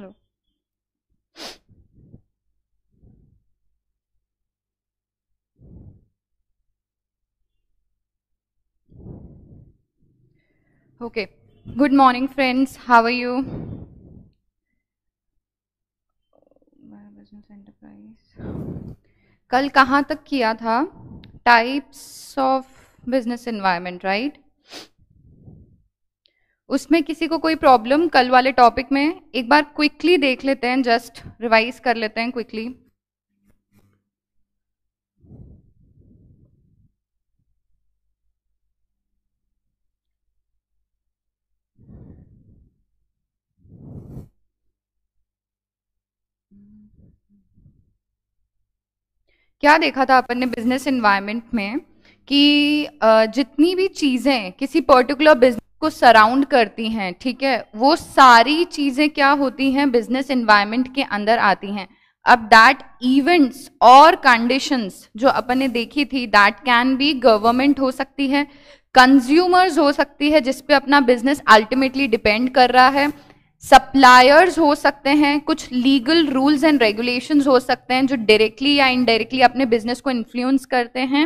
Hallo. okay good morning friends how are you business enterprise कल कहाँ तक किया था types of business environment right उसमें किसी को कोई प्रॉब्लम कल वाले टॉपिक में एक बार क्विकली देख लेते हैं जस्ट रिवाइज कर लेते हैं क्विकली क्या देखा था अपन ने बिजनेस एनवायरनमेंट में कि जितनी भी चीजें किसी पर्टिकुलर बिजनेस को सराउंड करती हैं ठीक है वो सारी चीज़ें क्या होती हैं बिजनेस इन्वायरमेंट के अंदर आती हैं अब दैट इवेंट्स और कंडीशंस जो अपन ने देखी थी दैट कैन बी गवर्नमेंट हो सकती है कंज्यूमर्स हो सकती है जिसपे अपना बिजनेस अल्टीमेटली डिपेंड कर रहा है सप्लायर्स हो सकते हैं कुछ लीगल रूल्स एंड रेगुलेशंस हो सकते हैं जो डायरेक्टली या इनडायरेक्टली अपने बिजनेस को इन्फ्लुएंस करते हैं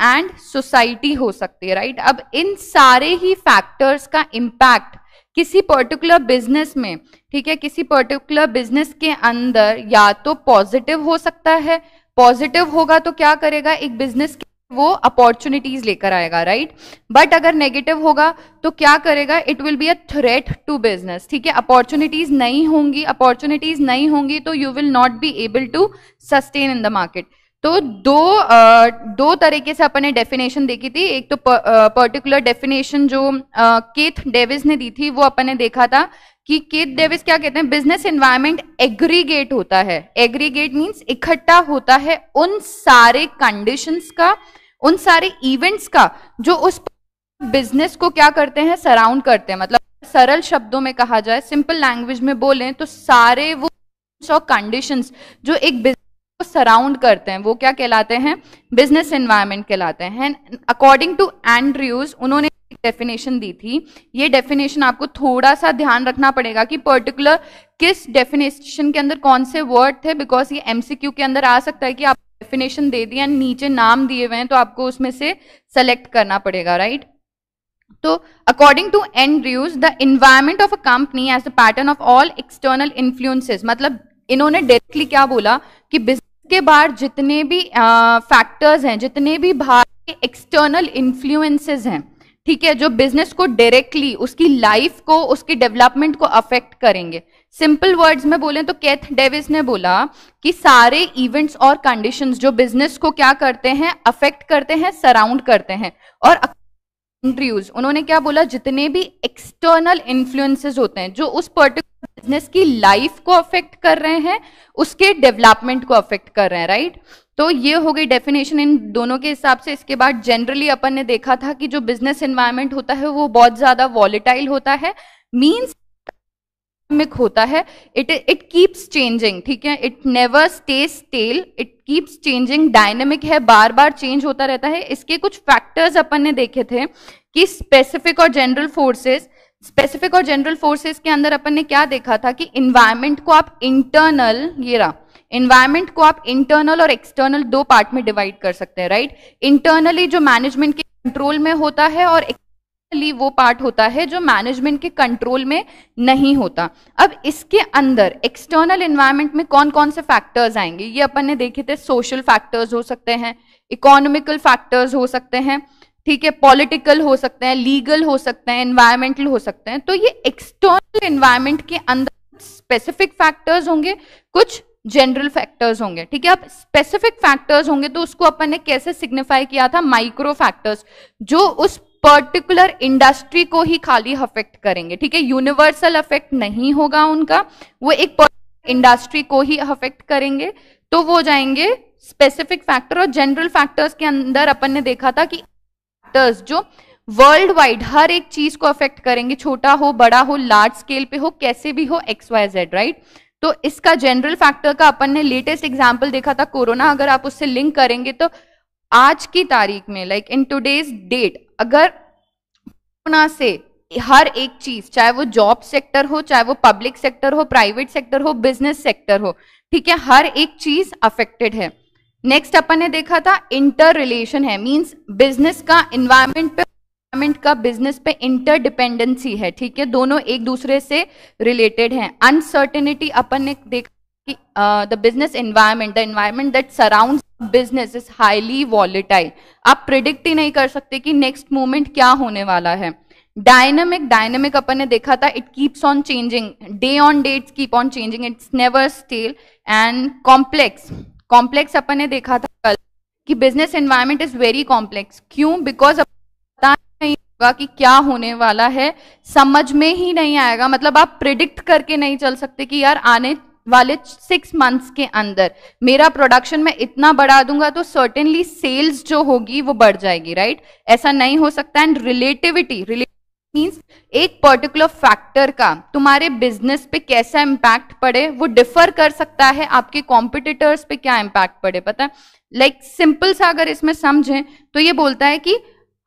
एंड सोसाइटी हो सकती है राइट right? अब इन सारे ही फैक्टर्स का इम्पैक्ट किसी पर्टिकुलर बिजनेस में ठीक है किसी पर्टिकुलर बिजनेस के अंदर या तो पॉजिटिव हो सकता है पॉजिटिव होगा तो क्या करेगा एक बिजनेस वो अपॉर्चुनिटीज लेकर आएगा राइट right? बट अगर नेगेटिव होगा तो क्या करेगा it will be a threat to business ठीक है अपॉर्चुनिटीज नहीं होंगी अपॉर्चुनिटीज नहीं होंगी तो you will not be able to sustain in the market तो दो आ, दो तरीके से अपन ने डेफिनेशन देखी थी एक तो पर्टिकुलर डेफिनेशन जो केथ डेविस ने दी थी वो अपन ने देखा था कि केथ डेविस क्या कहते हैं बिजनेस एनवायरमेंट एग्रीगेट होता है एग्रीगेट मींस इकट्ठा होता है उन सारे कंडीशंस का उन सारे इवेंट्स का जो उस बिजनेस को क्या करते हैं सराउंड करते हैं मतलब सरल शब्दों में कहा जाए सिंपल लैंग्वेज में बोलें तो सारे वो और कंडीशंस जो एक बिजनेस को सराउंड करते हैं वो क्या कहलाते हैं बिजनेस एनवायरनमेंट कहलाते हैं अकॉर्डिंग टू एंड्रयूज उन्होंने डेफिनेशन दी थी ये डेफिनेशन आपको थोड़ा सा ध्यान रखना पड़ेगा कि पर्टिकुलर किस डेफिनेशन के अंदर कौन से वर्ड थे बिकॉज ये एमसीक्यू के अंदर आ सकता है कि आप डेफिनेशन दे दिया नीचे नाम दिए हुए हैं तो आपको उसमें से सेलेक्ट करना पड़ेगा राइट तो according to Andrews the environment of a company as the pattern of all external influences मतलब इन्होंने डायरेक्टली क्या बोला कि बिजनेस के बाहर जितने भी फैक्टर्स हैं जितने भी बाहर के एक्सटर्नल इन्फ्लुएंसेस हैं ठीक है जो बिजनेस को डायरेक्टली उसकी लाइफ को उसके डेवलपमेंट को अफेक्ट करेंगे सिंपल वर्ड्स में बोले तो कैथ डेविस ने बोला कि सारे इवेंट्स और कंडीशंस जो बिजनेस को क्या करते हैं अफेक्ट करते हैं सराउंड करते हैं और इंटरव्यूज उन्होंने क्या बोला जितने भी एक्सटर्नल इन्फ्लुएंसेस होते हैं जो उस पर्टिकुलर बिजनेस की लाइफ को अफेक्ट कर रहे हैं उसके डेवलपमेंट को अफेक्ट कर रहे हैं राइट तो ये हो गई डेफिनेशन इन दोनों के हिसाब से इसके बाद जनरली अपन ने देखा था कि जो बिजनेस एनवायरमेंट होता है वो बहुत ज्यादा वॉलिटाइल होता है मीन्स डायनेमिक होता है इट इट कीप्स चेंजिंग ठीक है it never stay stale it keeps changing dynamic है बार बार चेंज होता रहता है इसके कुछ फैक्टर्स अपन ने देखे थे कि स्पेसिफिक और जनरल फोर्सेस स्पेसिफिक और जनरल फोर्सेस के अंदर अपन ने क्या देखा था कि इन्वायरमेंट को आप इंटरनल ये रहा इन्वायरमेंट को आप इंटरनल और एक्सटर्नल दो पार्ट में डिवाइड कर सकते हैं राइट इंटरनली जो मैनेजमेंट के कंट्रोल में होता है और एक... ली वो पार्ट होता है जो मैनेजमेंट के कंट्रोल में नहीं होता अब इसके अंदर एक्सटर्नल इन्वायरमेंट में कौन कौन से फैक्टर्स आएंगे ये अपन ने देखे थे सोशल फैक्टर्स हो सकते हैं इकोनॉमिकल फैक्टर्स हो सकते हैं ठीक है पॉलिटिकल हो सकते हैं लीगल हो सकते हैं इन्वायरमेंटल हो सकते हैं तो ये एक्सटर्नल इन्वायरमेंट के अंदर स्पेसिफिक फैक्टर्स होंगे कुछ जनरल फैक्टर्स होंगे ठीक है अब स्पेसिफिक फैक्टर्स होंगे तो उसको अपन ने कैसे सिग्निफाई किया था माइक्रो फैक्टर्स जो उस पर्टिकुलर इंडस्ट्री को ही खाली अफेक्ट करेंगे ठीक है यूनिवर्सल अफेक्ट नहीं होगा उनका वो एक इंडस्ट्री को ही अफेक्ट करेंगे तो वो जाएंगे स्पेसिफिक फैक्टर और जनरल फैक्टर्स के अंदर अपन ने देखा था कि फैक्टर्स जो वर्ल्ड वाइड हर एक चीज को अफेक्ट करेंगे छोटा हो बड़ा हो लार्ज स्केल पे हो कैसे भी हो एक्स वाई जेड राइट तो इसका जनरल फैक्टर का अपन ने लेटेस्ट एग्जाम्पल देखा था कोरोना अगर आप उससे लिंक करेंगे तो आज की तारीख में लाइक इन टूडेज डेट अगर अपना से हर एक चीज चाहे वो जॉब सेक्टर हो चाहे वो पब्लिक सेक्टर हो प्राइवेट सेक्टर हो बिजनेस सेक्टर हो ठीक है हर एक चीज अफेक्टेड है नेक्स्ट अपन ने देखा था इंटर रिलेशन है मींस बिजनेस का इन्वायरमेंट पे इन्वायरमेंट का बिजनेस पे इंटर डिपेंडेंसी है ठीक है दोनों एक दूसरे से रिलेटेड हैं अनसर्टेनिटी अपन ने देखा uh, the business environment, the environment that surrounds business is highly volatile. आप प्रिडिक्ट ही नहीं कर सकते कि नेक्स्ट मोमेंट क्या होने वाला है डायनेमिक डायनेमिक अपन ने देखा था it keeps on changing day on day keep on changing it's never stale and complex complex अपन ने देखा था कल कि business environment is very complex क्यों बिकॉज पता नहीं होगा कि क्या होने वाला है समझ में ही नहीं आएगा मतलब आप प्रिडिक्ट करके नहीं चल सकते कि यार आने वाले सिक्स मंथ्स के अंदर मेरा प्रोडक्शन मैं इतना बढ़ा दूंगा तो सर्टेनली सेल्स जो होगी वो बढ़ जाएगी राइट right? ऐसा नहीं हो सकता एंड रिलेटिविटी मीन्स एक पर्टिकुलर फैक्टर का तुम्हारे बिजनेस पे कैसा इम्पैक्ट पड़े वो डिफर कर सकता है आपके कॉम्पिटिटर्स पे क्या इम्पैक्ट पड़े पता है लाइक like, सिंपल सा अगर इसमें समझें तो ये बोलता है कि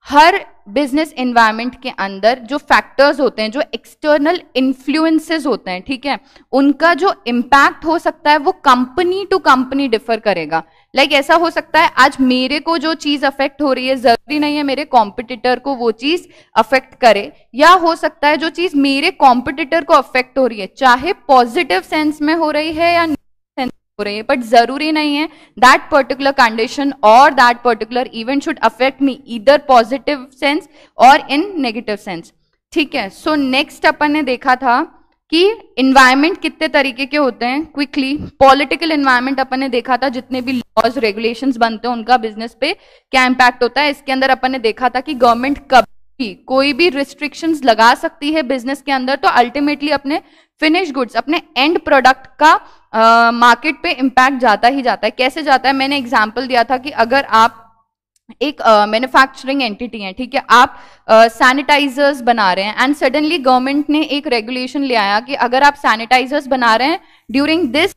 हर बिजनेस एनवायरनमेंट के अंदर जो फैक्टर्स होते हैं जो एक्सटर्नल इन्फ्लुएंसेस होते हैं ठीक है उनका जो इम्पैक्ट हो सकता है वो कंपनी टू कंपनी डिफर करेगा लाइक like ऐसा हो सकता है आज मेरे को जो चीज़ अफेक्ट हो रही है ज़रूरी नहीं है मेरे कॉम्पिटिटर को वो चीज़ अफेक्ट करे या हो सकता है जो चीज़ मेरे कॉम्पिटिटर को अफेक्ट हो रही है चाहे पॉजिटिव सेंस में हो रही है या हो रही है बट जरूरी नहीं है दैट पर्टिकुलर कंडीशन और that particular event should affect me इधर पॉजिटिव सेंस और इन नेगेटिव सेंस ठीक है सो नेक्स्ट अपन ने देखा था कि इन्वायरमेंट कितने तरीके के होते हैं क्विकली पॉलिटिकल इन्वायरमेंट अपन ने देखा था जितने भी लॉज रेगुलेशन बनते हैं उनका बिजनेस पे क्या इम्पैक्ट होता है इसके अंदर अपन ने देखा था कि गवर्नमेंट कब भी कोई भी रिस्ट्रिक्शंस लगा सकती है बिजनेस के अंदर तो अल्टीमेटली अपने फिनिश गुड्स अपने एंड प्रोडक्ट का मार्केट पे इम्पैक्ट जाता ही जाता है कैसे जाता है मैंने एग्जाम्पल दिया था कि अगर आप एक मैन्युफैक्चरिंग एंटिटी है ठीक है आप सैनिटाइजर्स uh, बना रहे हैं एंड सडनली गवर्नमेंट ने एक रेगुलेशन ले आया कि अगर आप सैनिटाइजर्स बना रहे हैं ड्यूरिंग दिस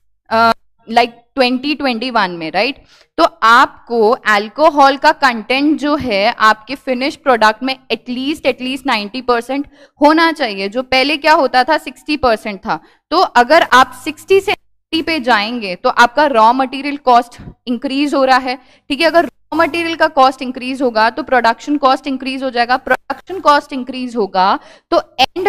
लाइक 2021 में राइट right? तो आपको अल्कोहल का कंटेंट जो है आपके फिनिश प्रोडक्ट में एटलीस्ट एटलीस्ट 90 परसेंट होना चाहिए जो पहले क्या होता था 60 परसेंट था तो अगर आप 60 से मिट्टी पे जाएंगे तो आपका रॉ मटेरियल कॉस्ट इंक्रीज हो रहा है ठीक है अगर रॉ मटेरियल का कॉस्ट इंक्रीज होगा तो प्रोडक्शन कॉस्ट इंक्रीज हो जाएगा प्रोडक्शन कॉस्ट इंक्रीज होगा तो एंड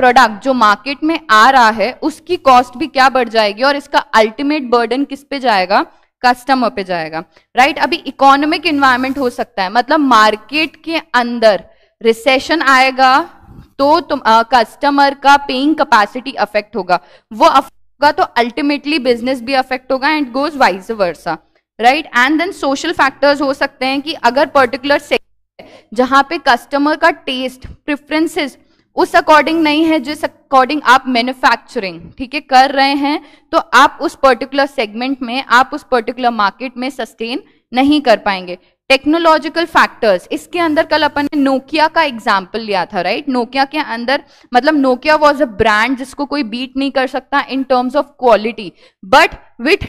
प्रोडक्ट जो मार्केट में आ रहा है उसकी कॉस्ट भी क्या बढ़ जाएगी और इसका अल्टीमेट बर्डन किस पे जाएगा कस्टमर पे जाएगा राइट अभी इकोनॉमिक इन्वायरमेंट हो सकता है मतलब मार्केट के अंदर रिसेशन आएगा तो तुम कस्टमर का पेइंग कैपेसिटी अफेक्ट होगा वो तो होगा तो अल्टीमेटली बिजनेस भी अफेक्ट होगा and goes vice versa right and then social factors हो सकते हैं कि अगर पर्टिकुलर सेक्टर जहां पे कस्टमर का टेस्ट प्रिफरेंसेस उस अकॉर्डिंग नहीं है जिस अकॉर्डिंग आप मैन्युफैक्चरिंग ठीक है कर रहे हैं तो आप उस पर्टिकुलर सेगमेंट में आप उस पर्टिकुलर मार्केट में सस्टेन नहीं कर पाएंगे टेक्नोलॉजिकल फैक्टर्स इसके अंदर कल अपन ने नोकिया का एग्जाम्पल लिया था राइट right? नोकिया के अंदर मतलब नोकिया वॉज अ ब्रांड जिसको कोई बीट नहीं कर सकता in terms of quality but with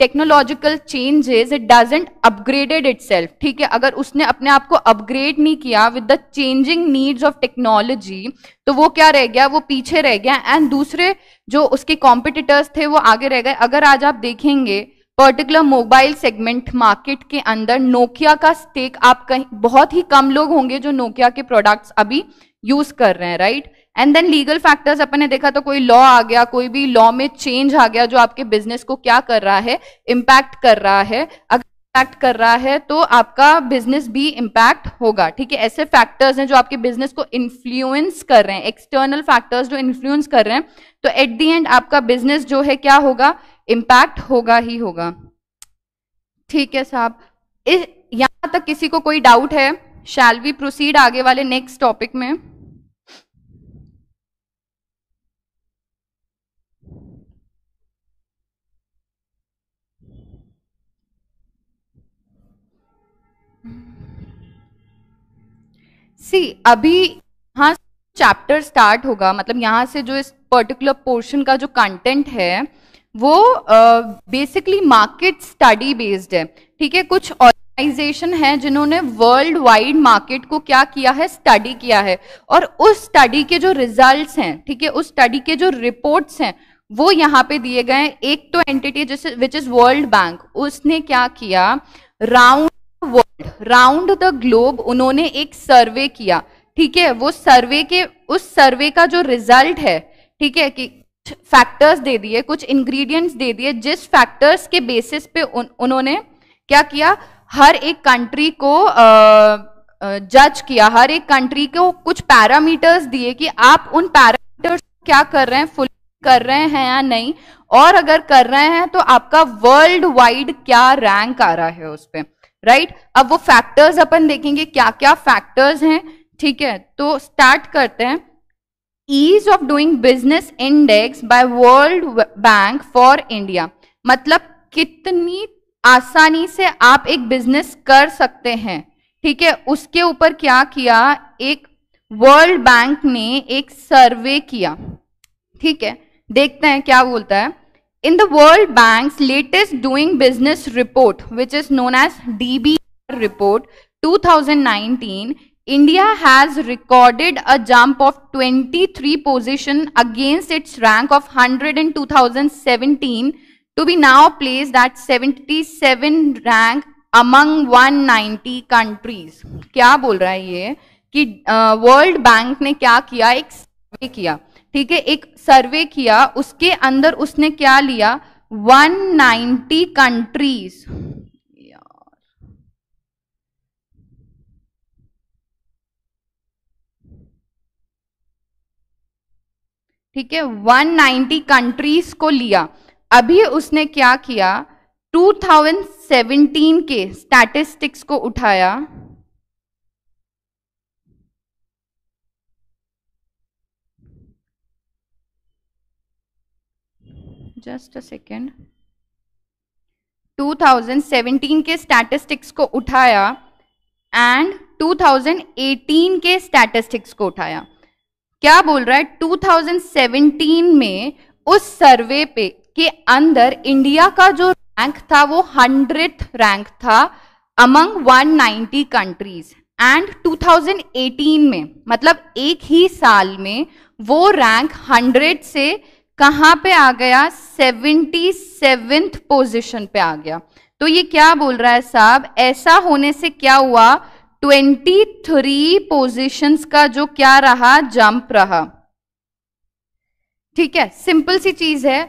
technological changes it doesn't upgraded it ठीक है अगर उसने अपने आप को अपग्रेड नहीं किया with the changing needs of technology तो वो क्या रह गया वो पीछे रह गया एंड दूसरे जो उसके कॉम्पिटिटर्स थे वो आगे रह गए अगर आज आप देखेंगे पर्टिकुलर मोबाइल सेगमेंट मार्केट के अंदर नोकिया का स्टेक आप कहीं बहुत ही कम लोग होंगे जो नोकिया के प्रोडक्ट्स अभी यूज कर रहे हैं right and then legal factors अपन ने देखा तो कोई लॉ आ गया कोई भी लॉ में चेंज आ गया जो आपके बिजनेस को क्या कर रहा है इम्पैक्ट कर रहा है अगर इम्पैक्ट कर रहा है तो आपका बिजनेस भी इम्पैक्ट होगा ठीक है ऐसे फैक्टर्स हैं जो आपके बिजनेस को इन्फ्लुएंस कर रहे हैं एक्सटर्नल फैक्टर्स जो इन्फ्लुएंस कर रहे हैं तो एट दी एंड आपका बिजनेस जो है क्या होगा इम्पैक्ट होगा ही होगा ठीक है साहब इस यहाँ तक किसी को कोई डाउट है शैल वी प्रोसीड आगे वाले नेक्स्ट टॉपिक में सी अभी यहाँ चैप्टर स्टार्ट होगा मतलब यहाँ से जो इस पर्टिकुलर पोर्शन का जो कंटेंट है वो बेसिकली मार्केट स्टडी बेस्ड है ठीक है कुछ ऑर्गेनाइजेशन है जिन्होंने वर्ल्ड वाइड मार्केट को क्या किया है स्टडी किया है और उस स्टडी के जो रिजल्ट्स हैं ठीक है उस स्टडी के जो रिपोर्ट्स हैं वो यहाँ पे दिए गए एक तो एंटिटी जैसे विच इज वर्ल्ड बैंक उसने क्या किया round world round the globe उन्होंने एक सर्वे किया ठीक है वो सर्वे के उस सर्वे का जो रिजल्ट है ठीक है कि फैक्टर्स दे दिए कुछ इंग्रेडिएंट्स दे दिए जिस फैक्टर्स के बेसिस पे उन, उन्होंने क्या किया हर एक कंट्री को जज किया हर एक कंट्री को कुछ पैरामीटर्स दिए कि आप उन पैरामीटर्स क्या कर रहे हैं फुल कर रहे हैं या नहीं और अगर कर रहे हैं तो आपका वर्ल्ड वाइड क्या रैंक आ रहा है उस पर राइट right? अब वो फैक्टर्स अपन देखेंगे क्या क्या फैक्टर्स हैं ठीक है तो स्टार्ट करते हैं ease of doing business index by World Bank for India मतलब कितनी आसानी से आप एक बिजनेस कर सकते हैं ठीक है उसके ऊपर क्या किया एक वर्ल्ड बैंक ने एक सर्वे किया ठीक है देखते हैं क्या बोलता है in the world bank's latest doing business report which is known as db report 2019 India has recorded a jump of twenty three position against its rank of hundred and two thousand seventeen to be now placed that seventy seven rank among one 190 countries क्या बोल रहा है ये कि world uh, bank ने क्या किया एक सर्वे किया ठीक है एक सर्वे किया उसके अंदर उसने क्या लिया वन 190 कंट्रीज ठीक है 190 कंट्रीज को लिया अभी उसने क्या किया 2017 के स्टैटिस्टिक्स को उठाया जस्ट अ सेकेंड 2017 के स्टैटिस्टिक्स को उठाया एंड 2018 के स्टैटिस्टिक्स को उठाया क्या बोल रहा है 2017 में उस सर्वे पे के अंदर इंडिया का जो रैंक था वो हंड्रेड रैंक था अमंग 190 कंट्रीज एंड 2018 में मतलब एक ही साल में वो रैंक हंड्रेड से कहाँ पे आ गया सेवेंटी सेवेंथ पोजिशन पे आ गया तो ये क्या बोल रहा है साहब ऐसा होने से क्या हुआ ट्वेंटी थ्री पोजिशन का जो क्या रहा जंप रहा ठीक है सिंपल सी चीज है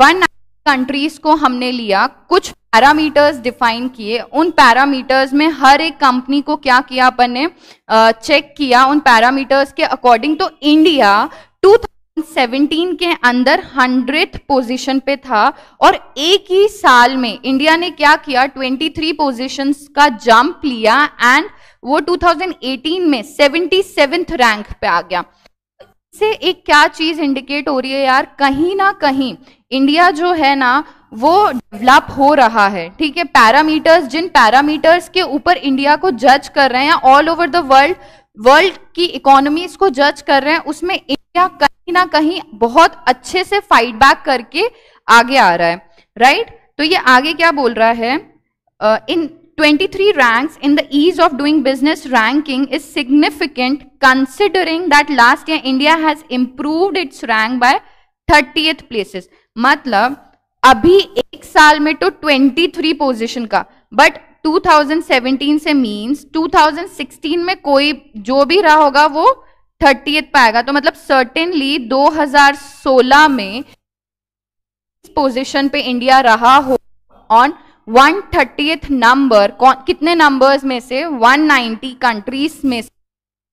वन कंट्रीज को हमने लिया कुछ पैरामीटर्स डिफाइन किए उन पैरामीटर्स में हर एक कंपनी को क्या किया अपन ने चेक किया उन पैरामीटर्स के अकॉर्डिंग तो इंडिया 2017 के अंदर हंड्रेड पोजीशन पे था और एक ही साल में इंडिया ने क्या किया 23 पोजीशंस का जंप लिया एंड वो 2018 में सेवेंटी रैंक पे आ गया से एक क्या चीज इंडिकेट हो रही है यार कहीं ना कहीं इंडिया जो है ना वो डेवलप हो रहा है ठीक है पैरामीटर्स जिन पैरामीटर्स के ऊपर इंडिया को जज कर रहे हैं all over the world world की इकोनॉमीज को जज कर रहे हैं उसमें इंडिया कहीं ना कहीं बहुत अच्छे से फाइट बैक करके आगे आ रहा है राइट right? तो ये आगे क्या बोल रहा है इन uh, 23 ranks in the ease of doing business ranking is significant considering that last year India has improved its rank by 30th places. Matlab, abhi ek saal mein to 23 position ka. But 2017 se means 2016 mein koi jo bhi raha hoga wo 30th पे To matlab certainly 2016 mein position pe India raha ho on on one thirtieth number कितने numbers में से 190 countries में से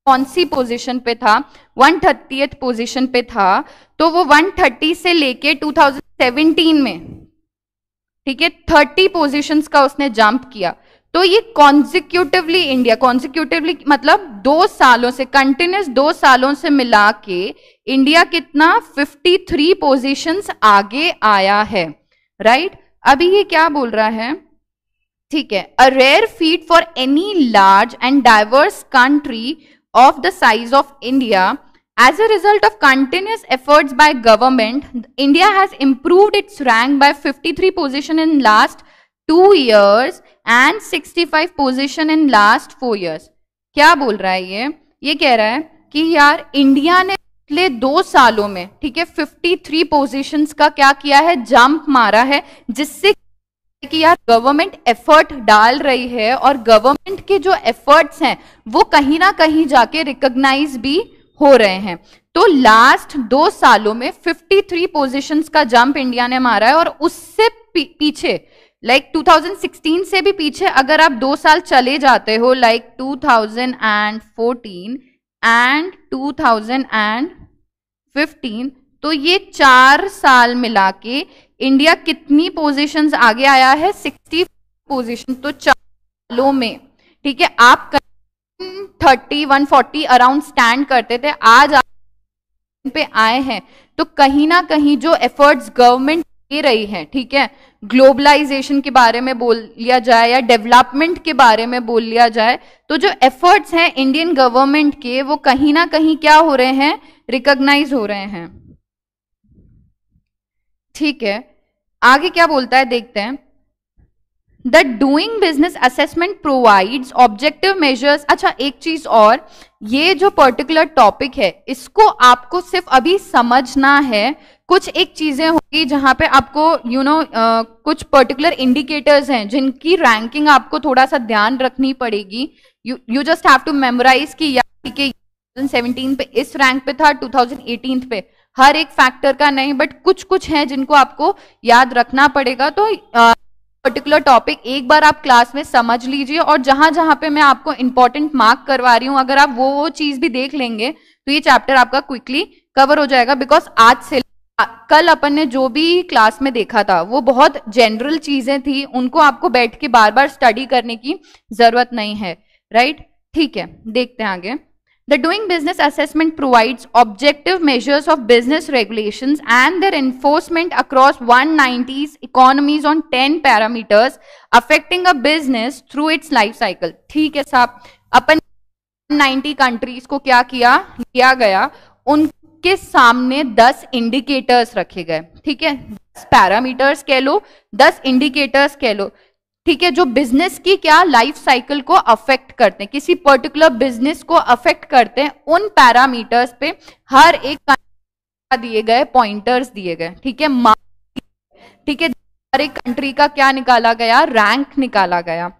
कौन सी position पे था one thirtieth position पे था तो वो 130 से लेके 2017 में ठीक है 30 पोजीशंस का उसने जंप किया तो ये कॉन्जिक्यूटिवली इंडिया कॉन्जिक्यूटिवली मतलब दो सालों से कंटिन्यूस दो सालों से मिला के इंडिया कितना 53 थ्री आगे आया है राइट right? अभी ये क्या बोल रहा है ठीक है a rare feat for any large and diverse country of the size of India as a result of continuous efforts by government India has improved its rank by 53 position in last two years and 65 position in last four years क्या बोल रहा है ये ये कह रहा है कि यार इंडिया ने पिछले दो सालों में ठीक है 53 पोजीशंस का क्या किया है जंप मारा है जिससे कि यार गवर्नमेंट एफर्ट डाल रही है और गवर्नमेंट के जो एफर्ट्स हैं वो कहीं ना कहीं जाके रिकॉग्नाइज भी हो रहे हैं तो लास्ट दो सालों में 53 पोजीशंस का जंप इंडिया ने मारा है और उससे पीछे लाइक like 2016 से भी पीछे अगर आप दो साल चले जाते हो like like 2014 and 2015 and fifteen तो ये चार साल मिला के इंडिया कितनी पोजिशन आगे आया है सिक्सटी पोजिशन तो चार सालों में ठीक है आप thirty one forty around stand करते थे आज आप पे आए हैं तो कहीं ना कहीं जो एफर्ट्स गवर्नमेंट दे रही है ठीक है ग्लोबलाइजेशन के बारे में बोल लिया जाए या डेवलपमेंट के बारे में बोल लिया जाए तो जो एफर्ट्स हैं इंडियन गवर्नमेंट के वो कहीं ना कहीं क्या हो रहे हैं रिकग्नाइज हो रहे हैं ठीक है आगे क्या बोलता है देखते हैं the doing business assessment provide objective measures अच्छा एक चीज और ये जो पर्टिकुलर टॉपिक है इसको आपको सिर्फ अभी समझना है कुछ एक चीजें होगी जहां पे आपको यू you नो know, कुछ पर्टिकुलर इंडिकेटर्स हैं जिनकी रैंकिंग आपको थोड़ा सा ध्यान रखनी पड़ेगी you you just have to memorize की या ठीक है 2017 पे इस रैंक पे था 2018 पे हर एक फैक्टर का नहीं बट कुछ कुछ है जिनको आपको याद रखना पड़ेगा तो पर्टिकुलर टॉपिक एक बार आप क्लास में समझ लीजिए और जहां जहां पे मैं आपको इंपॉर्टेंट मार्क करवा रही हूँ अगर आप वो वो चीज भी देख लेंगे तो ये चैप्टर आपका क्विकली कवर हो जाएगा बिकॉज आज से कल अपन ने जो भी क्लास में देखा था वो बहुत जनरल चीजें थी उनको आपको बैठ के बार बार स्टडी करने की जरूरत नहीं है राइट ठीक है देखते हैं आगे The doing business assessment provides objective measures of business regulations and their enforcement across 190s economies on 10 parameters affecting a business through its life cycle. ठीक है साहब अपन 90 countries को क्या किया लिया गया उनके सामने 10 indicators रखे गए ठीक है 10 parameters कह लो 10 इंडिकेटर्स कह लो ठीक है जो बिजनेस की क्या लाइफ साइकिल को अफेक्ट करते हैं किसी पर्टिकुलर बिजनेस को अफेक्ट करते हैं उन पैरामीटर्स पे हर एक दिए गए पॉइंटर्स दिए गए ठीक है ठीक है हर एक कंट्री का क्या निकाला गया रैंक निकाला गया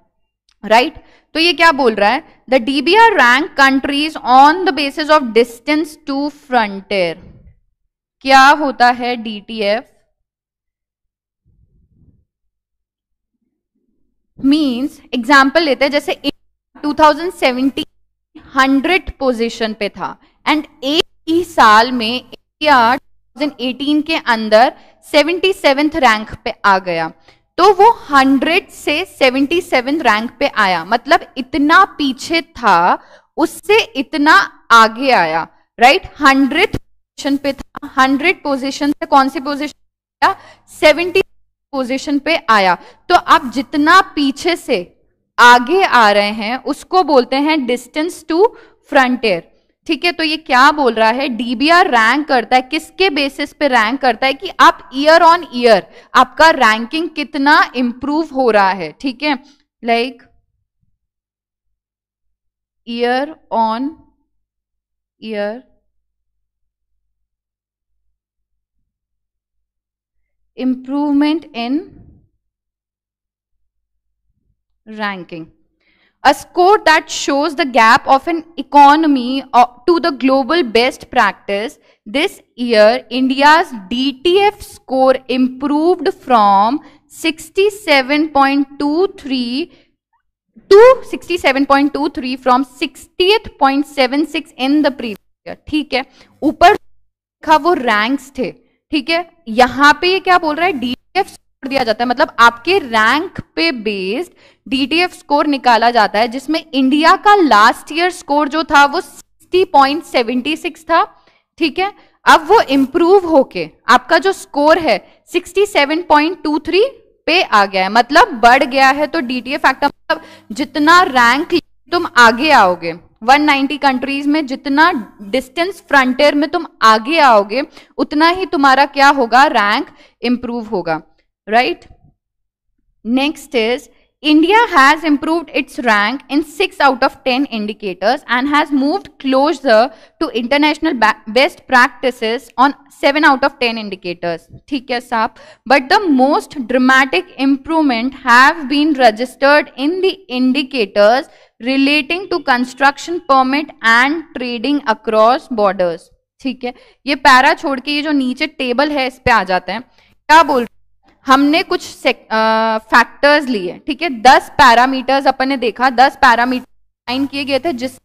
राइट right? तो ये क्या बोल रहा है the DBR rank countries on the basis of distance to frontier क्या होता है डीटीएफ मींस एग्जांपल लेते हैं जैसे 2017 हंड्रेड पोजीशन पे था एंड एक ही साल में इंडिया 2018 के अंदर सेवेंटी सेवेंथ रैंक पे आ गया तो वो हंड्रेड से सेवेंटी सेवन रैंक पे आया मतलब इतना पीछे था उससे इतना आगे आया राइट हंड्रेड पोजिशन पे था हंड्रेड पोजिशन से कौन सी पोजिशन सेवेंटी पोजीशन पे आया तो आप जितना पीछे से आगे आ रहे हैं उसको बोलते हैं डिस्टेंस टू फ्रंटियर ठीक है तो ये क्या बोल रहा है डीबीआर रैंक करता है किसके बेसिस पे रैंक करता है कि आप ईयर ऑन ईयर आपका रैंकिंग कितना इंप्रूव हो रहा है ठीक है like year on year improvement in ranking. A score that shows the gap of an economy uh, to the global best practice. This year, India's DTF score improved from 67.23 to 67.23 from 60th.76 in the previous year. ठीक है ऊपर लिखा वो ranks थे ठीक है यहां पे ये क्या बोल रहा है डीटीएफ स्कोर दिया जाता है मतलब आपके रैंक पे बेस्ड डीटीएफ स्कोर निकाला जाता है जिसमें इंडिया का लास्ट ईयर स्कोर जो था वो सिक्स था ठीक है अब वो इम्प्रूव होके आपका जो स्कोर है 67.23 पे आ गया है मतलब बढ़ गया है तो डीटीएफ एक्टर मतलब जितना रैंक तुम आगे आओगे 190 कंट्रीज में जितना डिस्टेंस फ्रंटियर में तुम आगे आओगे उतना ही तुम्हारा क्या होगा रैंक इंप्रूव होगा right next is India has improve its rank in six out of ten indicators and has moved close to international best practice on seven out of ten indicators ठीक है साहब but the most dramatic improvement have been registered in the indicators relating to construction permit and trading across borders ठीक है ये para छोड़ के ये जो नीचे टेबल है इस पे आ जाते हैं क्या बोल हमने कुछ फैक्टर्स लिए ठीक है दस पैरामीटर्स अपन ने देखा दस पैरामीटर साइन किए गए थे जिस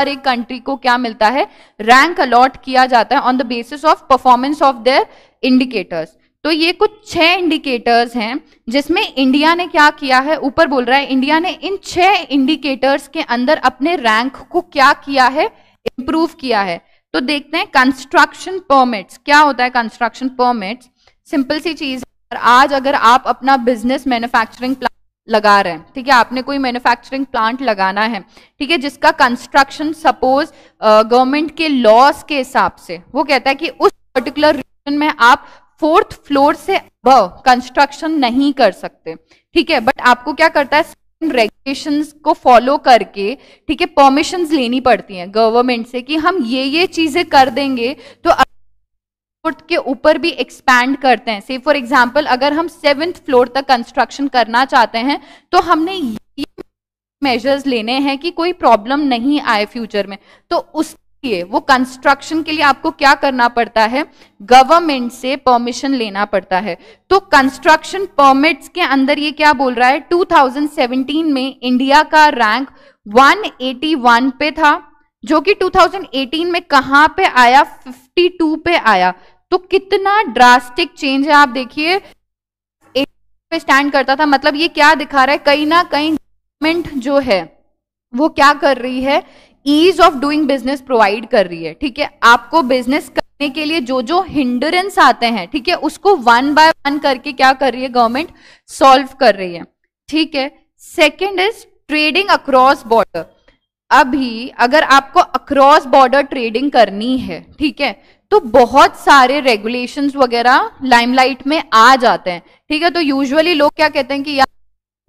हर एक कंट्री को क्या मिलता है रैंक अलॉट किया जाता है on the basis of performance of their indicators तो ये कुछ छह इंडिकेटर्स हैं जिसमें इंडिया ने क्या किया है ऊपर बोल रहा है इंडिया ने इन छह इंडिकेटर्स के अंदर अपने रैंक को क्या किया है इंप्रूव किया है तो देखते हैं कंस्ट्रक्शन परमिट्स क्या होता है कंस्ट्रक्शन परमिट्स सिंपल सी चीज आज अगर आप अपना बिजनेस मैन्युफैक्चरिंग प्लांट लगा रहे हैं ठीक है आपने कोई मैन्युफैक्चरिंग प्लांट लगाना है ठीक है जिसका कंस्ट्रक्शन सपोज गवर्नमेंट के लॉस के हिसाब से वो कहता है कि उस पर्टिकुलर रीजन में आप फोर्थ फ्लोर से अबव कंस्ट्रक्शन नहीं कर सकते ठीक है बट आपको क्या करता है रेगुलेशन को फॉलो करके ठीक है परमिशन लेनी पड़ती हैं गवर्नमेंट से कि हम ये ये चीजें कर देंगे तो फोर्थ के ऊपर भी एक्सपैंड करते हैं से फॉर एग्जाम्पल अगर हम सेवेंथ फ्लोर तक कंस्ट्रक्शन करना चाहते हैं तो हमने ये मेजर्स लेने हैं कि कोई प्रॉब्लम नहीं आए फ्यूचर में तो उस लिए वो कंस्ट्रक्शन के लिए आपको क्या करना पड़ता है गवर्नमेंट से परमिशन लेना पड़ता है तो कंस्ट्रक्शन परमिट्स के अंदर ये क्या बोल रहा है 2017 में इंडिया का रैंक 181 पे था जो कि 2018 में कहां पे आया 52 पे आया तो कितना ड्रास्टिक चेंज है आप देखिए पे स्टैंड करता था मतलब ये क्या दिखा रहा है कहीं ना कहीं गवर्नमेंट जो है वो क्या कर रही है ease of doing business provide कर रही है ठीक है आपको बिजनेस करने के लिए जो जो हिंडरेंस आते हैं ठीक है उसको वन बाय वन करके क्या कर रही है गवर्नमेंट सॉल्व कर रही है ठीक है second is trading across border अभी अगर आपको अक्रॉस बॉर्डर ट्रेडिंग करनी है ठीक है तो बहुत सारे रेगुलेशंस वगैरह लाइमलाइट में आ जाते हैं ठीक है तो यूजुअली लोग क्या कहते हैं कि यार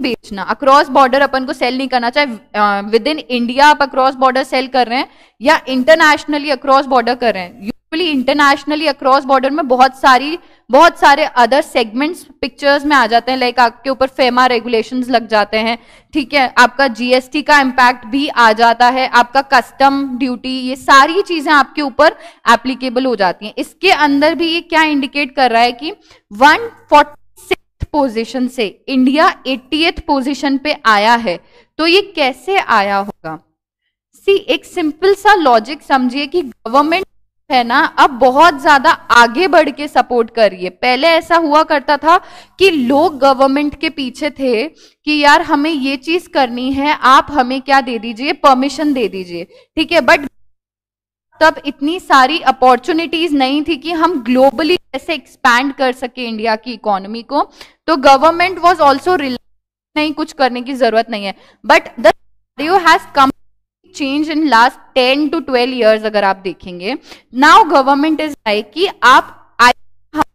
बेचना अक्रॉस बॉर्डर अपन को सेल नहीं करना चाहे विद इन इंडिया आप अक्रॉस बॉर्डर सेल कर रहे हैं या इंटरनेशनली अक्रॉस बॉर्डर कर रहे हैं यूजली इंटरनेशनली अक्रॉस बॉर्डर में बहुत सारी बहुत सारे अदर सेगमेंट्स पिक्चर्स में आ जाते हैं लाइक आपके ऊपर फेमा रेगुलेशन लग जाते हैं ठीक है आपका जीएसटी का इम्पैक्ट भी आ जाता है आपका कस्टम ड्यूटी ये सारी चीजें आपके ऊपर एप्लीकेबल हो जाती हैं इसके अंदर भी ये क्या इंडिकेट कर रहा है कि वन पोजीशन से इंडिया एट्टी पोजीशन पे आया है तो ये कैसे आया होगा सी एक सिंपल सा लॉजिक समझिए कि गवर्नमेंट है ना अब बहुत ज्यादा आगे बढ़ के सपोर्ट करिए पहले ऐसा हुआ करता था कि लोग गवर्नमेंट के पीछे थे कि यार हमें ये चीज करनी है आप हमें क्या दे दीजिए परमिशन दे दीजिए ठीक है बट तब तो इतनी सारी अपॉर्चुनिटीज नहीं थी कि हम ग्लोबली कैसे एक्सपैंड कर सके इंडिया की इकोनॉमी को तो गवर्नमेंट वॉज ऑल्सो नहीं कुछ करने की जरूरत नहीं है but do has come change in last ten to twelve years अगर आप देखेंगे नाउ गवर्नमेंट इज लाइक कि आप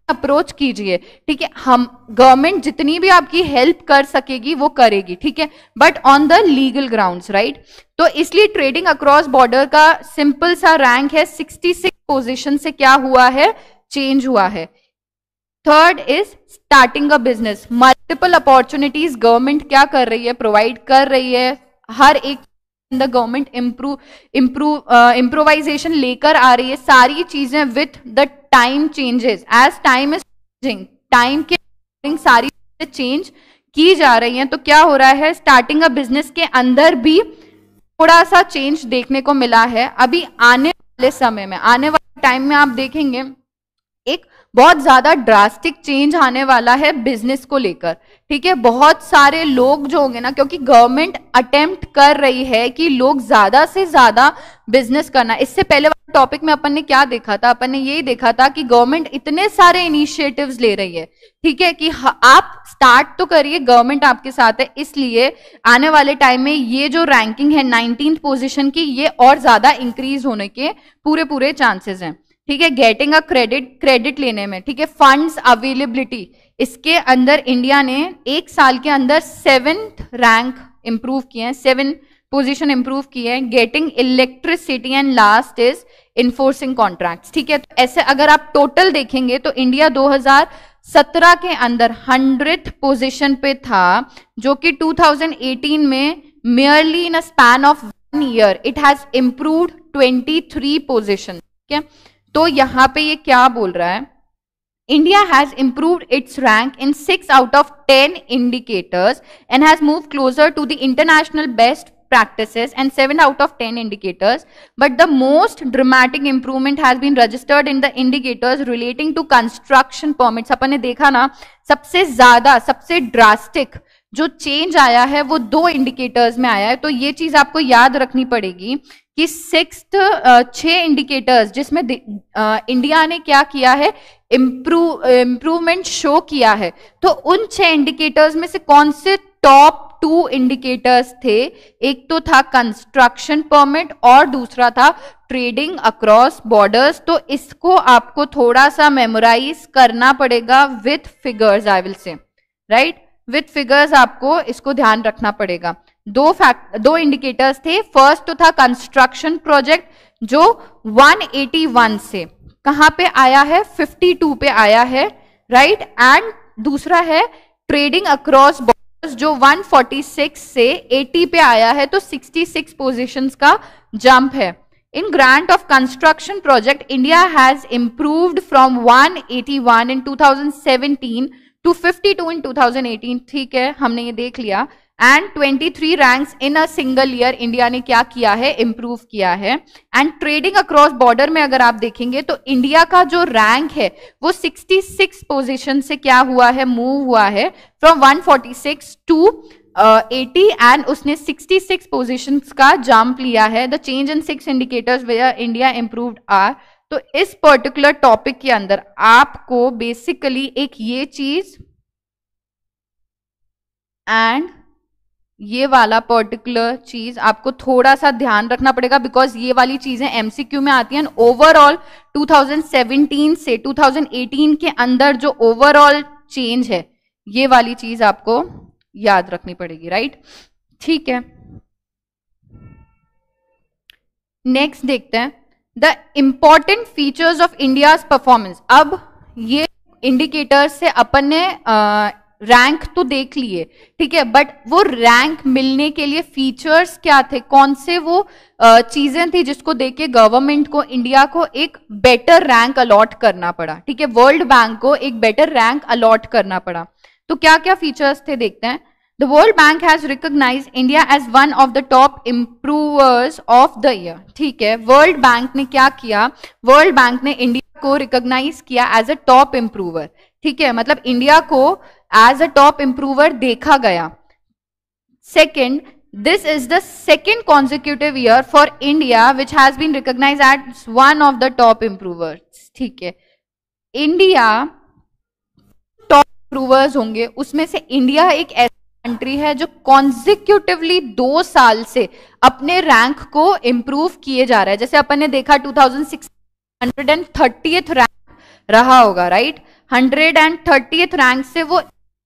अप्रोच कीजिए ठीक है हम गवर्नमेंट जितनी भी आपकी हेल्प कर सकेगी वो करेगी ठीक है but on the legal grounds right तो इसलिए ट्रेडिंग अक्रॉस बॉर्डर का सिंपल सा रैंक है 66 पोजीशन से क्या हुआ है चेंज हुआ है third is starting a business multiple opportunities government क्या कर रही है प्रोवाइड कर रही है हर एक अंदर गवर्नमेंट इंप्रूव इंप्रूव इंप्रोवाइजेशन लेकर आ रही है सारी चीजें with the time changes as time is changing time के सारी चेंज की जा रही हैं तो क्या हो रहा है स्टार्टिंग अ बिजनेस के अंदर भी थोड़ा सा चेंज देखने को मिला है अभी आने वाले समय में आने वाले टाइम में आप देखेंगे एक बहुत ज्यादा ड्रास्टिक चेंज आने वाला है बिजनेस को लेकर ठीक है बहुत सारे लोग जो होंगे ना क्योंकि गवर्नमेंट अटेम्प्ट कर रही है कि लोग ज्यादा से ज्यादा बिजनेस करना इससे पहले टॉपिक में अपन ने क्या देखा था अपन ने यही देखा था कि गवर्नमेंट इतने सारे इनिशिएटिव्स ले रही है ठीक है कि आप स्टार्ट तो करिए गवर्नमेंट आपके साथ है इसलिए आने वाले टाइम में ये जो रैंकिंग है नाइनटीन पोजिशन की ये और ज्यादा इंक्रीज होने के पूरे पूरे चांसेस हैं ठीक है गेटिंग अ क्रेडिट क्रेडिट लेने में ठीक है फंड्स अवेलेबिलिटी इसके अंदर इंडिया ने एक साल के अंदर सेवेंथ रैंक इंप्रूव किए हैं सेवन पोजीशन इंप्रूव की है getting electricity and last is enforcing contracts ठीक है तो ऐसे अगर आप टोटल देखेंगे तो इंडिया 2017 के अंदर हंड्रेड पोजिशन पे था जो कि 2018 में merely in a span of one year it has twenty 23 position ठीक है तो यहां पे ये क्या बोल रहा है India has improve its rank in six out of ten indicators and has move closer to the international best practices and 7 out of 10 indicators. But the most dramatic improvement has been registered in the indicators relating to construction permits. apne dekha na sabse zyada sabse drastic jo change aaya hai wo do indicators mein aaya hai to ye cheez aapko yaad rakhni padegi कि six uh, छह indicators जिसमें India uh, ने क्या किया है improve improvement show किया है तो उन छह इंडिकेटर्स में से कौन से टॉप टू इंडिकेटर्स थे एक तो था कंस्ट्रक्शन परमिट और दूसरा था ट्रेडिंग अक्रॉस बॉर्डर्स तो इसको आपको थोड़ा सा मेमोराइज करना पड़ेगा with figures I will say right with figures आपको इसको ध्यान रखना पड़ेगा दो फैक्ट दो इंडिकेटर्स थे फर्स्ट तो था कंस्ट्रक्शन प्रोजेक्ट जो 181 से कहां पे आया है 52 पे आया है राइट right? एंड दूसरा है ट्रेडिंग अक्रॉस बॉर्डर्स जो 146 से 80 पे आया है तो 66 पोजीशंस का जंप है in grant of construction project India has improved from 181 in 2017 to 52 in 2018. ठीक है हमने ये देख लिया and 23 ranks in a single year India ने क्या किया है इम्प्रूव किया है एंड ट्रेडिंग अक्रॉस बॉर्डर में अगर आप देखेंगे तो इंडिया का जो रैंक है वो 66 पोजीशन से क्या हुआ है मूव हुआ है फ्रॉम 146 टू एटी एंड उसने 66 पोजीशंस का जंप लिया है the change in six indicators where India improve are तो इस पर्टिकुलर टॉपिक के अंदर आपको बेसिकली एक ये चीज एंड ये वाला पर्टिकुलर चीज आपको थोड़ा सा ध्यान रखना पड़ेगा बिकॉज ये वाली चीजें एमसीक्यू में आती हैं ओवरऑल 2017 से 2018 के अंदर जो ओवरऑल चेंज है ये वाली चीज आपको याद रखनी पड़ेगी राइट ठीक है नेक्स्ट देखते हैं the important features of India's performance अब ये इंडिकेटर्स से अपन ने रैंक तो देख लिए ठीक है बट वो रैंक मिलने के लिए फीचर्स क्या थे कौन से वो चीजें थी जिसको देख के गवर्नमेंट को इंडिया को एक बेटर रैंक अलॉट करना पड़ा ठीक है वर्ल्ड बैंक को एक बेटर रैंक अलॉट करना पड़ा तो क्या क्या फीचर्स थे देखते हैं the World Bank has recognize India as one of the top improvers of the year ठीक है वर्ल्ड बैंक ने क्या किया वर्ल्ड बैंक ने इंडिया को रिकोगनाइज किया एज अ टॉप इम्प्रूवर ठीक है मतलब इंडिया को एज अ टॉप इंप्रूवर देखा गया second this is the second consecutive year for India which has been recognize at one of the top improver ठीक है इंडिया टॉप इंप्रूवर्स होंगे उसमें से इंडिया एक ऐसी कंट्री है जो कॉन्जिक्यूटिवली दो साल से अपने रैंक को इंप्रूव किए जा रहा है जैसे अपन ने देखा two thousand six hundred and rank रहा होगा right hundred and thirty rank से वो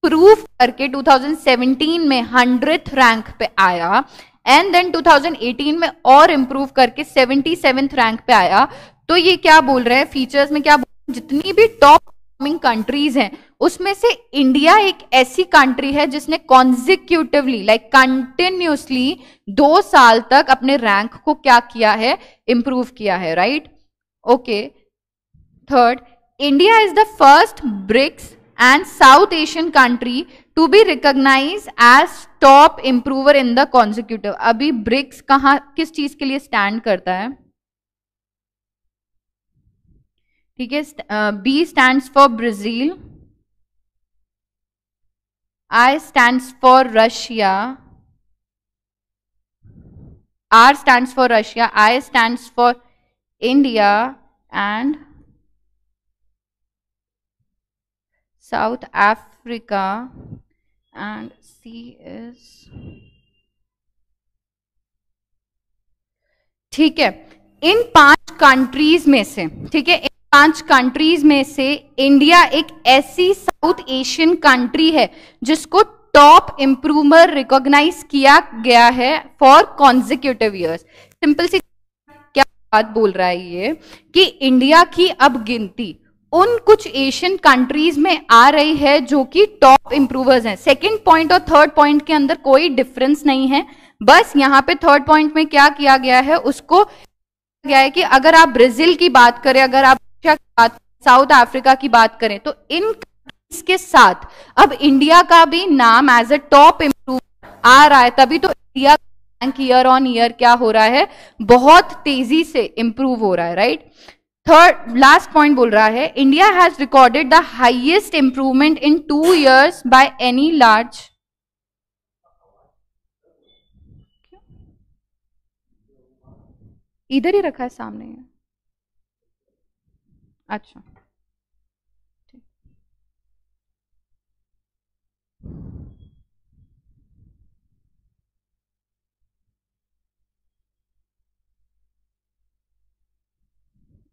प्रूव करके 2017 में हंड्रेड रैंक पे आया एंड देन 2018 में और इम्प्रूव करके सेवेंटी सेवेंथ रैंक पे आया तो ये क्या बोल रहे हैं फीचर्स में क्या बोल जितनी भी टॉप परफॉर्मिंग कंट्रीज हैं उसमें से इंडिया एक ऐसी कंट्री है जिसने कॉन्जिक्यूटिवली लाइक कंटिन्यूसली दो साल तक अपने रैंक को क्या किया है इम्प्रूव किया है right okay third India is the first BRICS and South Asian country to be recognized as top improver in the consecutive. abhi BRICS कहाँ kis cheez ke liye stand karta hai theek hai b stands for brazil i stands for russia r stands for russia i stands for india and South Africa and C is ठीक है इन पांच countries में से ठीक है इन पांच countries में से इंडिया एक ऐसी साउथ एशियन कंट्री है जिसको टॉप इम्प्रूवर रिकॉग्नाइज किया गया है फॉर कॉन्जिक्यूटिव ईयर्स सिंपल सी क्या बात बोल रहा है ये कि इंडिया की अब गिनती उन कुछ एशियन कंट्रीज में आ रही है जो कि टॉप इंप्रूवर्स हैं सेकंड पॉइंट और थर्ड पॉइंट के अंदर कोई डिफरेंस नहीं है बस यहाँ पे थर्ड पॉइंट में क्या किया गया है उसको गया है कि अगर आप ब्राजील की बात करें अगर आप साउथ अफ्रीका की बात करें तो इन कंट्रीज के साथ अब इंडिया का भी नाम एज ए टॉप इम्प्रूव आ रहा है तभी तो India rank year on year क्या हो रहा है बहुत तेजी से इंप्रूव हो रहा है राइट थर्ड लास्ट पॉइंट बोल रहा है India has recorded the highest improvement in two years by any large इधर ही रखा है सामने अच्छा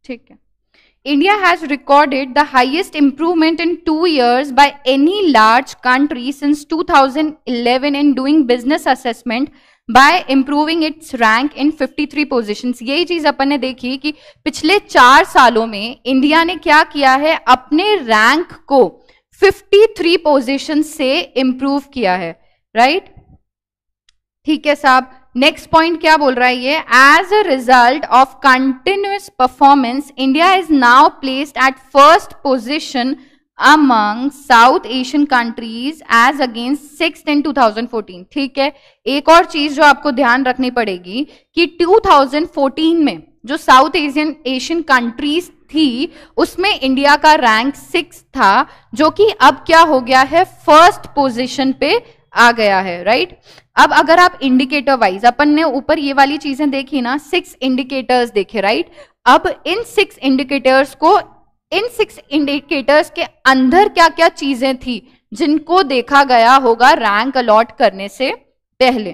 ठीक है India has recorded the highest improvement in two years by any large country since 2011 in doing business assessment by improving its rank in 53 positions. यही चीज अपन ने देखी कि पिछले चार सालों में इंडिया ने क्या किया है अपने रैंक को 53 पोजीशन से इम्प्रूव किया है राइट right? ठीक है साहब नेक्स्ट पॉइंट क्या बोल रहा है ये as a result of continuous performance India is now placed at first position among South Asian countries as against six in 2014 ठीक है एक और चीज जो आपको ध्यान रखनी पड़ेगी कि 2014 में जो साउथ एशियन एशियन कंट्रीज थी उसमें इंडिया का रैंक सिक्स था जो कि अब क्या हो गया है फर्स्ट पोजिशन पे आ गया है राइट अब अगर आप इंडिकेटर वाइज अपन ने ऊपर ये वाली चीजें देखी ना सिक्स इंडिकेटर्स देखे राइट अब इन सिक्स इंडिकेटर्स को इन सिक्स इंडिकेटर्स के अंदर क्या क्या चीजें थी जिनको देखा गया होगा रैंक अलॉट करने से पहले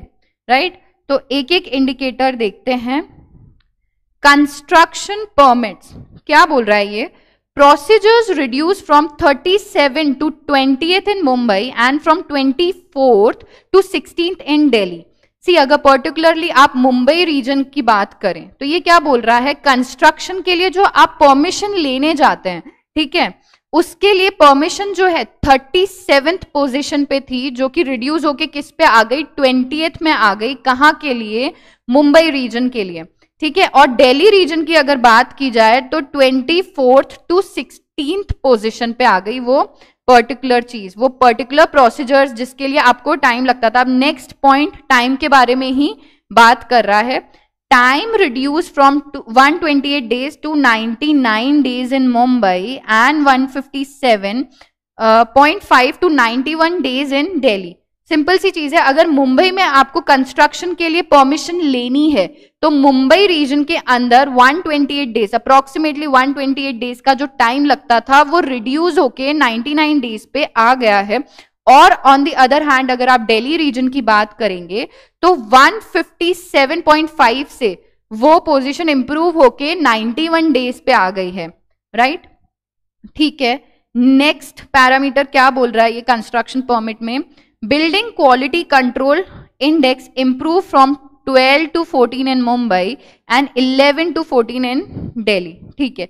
राइट तो एक एक इंडिकेटर देखते हैं कंस्ट्रक्शन परमिट्स क्या बोल रहा है ये Procedures reduced from 37 to 20th in Mumbai and from 24th to 16th in Delhi. सी अगर पर्टिकुलरली आप मुंबई रीजन की बात करें तो ये क्या बोल रहा है कंस्ट्रक्शन के लिए जो आप परमिशन लेने जाते हैं ठीक है उसके लिए परमिशन जो है थर्टी सेवेंथ पोजिशन पे थी जो कि रिड्यूस होके किस पे आ गई ट्वेंटी में आ गई कहाँ के लिए मुंबई रीजन के लिए ठीक है और दिल्ली रीजन की अगर बात की जाए तो twenty fourth to sixteen position पे आ गई वो पर्टिकुलर चीज वो पर्टिकुलर प्रोसीजर्स जिसके लिए आपको टाइम लगता था अब नेक्स्ट पॉइंट टाइम के बारे में ही बात कर रहा है time reduce from 128 days to 99 days in Mumbai and 157.5 to 91 days in Delhi simple सी चीज है अगर मुंबई में आपको कंस्ट्रक्शन के लिए परमिशन लेनी है तो मुंबई रीजन के अंदर 128 डेज अप्रोक्सीमेटली 128 डेज का जो टाइम लगता था वो रिड्यूस होके 99 डेज पे आ गया है और ऑन दी अदर हैंड अगर आप दिल्ली रीजन की बात करेंगे तो 157.5 से वो पोजीशन इंप्रूव होके 91 डेज पे आ गई है राइट right? ठीक है नेक्स्ट पैरामीटर क्या बोल रहा है ये कंस्ट्रक्शन परमिट में building quality control index improve from 12 to 14 in Mumbai and 11 to 14 in Delhi ठीक है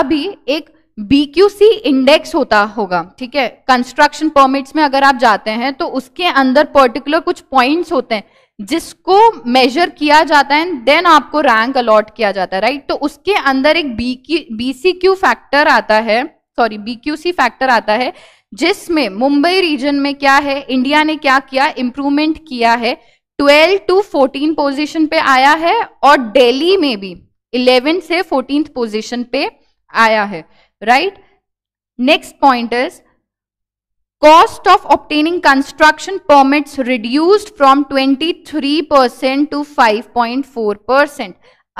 अभी एक BQC इंडेक्स होता होगा ठीक है कंस्ट्रक्शन परमिट्स में अगर आप जाते हैं तो उसके अंदर पर्टिकुलर कुछ पॉइंट्स होते हैं जिसको मेजर किया जाता है देन आपको रैंक अलॉट किया जाता है राइट तो उसके अंदर एक बी सी क्यू फैक्टर आता है सॉरी सी फैक्टर आता है जिसमें मुंबई रीजन में क्या है इंडिया ने क्या किया इंप्रूवमेंट किया है 12 टू 14 पोजीशन पे आया है और दिल्ली में भी 11 से 14 पोजीशन पे आया है right next point is cost from twenty three percent to five 23% four 5.4%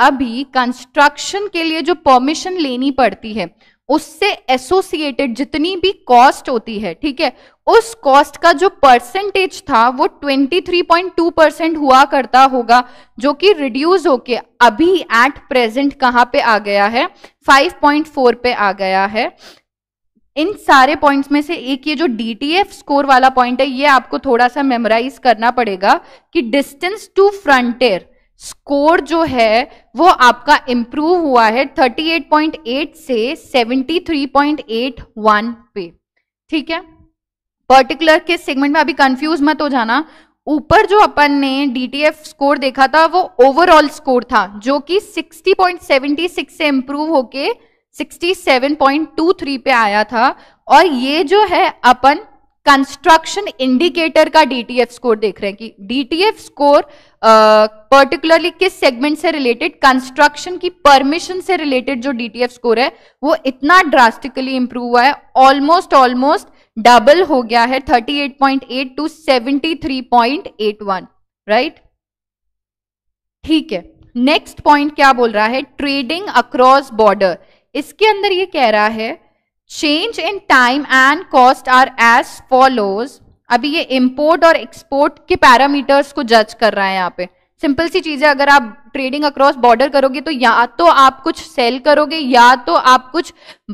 अभी कंस्ट्रक्शन के लिए जो परमिशन लेनी पड़ती है उससे एसोसिएटेड जितनी भी कॉस्ट होती है ठीक है उस कॉस्ट का जो परसेंटेज था वो 23.2 परसेंट हुआ करता होगा जो कि रिड्यूस होके अभी एट प्रेजेंट कहाँ पे आ गया है 5.4 पे आ गया है इन सारे पॉइंट्स में से एक ये जो डीटीएफ स्कोर वाला पॉइंट है ये आपको थोड़ा सा मेमोराइज करना पड़ेगा कि डिस्टेंस टू फ्रंटियर स्कोर जो है वो आपका इंप्रूव हुआ है 38.8 से 73.81 पे ठीक है पर्टिकुलर के सेगमेंट में अभी कंफ्यूज मत हो जाना ऊपर जो अपन ने डीटीएफ स्कोर देखा था वो ओवरऑल स्कोर था जो कि 60.76 से इंप्रूव होके 67.23 पे आया था और ये जो है अपन कंस्ट्रक्शन इंडिकेटर का डीटीएफ स्कोर देख रहे हैं कि डीटीएफ स्कोर पर्टिकुलरली किस सेगमेंट से रिलेटेड कंस्ट्रक्शन की परमिशन से रिलेटेड जो डीटीएफ स्कोर है वो इतना ड्रास्टिकली इंप्रूव हुआ है ऑलमोस्ट ऑलमोस्ट डबल हो गया है 38.8 टू 73.81 राइट ठीक है नेक्स्ट पॉइंट क्या बोल रहा है ट्रेडिंग अक्रॉस बॉर्डर इसके अंदर ये कह रहा है change in time and cost are as follows अभी ये इम्पोर्ट और एक्सपोर्ट के पैरामीटर्स को जज कर रहा है यहाँ पे सिंपल सी चीज है अगर आप ट्रेडिंग अक्रॉस बॉर्डर करोगे तो या तो आप कुछ सेल करोगे या तो आप कुछ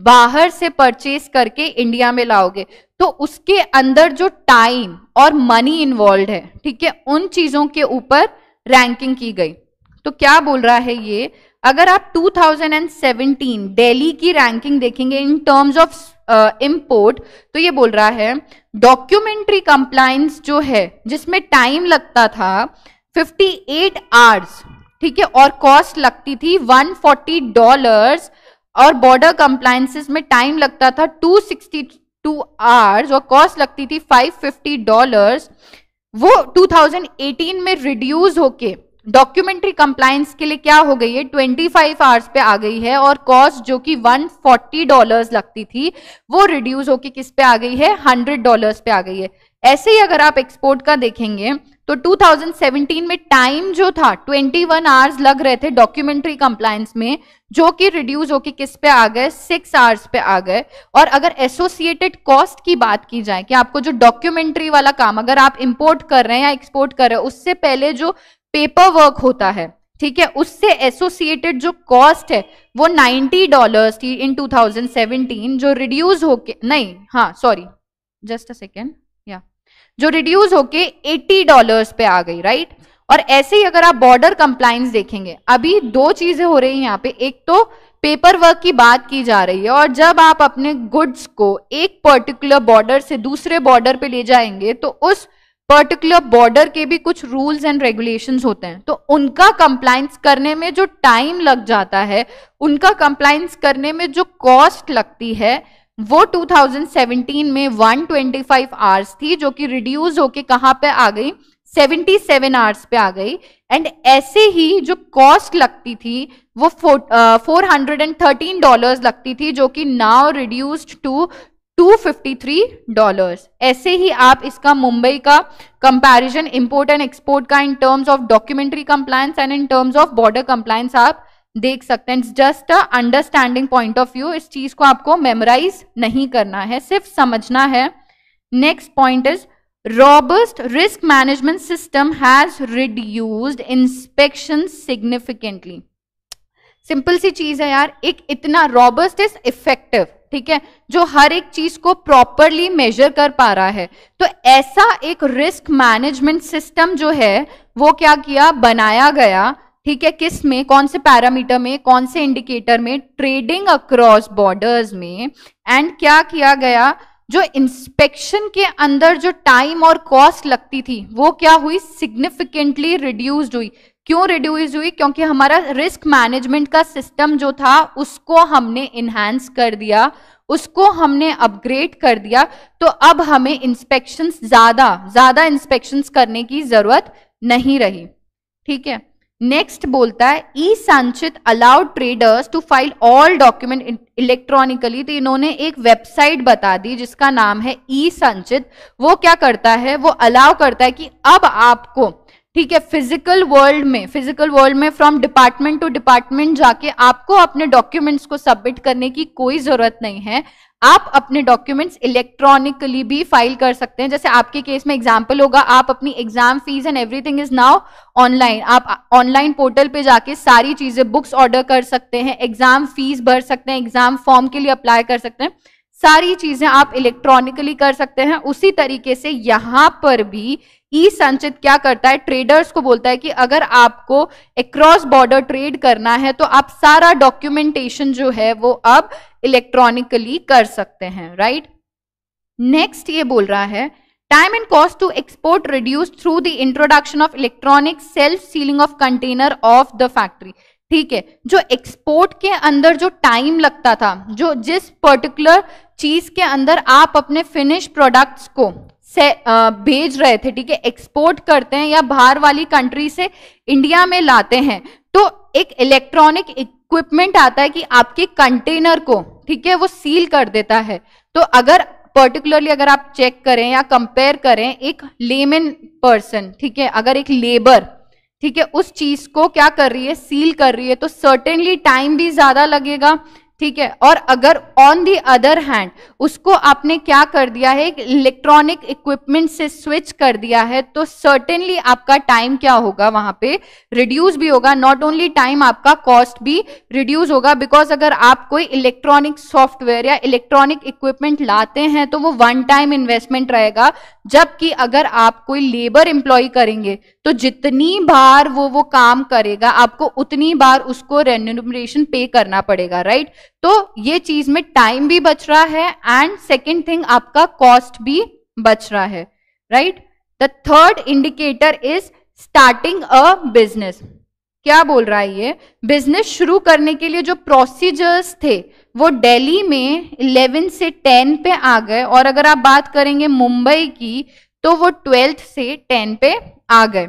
बाहर से परचेस करके इंडिया में लाओगे तो उसके अंदर जो टाइम और मनी इन्वॉल्व है ठीक है उन चीजों के ऊपर रैंकिंग की गई तो क्या बोल रहा है ये अगर आप 2017 दिल्ली की रैंकिंग देखेंगे इन टर्म्स ऑफ इम्पोर्ट तो ये बोल रहा है डॉक्यूमेंट्री कंप्लाइंस जो है जिसमें टाइम लगता था 58 आवर्स ठीक है और कॉस्ट लगती थी 140 डॉलर्स और बॉर्डर कंप्लाइंस में टाइम लगता था 262 आवर्स और कॉस्ट लगती थी 550 डॉलर्स वो 2018 में रिड्यूस होके डॉक्यूमेंट्री कंप्लायंस के लिए क्या हो गई है 25 आवर्स पे आ गई है और कॉस्ट जो कि 140 डॉलर्स लगती थी वो रिड्यूस होके किस पे आ गई है 100 डॉलर्स पे आ गई है ऐसे ही अगर आप एक्सपोर्ट का देखेंगे तो 2017 में टाइम जो था 21 आवर्स लग रहे थे डॉक्यूमेंट्री कंप्लायंस में जो कि रिड्यूस होके किस पे आ गए सिक्स आवर्स पे आ गए और अगर एसोसिएटेड कॉस्ट की बात की जाए कि आपको जो डॉक्यूमेंट्री वाला काम अगर आप इंपोर्ट कर रहे हैं या एक्सपोर्ट कर रहे हैं उससे पहले जो पेपर वर्क होता है ठीक है उससे एसोसिएटेड जो कॉस्ट है वो 90 डॉलर्स थी इन 2017 जो रिड्यूस होके नहीं हाँ सॉरी जस्ट अ सेकेंड या जो रिड्यूस होके 80 डॉलर्स पे आ गई राइट right? और ऐसे ही अगर आप बॉर्डर कंप्लाइंस देखेंगे अभी दो चीजें हो रही हैं यहाँ पे एक तो पेपर वर्क की बात की जा रही है और जब आप अपने गुड्स को एक पर्टिकुलर बॉर्डर से दूसरे बॉर्डर पे ले जाएंगे तो उस पर्टिकुलर बॉर्डर के भी कुछ रूल्स एंड रेगुलेशंस होते हैं तो उनका कंप्लाइंस करने में जो टाइम लग जाता है उनका कंप्लाइंस करने में जो कॉस्ट लगती है वो 2017 में 125 आवर्स थी जो कि रिड्यूस होके कहाँ पे आ गई 77 आवर्स पे आ गई एंड ऐसे ही जो कॉस्ट लगती थी वो four hundred and thirteen dollar लगती थी जो कि नाउ रिड्यूस्ड टू 253 डॉलर्स ऐसे ही आप इसका मुंबई का कंपैरिजन इंपोर्ट एंड एक्सपोर्ट का in terms of documentary compliance and in terms of border compliance आप देख सकते हैं just a understanding point of view इस चीज को आपको मेमोराइज नहीं करना है सिर्फ समझना है next point is robust risk management system has reduce inspection significantly simple सी चीज है यार एक इतना रॉबस्ट इज इफेक्टिव ठीक है जो हर एक चीज को प्रॉपरली मेजर कर पा रहा है तो ऐसा एक रिस्क मैनेजमेंट सिस्टम जो है वो क्या किया बनाया गया ठीक है किस में कौन से पैरामीटर में कौन से इंडिकेटर में ट्रेडिंग अक्रॉस बॉर्डर्स में एंड क्या किया गया जो इंस्पेक्शन के अंदर जो टाइम और कॉस्ट लगती थी वो क्या हुई सिग्निफिकेंटली रिड्यूस्ड हुई क्यों रिड्यूस हुई क्योंकि हमारा रिस्क मैनेजमेंट का सिस्टम जो था उसको हमने इन्हांस कर दिया उसको हमने अपग्रेड कर दिया तो अब हमें इंस्पेक्शन ज्यादा ज्यादा इंस्पेक्शन करने की जरूरत नहीं रही ठीक है नेक्स्ट बोलता है e Sanchit allowed traders to file all document electronically तो इन्होंने एक वेबसाइट बता दी जिसका नाम है ई संचित वो क्या करता है वो अलाउ करता है कि अब आपको ठीक है फिजिकल वर्ल्ड में फिजिकल वर्ल्ड में फ्रॉम डिपार्टमेंट टू डिपार्टमेंट जाके आपको अपने डॉक्यूमेंट्स को सबमिट करने की कोई जरूरत नहीं है आप अपने डॉक्यूमेंट्स इलेक्ट्रॉनिकली भी फाइल कर सकते हैं जैसे आपके केस में एग्जाम्पल होगा आप अपनी exam fees and everything is now online आप ऑनलाइन पोर्टल पे जाके सारी चीजें बुक्स ऑर्डर कर सकते हैं एग्जाम फीस भर सकते हैं एग्जाम फॉर्म के लिए अप्लाई कर सकते हैं सारी चीजें आप इलेक्ट्रॉनिकली कर सकते हैं उसी तरीके से यहां पर भी ई संचित क्या करता है ट्रेडर्स को बोलता है कि अगर आपको अक्रॉस बॉर्डर ट्रेड करना है तो आप सारा डॉक्यूमेंटेशन जो है वो अब इलेक्ट्रॉनिकली कर सकते हैं राइट नेक्स्ट ये बोल रहा है time and cost to export reduce through the introduction of electronic self sealing of container of the factory ठीक है जो एक्सपोर्ट के अंदर जो टाइम लगता था जो जिस पर्टिकुलर चीज के अंदर आप अपने फिनिश प्रोडक्ट्स को से भेज रहे थे ठीक है एक्सपोर्ट करते हैं या बाहर वाली कंट्री से इंडिया में लाते हैं तो एक इलेक्ट्रॉनिक इक्विपमेंट आता है कि आपके कंटेनर को ठीक है वो सील कर देता है तो अगर पर्टिकुलरली अगर आप चेक करें या कंपेयर करें एक लेमन पर्सन ठीक है अगर एक लेबर ठीक है उस चीज को क्या कर रही है सील कर रही है तो सर्टेनली टाइम भी ज्यादा लगेगा ठीक है और अगर ऑन दी अदर हैंड उसको आपने क्या कर दिया है इलेक्ट्रॉनिक इक्विपमेंट से स्विच कर दिया है तो सर्टेनली आपका टाइम क्या होगा वहां पे रिड्यूस भी होगा नॉट ओनली टाइम आपका कॉस्ट भी रिड्यूस होगा बिकॉज अगर आप कोई इलेक्ट्रॉनिक सॉफ्टवेयर या इलेक्ट्रॉनिक इक्विपमेंट लाते हैं तो वो वन टाइम इन्वेस्टमेंट रहेगा जबकि अगर आप कोई लेबर एम्प्लॉय करेंगे तो जितनी बार वो वो काम करेगा आपको उतनी बार उसको रेन्यूमरेशन पे करना पड़ेगा राइट right? तो ये चीज में टाइम भी बच रहा है एंड सेकेंड थिंग आपका कॉस्ट भी बच रहा है right the third indicator is starting a business क्या बोल रहा है ये बिजनेस शुरू करने के लिए जो प्रोसीजर्स थे वो दिल्ली में 11 से 10 पे आ गए और अगर आप बात करेंगे मुंबई की तो वो ट्वेल्थ से 10 पे आ गए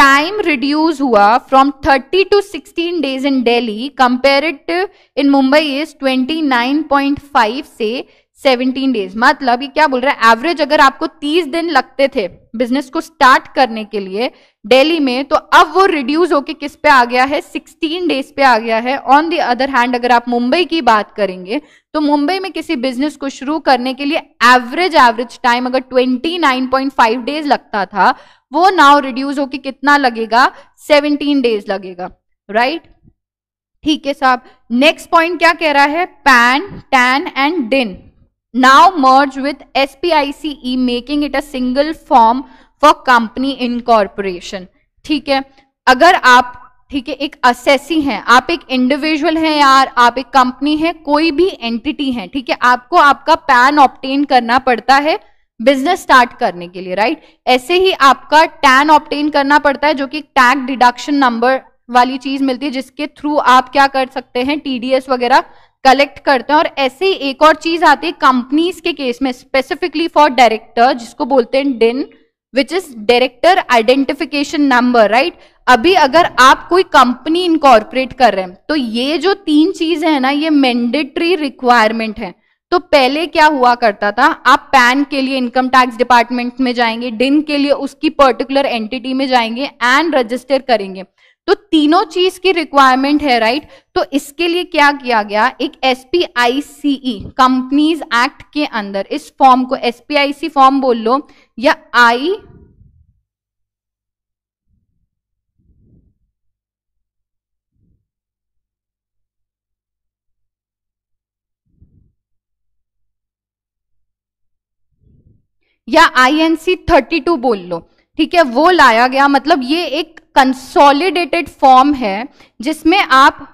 time reduce hua from 30 to 16 days in Delhi compared to in Mumbai is 29.5 say seventeen days मतलब ये क्या बोल रहा है एवरेज अगर आपको तीस दिन लगते थे बिजनेस को स्टार्ट करने के लिए डेली में तो अब वो रिड्यूस होके किस पे आ गया है सिक्सटीन डेज पे आ गया है ऑन दी अदर हैंड अगर आप मुंबई की बात करेंगे तो मुंबई में किसी बिजनेस को शुरू करने के लिए एवरेज एवरेज टाइम अगर twenty nine point five days लगता था वो नाव रिड्यूस होके कितना लगेगा सेवनटीन डेज लगेगा राइट ठीक है साहब नेक्स्ट पॉइंट क्या कह रहा है PAN TAN and DIN now merge with SPICE making it a single form for company incorporation ठीक है अगर आप ठीक है एक असेसी हैं आप एक इंडिविजुअल हैं यार आप एक कंपनी है कोई भी एंटिटी है ठीक है आपको आपका पैन ऑप्टेन करना पड़ता है बिजनेस स्टार्ट करने के लिए राइट ऐसे ही आपका टैन ऑप्टेन करना पड़ता है जो कि टैक्स डिडक्शन नंबर वाली चीज मिलती है जिसके थ्रू आप क्या कर सकते हैं टीडीएस वगैरह कलेक्ट करते हैं और ऐसे ही एक और चीज आती है कंपनीज के केस में स्पेसिफिकली फॉर डायरेक्टर जिसको बोलते हैं DIN which is director identification number right अभी अगर आप कोई कंपनी इनकॉर्पोरेट कर रहे हैं तो ये जो तीन चीज है ना ये मैंडेटरी रिक्वायरमेंट है तो पहले क्या हुआ करता था आप पैन के लिए इनकम टैक्स डिपार्टमेंट में जाएंगे डिन के लिए उसकी पर्टिकुलर एंटिटी में जाएंगे एंड रजिस्टर करेंगे तो तीनों चीज की रिक्वायरमेंट है राइट तो इसके लिए क्या किया गया एक S P I companies act के अंदर इस फॉर्म को S P I C form बोल लो या आई या I N C thirty two बोल लो ठीक है वो लाया गया मतलब ये एक कंसोलिडेटेड फॉर्म है जिसमें आप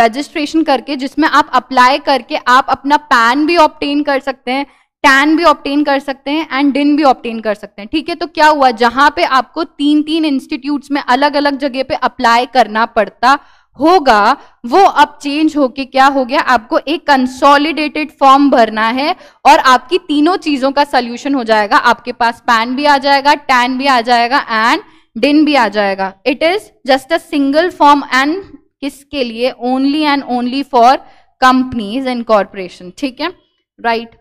रजिस्ट्रेशन करके जिसमें आप अप्लाई करके आप अपना पैन भी ऑप्टेन कर सकते हैं टैन भी ऑप्टेन कर सकते हैं एंड डिन भी ऑप्टेन कर सकते हैं ठीक है तो क्या हुआ जहां पे आपको तीन तीन इंस्टीट्यूट्स में अलग अलग जगह पे अप्लाई करना पड़ता होगा वो अब चेंज होके क्या हो गया आपको एक कंसोलिडेटेड फॉर्म भरना है और आपकी तीनों चीजों का सोल्यूशन हो जाएगा आपके पास पैन भी आ जाएगा टैन भी आ जाएगा एंड डिन भी आ जाएगा it is just a single form and किसके लिए only and only for companies and corporation ठीक है right right.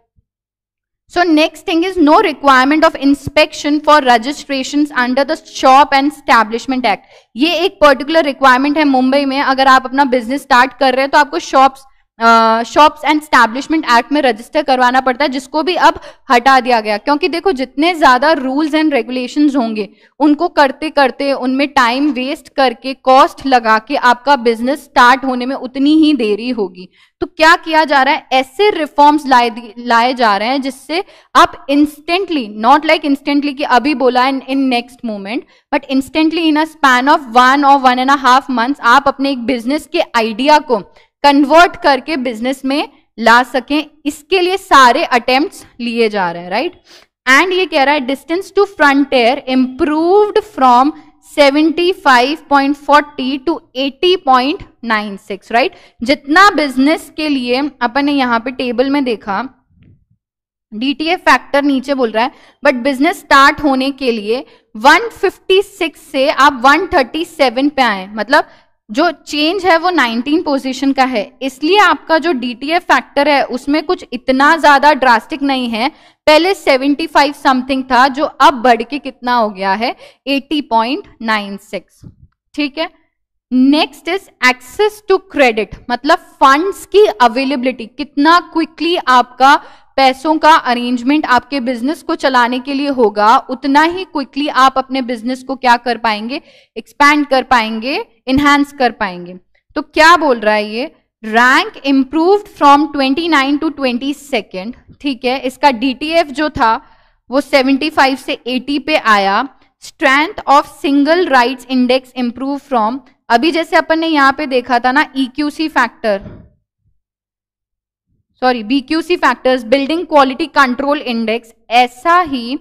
So next thing is no requirement of inspection for registrations under the Shop and Establishment Act. ये एक particular requirement है मुंबई में अगर आप अपना business start कर रहे हैं तो आपको shops shops and establishment act में रजिस्टर करवाना पड़ता है जिसको भी अब हटा दिया गया क्योंकि देखो जितने ज़्यादा रूल्स एंड रेगुलेशन होंगे उनको करते करते उनमें टाइम वेस्ट करके कॉस्ट लगा के आपका बिजनेस स्टार्ट होने में उतनी ही देरी होगी तो क्या किया जा रहा है ऐसे रिफॉर्म्स लाए लाए जा रहे हैं जिससे आप इंस्टेंटली नॉट लाइक इंस्टेंटली कि अभी बोला in in next moment but instantly in a span of one और वन एंड हाफ मंथ्स आप अपने एक बिजनेस के आइडिया को कन्वर्ट करके बिजनेस में ला सकें इसके लिए सारे अटेम्प्ट लिए जा रहे हैं राइट एंड ये कह रहा है distance to frontier improved from 75.40 to 80.96 right जितना बिजनेस के लिए अपन ने यहाँ पे टेबल में देखा डीटीए फैक्टर नीचे बोल रहा है बट बिजनेस स्टार्ट होने के लिए 156 से आप 137 पे आए मतलब जो चेंज है वो 19 पोजीशन का है इसलिए आपका जो डीटीएफ फैक्टर है उसमें कुछ इतना ज्यादा ड्रास्टिक नहीं है पहले 75 समथिंग था जो अब बढ़ के कितना हो गया है 80.96 ठीक है next is access to credit मतलब फंड्स की अवेलेबिलिटी कितना क्विकली आपका पैसों का अरेंजमेंट आपके बिजनेस को चलाने के लिए होगा उतना ही क्विकली आप अपने बिजनेस को क्या कर पाएंगे एक्सपैंड कर पाएंगे इन्हांस कर पाएंगे तो क्या बोल रहा है ये rank improved from 29 to twenty second ठीक है इसका डीटीएफ जो था वो 75 से 80 पे आया strength of single rights index improve from अभी जैसे अपन ने यहाँ पे देखा था ना E e factor sorry BQC factors building quality control index ऐसा ही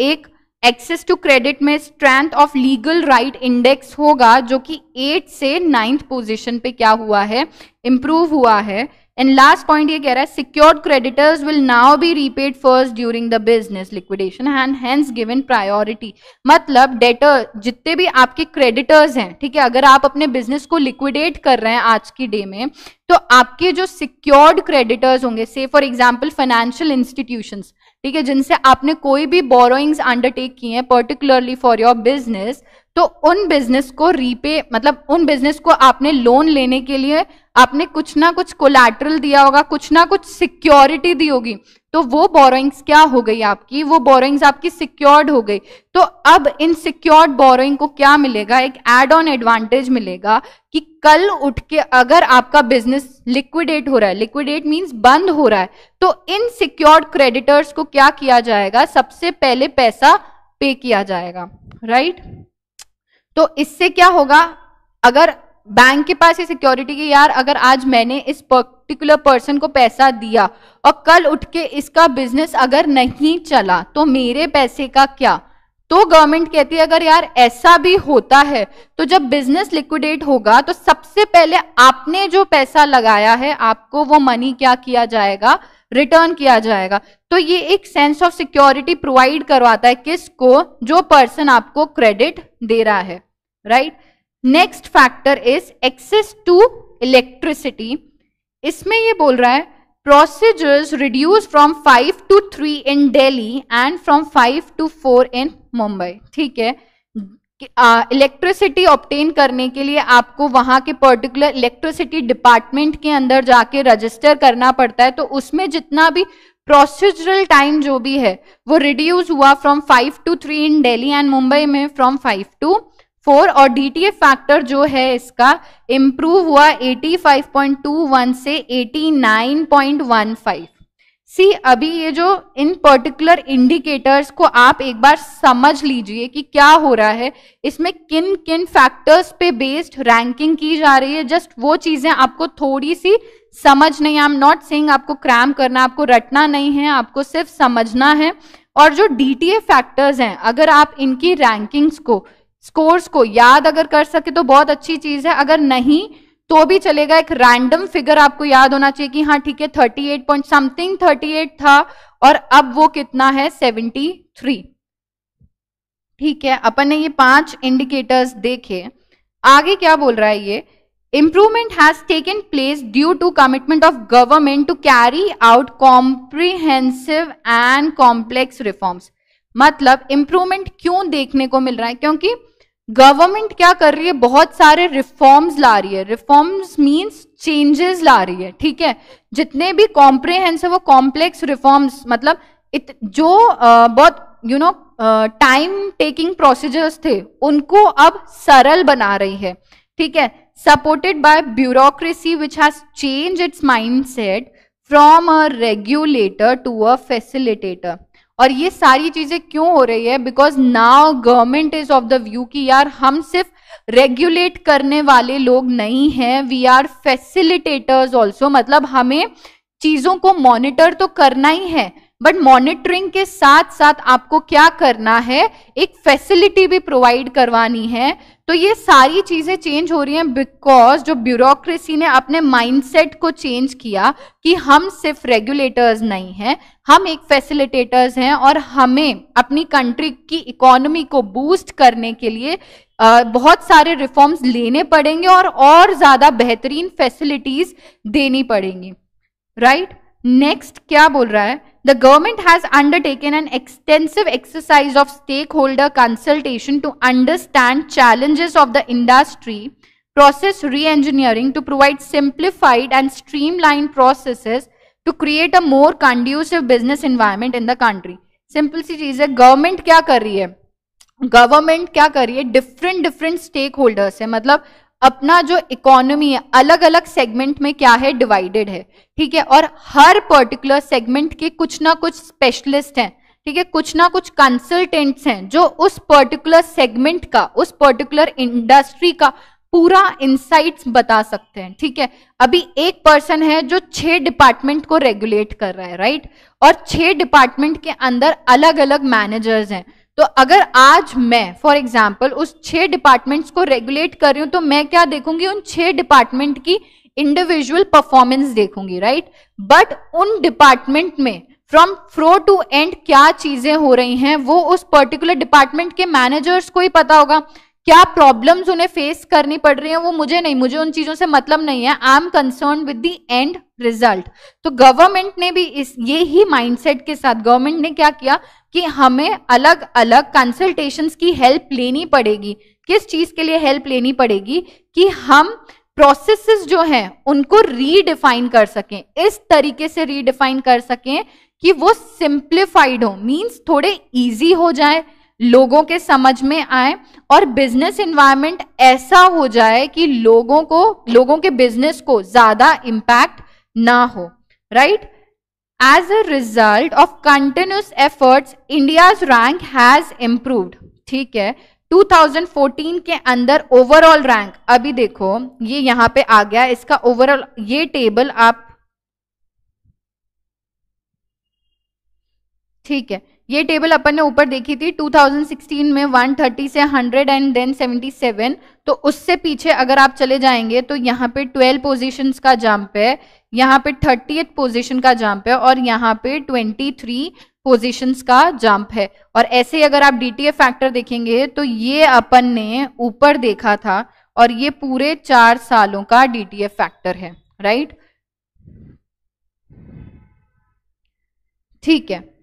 एक एक्सेस टू क्रेडिट में strength of legal right index होगा जो कि एट से नाइन्थ पोजीशन पे क्या हुआ है इंप्रूव हुआ है एंड लास्ट पॉइंट ये कह रहा है secured creditors will now be repaid first during the business liquidation and hence given priority मतलब डेटर जितने भी आपके क्रेडिटर्स हैं ठीक है अगर आप अपने बिजनेस को लिक्विडेट कर रहे हैं आज की डे में तो आपके जो सिक्योर्ड क्रेडिटर्स होंगे से फॉर एग्जाम्पल फाइनेंशियल इंस्टीट्यूशन ठीक है जिनसे आपने कोई भी बोरोइंग्स अंडरटेक की हैं पर्टिकुलरली फॉर योर बिजनेस तो उन बिजनेस को रीपे मतलब उन बिजनेस को आपने लोन लेने के लिए आपने कुछ ना कुछ कोलैटरल दिया होगा कुछ ना कुछ सिक्योरिटी दी होगी तो वो बोरोइंग्स क्या हो गई आपकी वो बोरोइंग्स आपकी सिक्योर्ड हो गई तो अब इन सिक्योर्ड बोरोइंग को क्या मिलेगा एक एड ऑन एडवांटेज मिलेगा कि कल उठ के अगर आपका बिजनेस लिक्विडेट हो रहा है लिक्विडेट मींस बंद हो रहा है तो इन सिक्योर्ड क्रेडिटर्स को क्या किया जाएगा सबसे पहले पैसा पे किया जाएगा राइट right? तो इससे क्या होगा अगर बैंक के पास ये सिक्योरिटी की यार अगर आज मैंने इस पर्टिकुलर पर्सन को पैसा दिया और कल उठ के इसका बिजनेस अगर नहीं चला तो मेरे पैसे का क्या तो गवर्नमेंट कहती है अगर यार ऐसा भी होता है तो जब बिजनेस लिक्विडेट होगा तो सबसे पहले आपने जो पैसा लगाया है आपको वो मनी क्या किया जाएगा रिटर्न किया जाएगा तो ये एक सेंस ऑफ सिक्योरिटी प्रोवाइड करवाता है किसको जो पर्सन आपको क्रेडिट दे रहा है right right? Next factor is access to electricity इसमें ये बोल रहा है procedures reduce from five to three in Delhi and from five to four in Mumbai ठीक है इलेक्ट्रिसिटी uh, ऑप्टेन करने के लिए आपको वहां के पर्टिकुलर इलेक्ट्रिसिटी डिपार्टमेंट के अंदर जाके रजिस्टर करना पड़ता है तो उसमें जितना भी प्रोसीजरल टाइम जो भी है वो रिड्यूस हुआ from five to three in Delhi and Mumbai में फ्रॉम फाइव टू फोर और डी फैक्टर जो है इसका इम्प्रूव हुआ 85.21 से 89.15 सी अभी ये जो इन पर्टिकुलर इंडिकेटर्स को आप एक बार समझ लीजिए कि क्या हो रहा है इसमें किन किन फैक्टर्स पे बेस्ड रैंकिंग की जा रही है जस्ट वो चीज़ें आपको थोड़ी सी समझ नहीं आई एम नॉट सेइंग आपको क्रैम करना आपको रटना नहीं है आपको सिर्फ समझना है और जो डी फैक्टर्स हैं अगर आप इनकी रैंकिंग्स को स्कोर्स को याद अगर कर सके तो बहुत अच्छी चीज है अगर नहीं तो भी चलेगा एक रैंडम फिगर आपको याद होना चाहिए कि हाँ ठीक है thirty eight point something thirty eight था और अब वो कितना है सेवेंटी थ्री ठीक है अपन ने ये पांच इंडिकेटर्स देखे आगे क्या बोल रहा है ये improvement has taken place due to commitment of government to carry out comprehensive and complex reforms मतलब इंप्रूवमेंट क्यों देखने को मिल रहा है क्योंकि गवर्नमेंट क्या कर रही है बहुत सारे रिफॉर्म्स ला रही है रिफॉर्म्स मींस चेंजेस ला रही है ठीक है जितने भी कॉम्प्रिहेंसिव वो कॉम्प्लेक्स रिफॉर्म्स मतलब इत, जो आ, बहुत you know time taking procedures थे उनको अब सरल बना रही है ठीक है by bureaucracy which has change its mind set from a regulator to a facilitator और ये सारी चीजें क्यों हो रही है because now government is of the view कि यार हम सिर्फ रेगुलेट करने वाले लोग नहीं हैं वी आर फैसिलिटेटर्स ऑल्सो मतलब हमें चीजों को मॉनिटर तो करना ही है बट मॉनिटरिंग के साथ साथ आपको क्या करना है एक फैसिलिटी भी प्रोवाइड करवानी है तो ये सारी चीजें चेंज हो रही हैं बिकॉज जो ब्यूरोक्रेसी ने अपने माइंडसेट को चेंज किया कि हम सिर्फ रेगुलेटर्स नहीं हैं हम एक फैसिलिटेटर्स हैं और हमें अपनी कंट्री की इकोनॉमी को बूस्ट करने के लिए बहुत सारे रिफॉर्म्स लेने पड़ेंगे और और ज्यादा बेहतरीन फैसिलिटीज देनी पड़ेंगी राइट नेक्स्ट क्या बोल रहा है the government has undertaken an extensive exercise of stakeholder consultation to understand challenges of the industry, process re-engineering to provide simplified and streamlined processes to create a more conducive business environment in the country. Simple, सी चीज government, government, government. कर different है अपना जो economy है अलग अलग segment में क्या है डिवाइडेड है ठीक है और हर पर्टिकुलर सेगमेंट के कुछ ना कुछ स्पेशलिस्ट हैं ठीक है कुछ ना कुछ कंसल्टेंट्स हैं जो उस पर्टिकुलर सेगमेंट का उस पर्टिकुलर इंडस्ट्री का पूरा इंसाइट बता सकते हैं ठीक है अभी एक पर्सन है जो छह डिपार्टमेंट को रेगुलेट कर रहा है राइट और छह डिपार्टमेंट के अंदर अलग अलग मैनेजर्स हैं तो अगर आज मैं फॉर एग्जाम्पल उस छह डिपार्टमेंट्स को रेगुलेट कर रही हूं तो मैं क्या देखूंगी उन छह डिपार्टमेंट की इंडिविजुअल परफॉर्मेंस देखूंगी राइट बट उन डिपार्टमेंट में फ्रॉम फ्रो टू एंड क्या चीजें हो रही हैं वो उस पर्टिकुलर डिपार्टमेंट के मैनेजर्स को ही पता होगा क्या प्रॉब्लम्स उन्हें फेस करनी पड़ रही हैं वो मुझे नहीं मुझे उन चीजों से मतलब नहीं है I am concern with the end result तो गवर्नमेंट ने भी इस ये ही माइंडसेट के साथ गवर्नमेंट ने क्या किया कि हमें अलग अलग कंसल्टेशन की हेल्प लेनी पड़ेगी किस चीज के लिए हेल्प लेनी पड़ेगी कि हम प्रोसेस जो हैं उनको रीडिफाइन कर सकें इस तरीके से रीडिफाइन कर सकें कि वो सिंप्लीफाइड हो मींस थोड़े इजी हो जाए लोगों के समझ में आए और बिजनेस इन्वायरमेंट ऐसा हो जाए कि लोगों को लोगों के बिजनेस को ज्यादा इम्पैक्ट ना हो right as a result of continuous efforts India's rank has improved ठीक है 2014 के अंदर ओवरऑल रैंक अभी देखो ये यहां पे आ गया इसका ओवरऑल ये टेबल आप ठीक है ये टेबल अपन ने ऊपर देखी थी 2016 में 130 से 100 एंड देन 77 तो उससे पीछे अगर आप चले जाएंगे तो यहाँ पे 12 पोजीशंस का जंप है यहाँ पे थर्टी पोजीशन का जंप है और यहाँ पे 23 पोजीशंस का जंप है और ऐसे अगर आप डी फैक्टर देखेंगे तो ये अपन ने ऊपर देखा था और ये पूरे चार सालों का डी फैक्टर है राइट ठीक है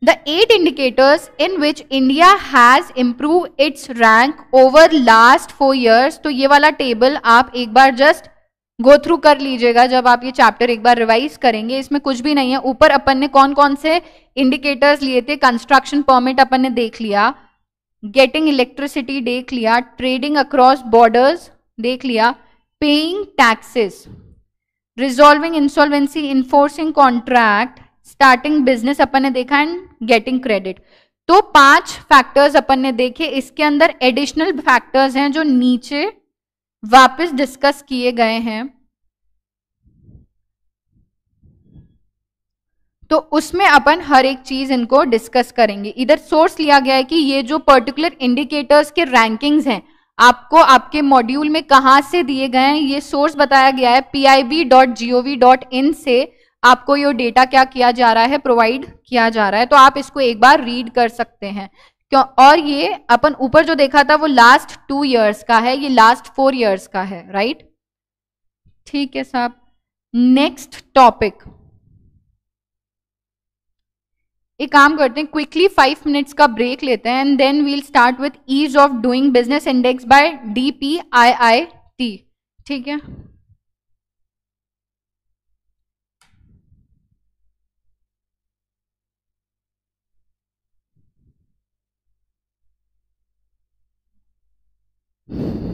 The eight indicators in which India has improved its rank over last four years. तो ये वाला टेबल आप एक बार जस्ट गो थ्रू कर लीजिएगा जब आप ये चैप्टर एक बार रिवाइज करेंगे इसमें कुछ भी नहीं है ऊपर अपन ने कौन कौन से इंडिकेटर्स लिए थे कंस्ट्रक्शन परमिट अपन ने देख लिया गेटिंग इलेक्ट्रिसिटी देख लिया ट्रेडिंग अक्रॉस बॉर्डर्स देख लिया paying taxes resolving insolvency enforcing contract starting business अपन ने देखा एंड गेटिंग क्रेडिट तो पांच फैक्टर्स अपन ने देखे इसके अंदर एडिशनल फैक्टर्स हैं जो नीचे वापस डिस्कस किए गए हैं तो उसमें अपन हर एक चीज इनको डिस्कस करेंगे इधर सोर्स लिया गया है कि ये जो पर्टिकुलर इंडिकेटर्स के रैंकिंग्स हैं आपको आपके मॉड्यूल में कहां से दिए गए हैं ये सोर्स बताया गया है पी डॉट इन से आपको ये डेटा क्या किया जा रहा है प्रोवाइड किया जा रहा है तो आप इसको एक बार रीड कर सकते हैं क्यों और ये अपन ऊपर जो देखा था वो लास्ट टू ईयर्स का है ये लास्ट फोर ईयर्स का है राइट ठीक है साहब नेक्स्ट टॉपिक एक काम करते हैं क्विकली फाइव मिनट्स का ब्रेक लेते हैं and then we'll start with ease of doing business index by D P I I T ठीक है you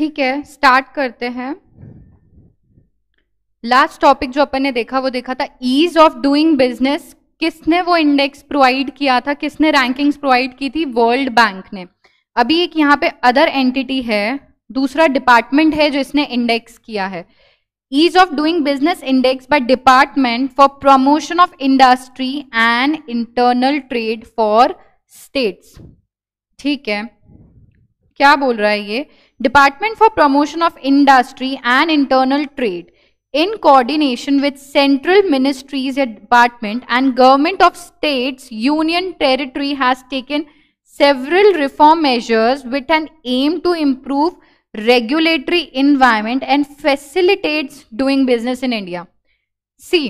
ठीक है स्टार्ट करते हैं लास्ट टॉपिक जो अपन ने देखा वो देखा था ईज ऑफ डूइंग बिजनेस किसने वो इंडेक्स प्रोवाइड किया था किसने रैंकिंग्स प्रोवाइड की थी वर्ल्ड बैंक ने अभी एक यहाँ पे अदर एंटिटी है दूसरा डिपार्टमेंट है जो इसने इंडेक्स किया है ease of doing business index by department for promotion of industry and internal trade for states ठीक है क्या बोल रहा है ये Department for Promotion of Industry and Internal Trade in coordination with central ministries and department and government of states union territory has taken several reform measures with an aim to improve regulatory environment and facilitates doing business in india see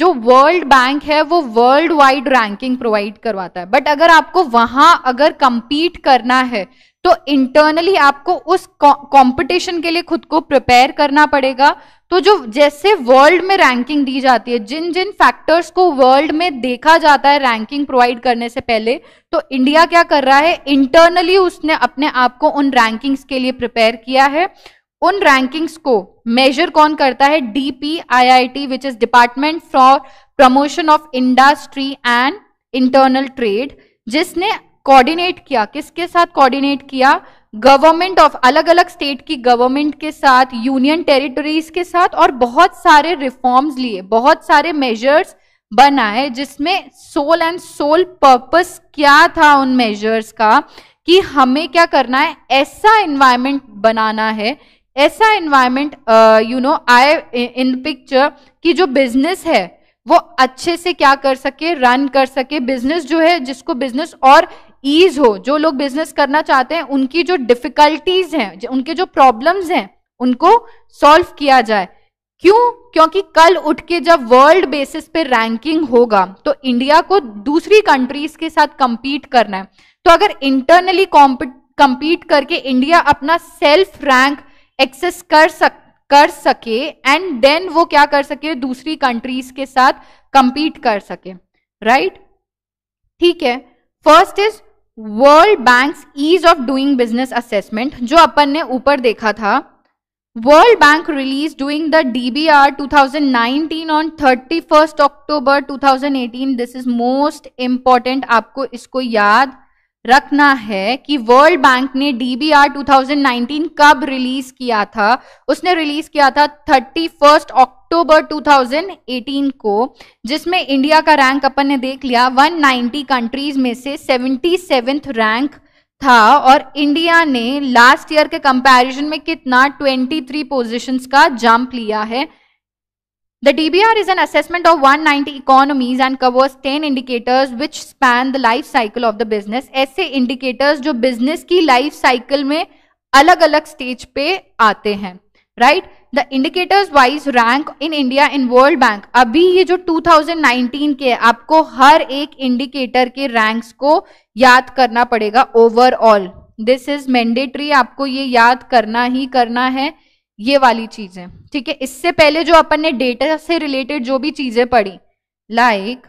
जो world bank है वो world wide ranking provide करवाता है but अगर आपको वहां अगर compete करना है तो इंटरनली आपको उस कंपटीशन के लिए खुद को प्रिपेयर करना पड़ेगा तो जो जैसे वर्ल्ड में रैंकिंग दी जाती है जिन जिन फैक्टर्स को वर्ल्ड में देखा जाता है रैंकिंग प्रोवाइड करने से पहले तो इंडिया क्या कर रहा है इंटरनली उसने अपने आप को उन रैंकिंग्स के लिए प्रिपेयर किया है उन रैंकिंग्स को मेजर कौन करता है DP IIT which is department for promotion of industry and internal trade जिसने कोऑर्डिनेट किया किसके साथ कोऑर्डिनेट किया गवर्नमेंट ऑफ अलग अलग स्टेट की गवर्नमेंट के साथ यूनियन टेरिटरीज के साथ और बहुत सारे रिफॉर्म्स लिए बहुत सारे मेजर्स बना है जिसमें सोल एंड सोल पर्पस क्या था उन मेजर्स का कि हमें क्या करना है ऐसा इन्वायरमेंट बनाना है ऐसा environment you know I in picture कि जो बिजनेस है वो अच्छे से क्या कर सके रन कर सके बिजनेस जो है जिसको बिजनेस और ईज हो जो लोग बिजनेस करना चाहते हैं उनकी जो डिफिकल्टीज हैं उनके जो प्रॉब्लम्स हैं उनको सॉल्व किया जाए क्यों क्योंकि कल उठ के जब वर्ल्ड बेसिस पे रैंकिंग होगा तो इंडिया को दूसरी कंट्रीज के साथ कंपीट करना है तो अगर इंटरनली कंपीट करके इंडिया अपना सेल्फ रैंक एक्सेस कर सक कर सके एंड देन वो क्या कर सके दूसरी कंट्रीज के साथ कंपीट कर सके राइट right? ठीक है first is world bank ease of doing business assessment जो अपन ने ऊपर देखा था world bank release doing the DBR 2019 on 31 October 2018 this is most important आपको इसको याद रखना है कि वर्ल्ड बैंक ने डीबीआर 2019 कब रिलीज किया था उसने रिलीज किया था 31 अक्टूबर 2018 को जिसमें इंडिया का रैंक अपन ने देख लिया 190 कंट्रीज में से सेवेंटी रैंक था और इंडिया ने लास्ट ईयर के कंपैरिजन में कितना 23 पोजीशंस का जंप लिया है The DBR is an assessment of 190 economies and covers 10 indicators which span the life cycle of the business. ऐसे indicators जो business की life cycle में अलग अलग stage पे आते हैं right? The indicators wise rank in India in World Bank. अभी ये जो 2019 के आपको हर एक indicator के ranks को याद करना पड़ेगा overall. This is mandatory. आपको ये याद करना ही करना है ये वाली चीजें ठीक है इससे पहले जो अपन ने डेटा से रिलेटेड जो भी चीजें पढ़ी लाइक like,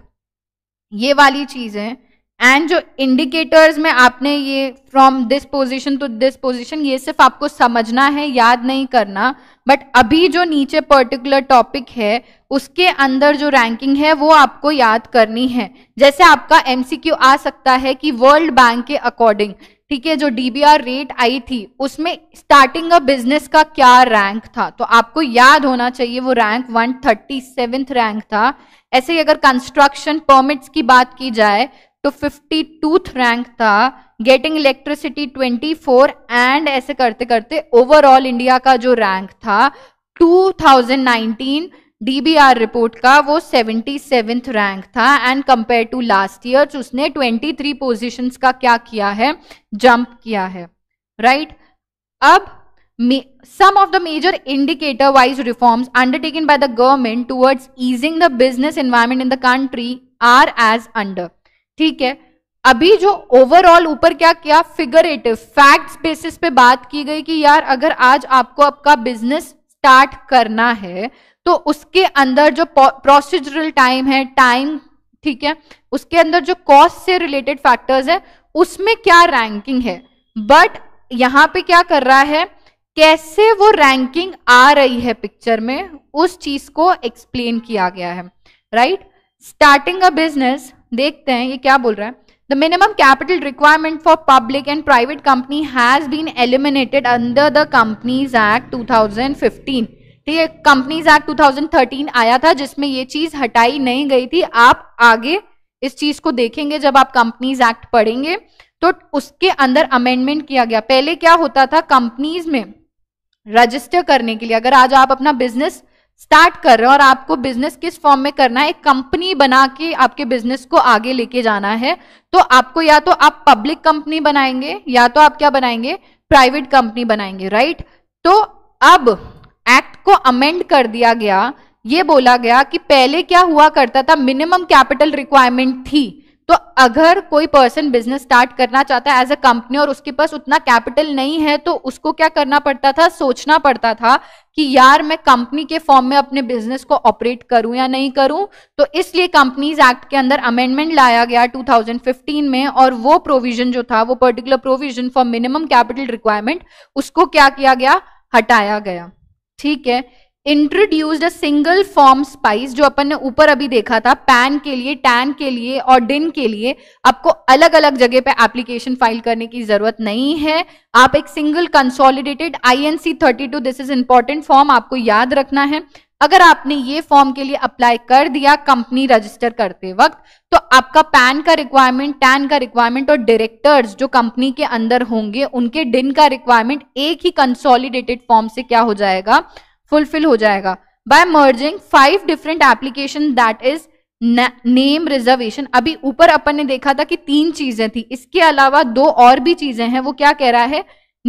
ये वाली चीजें एंड जो इंडिकेटर्स में आपने ये from this position to this position ये सिर्फ आपको समझना है याद नहीं करना बट अभी जो नीचे पर्टिकुलर टॉपिक है उसके अंदर जो रैंकिंग है वो आपको याद करनी है जैसे आपका एमसीक्यू आ सकता है कि वर्ल्ड बैंक के अकॉर्डिंग ठीक है जो डीबीआर रेट आई थी उसमें स्टार्टिंग अ बिजनेस का क्या रैंक था तो आपको याद होना चाहिए वो rank one thirty seventh rank था ऐसे ही अगर कंस्ट्रक्शन परमिट्स की बात की जाए तो फिफ्टी टूथ रैंक था getting electricity twenty four and ऐसे करते करते ओवरऑल इंडिया का जो रैंक था नाइनटीन डीबीआर रिपोर्ट का वो सेवेंटी सेवेंथ रैंक था and compare to last year उसने ट्वेंटी थ्री पोजिशन का क्या किया है जंप किया है राइट right? अब some of the major indicator wise reforms undertaken by the government towards easing the business environment in the country are as under ठीक है अभी जो ओवरऑल ऊपर क्या किया फिगरेटिव फैक्ट्स बेसिस पे बात की गई कि यार अगर आज आपको आपका बिजनेस स्टार्ट करना है तो उसके अंदर जो प्रोसीजरल टाइम है टाइम ठीक है उसके अंदर जो कॉस्ट से रिलेटेड फैक्टर्स है उसमें क्या रैंकिंग है बट यहाँ पे क्या कर रहा है कैसे वो रैंकिंग आ रही है पिक्चर में उस चीज को एक्सप्लेन किया गया है राइट स्टार्टिंग अ बिजनेस देखते हैं ये क्या बोल रहा है the minimum capital requirement for public and private company has been eliminated under the companies act 2015. ठीक है कंपनीज एक्ट 2013 आया था जिसमें ये चीज हटाई नहीं गई थी आप आगे इस चीज को देखेंगे जब आप कंपनीज एक्ट पढ़ेंगे तो उसके अंदर अमेंडमेंट किया गया पहले क्या होता था कंपनीज में रजिस्टर करने के लिए अगर आज आप अपना बिजनेस स्टार्ट कर रहे हो और आपको बिजनेस किस फॉर्म में करना है एक कंपनी बना के आपके बिजनेस को आगे लेके जाना है तो आपको या तो आप पब्लिक कंपनी बनाएंगे या तो आप क्या बनाएंगे प्राइवेट कंपनी बनाएंगे राइट तो अब एक्ट को अमेंड कर दिया गया ये बोला गया कि पहले क्या हुआ करता था मिनिमम कैपिटल रिक्वायरमेंट थी तो अगर कोई पर्सन बिजनेस स्टार्ट करना चाहता है एज अ कंपनी और उसके पास उतना कैपिटल नहीं है तो उसको क्या करना पड़ता था सोचना पड़ता था कि यार मैं कंपनी के फॉर्म में अपने बिजनेस को ऑपरेट करूं या नहीं करूं तो इसलिए कंपनीज एक्ट के अंदर अमेंडमेंट लाया गया 2015 में और वो प्रोविजन जो था वो particular provision for minimum capital requirement उसको क्या किया गया हटाया गया ठीक है introduced a single form SPICe जो अपन ने ऊपर अभी देखा था पैन के लिए टैन के लिए और डिन के लिए आपको अलग अलग जगह पे एप्लीकेशन फाइल करने की जरूरत नहीं है आप एक single consolidated I N C thirty two this is important form आपको याद रखना है अगर आपने ये फॉर्म के लिए अप्लाई कर दिया कंपनी रजिस्टर करते वक्त तो आपका पैन का रिक्वायरमेंट टैन का रिक्वायरमेंट और डायरेक्टर्स जो कंपनी के अंदर होंगे उनके डिन का रिक्वायरमेंट एक ही कंसोलिडेटेड फॉर्म से क्या हो जाएगा फुलफिल हो जाएगा by merging five different application that is name reservation अभी ऊपर अपन ने देखा था कि तीन चीजें थी इसके अलावा दो और भी चीजें हैं वो क्या कह रहा है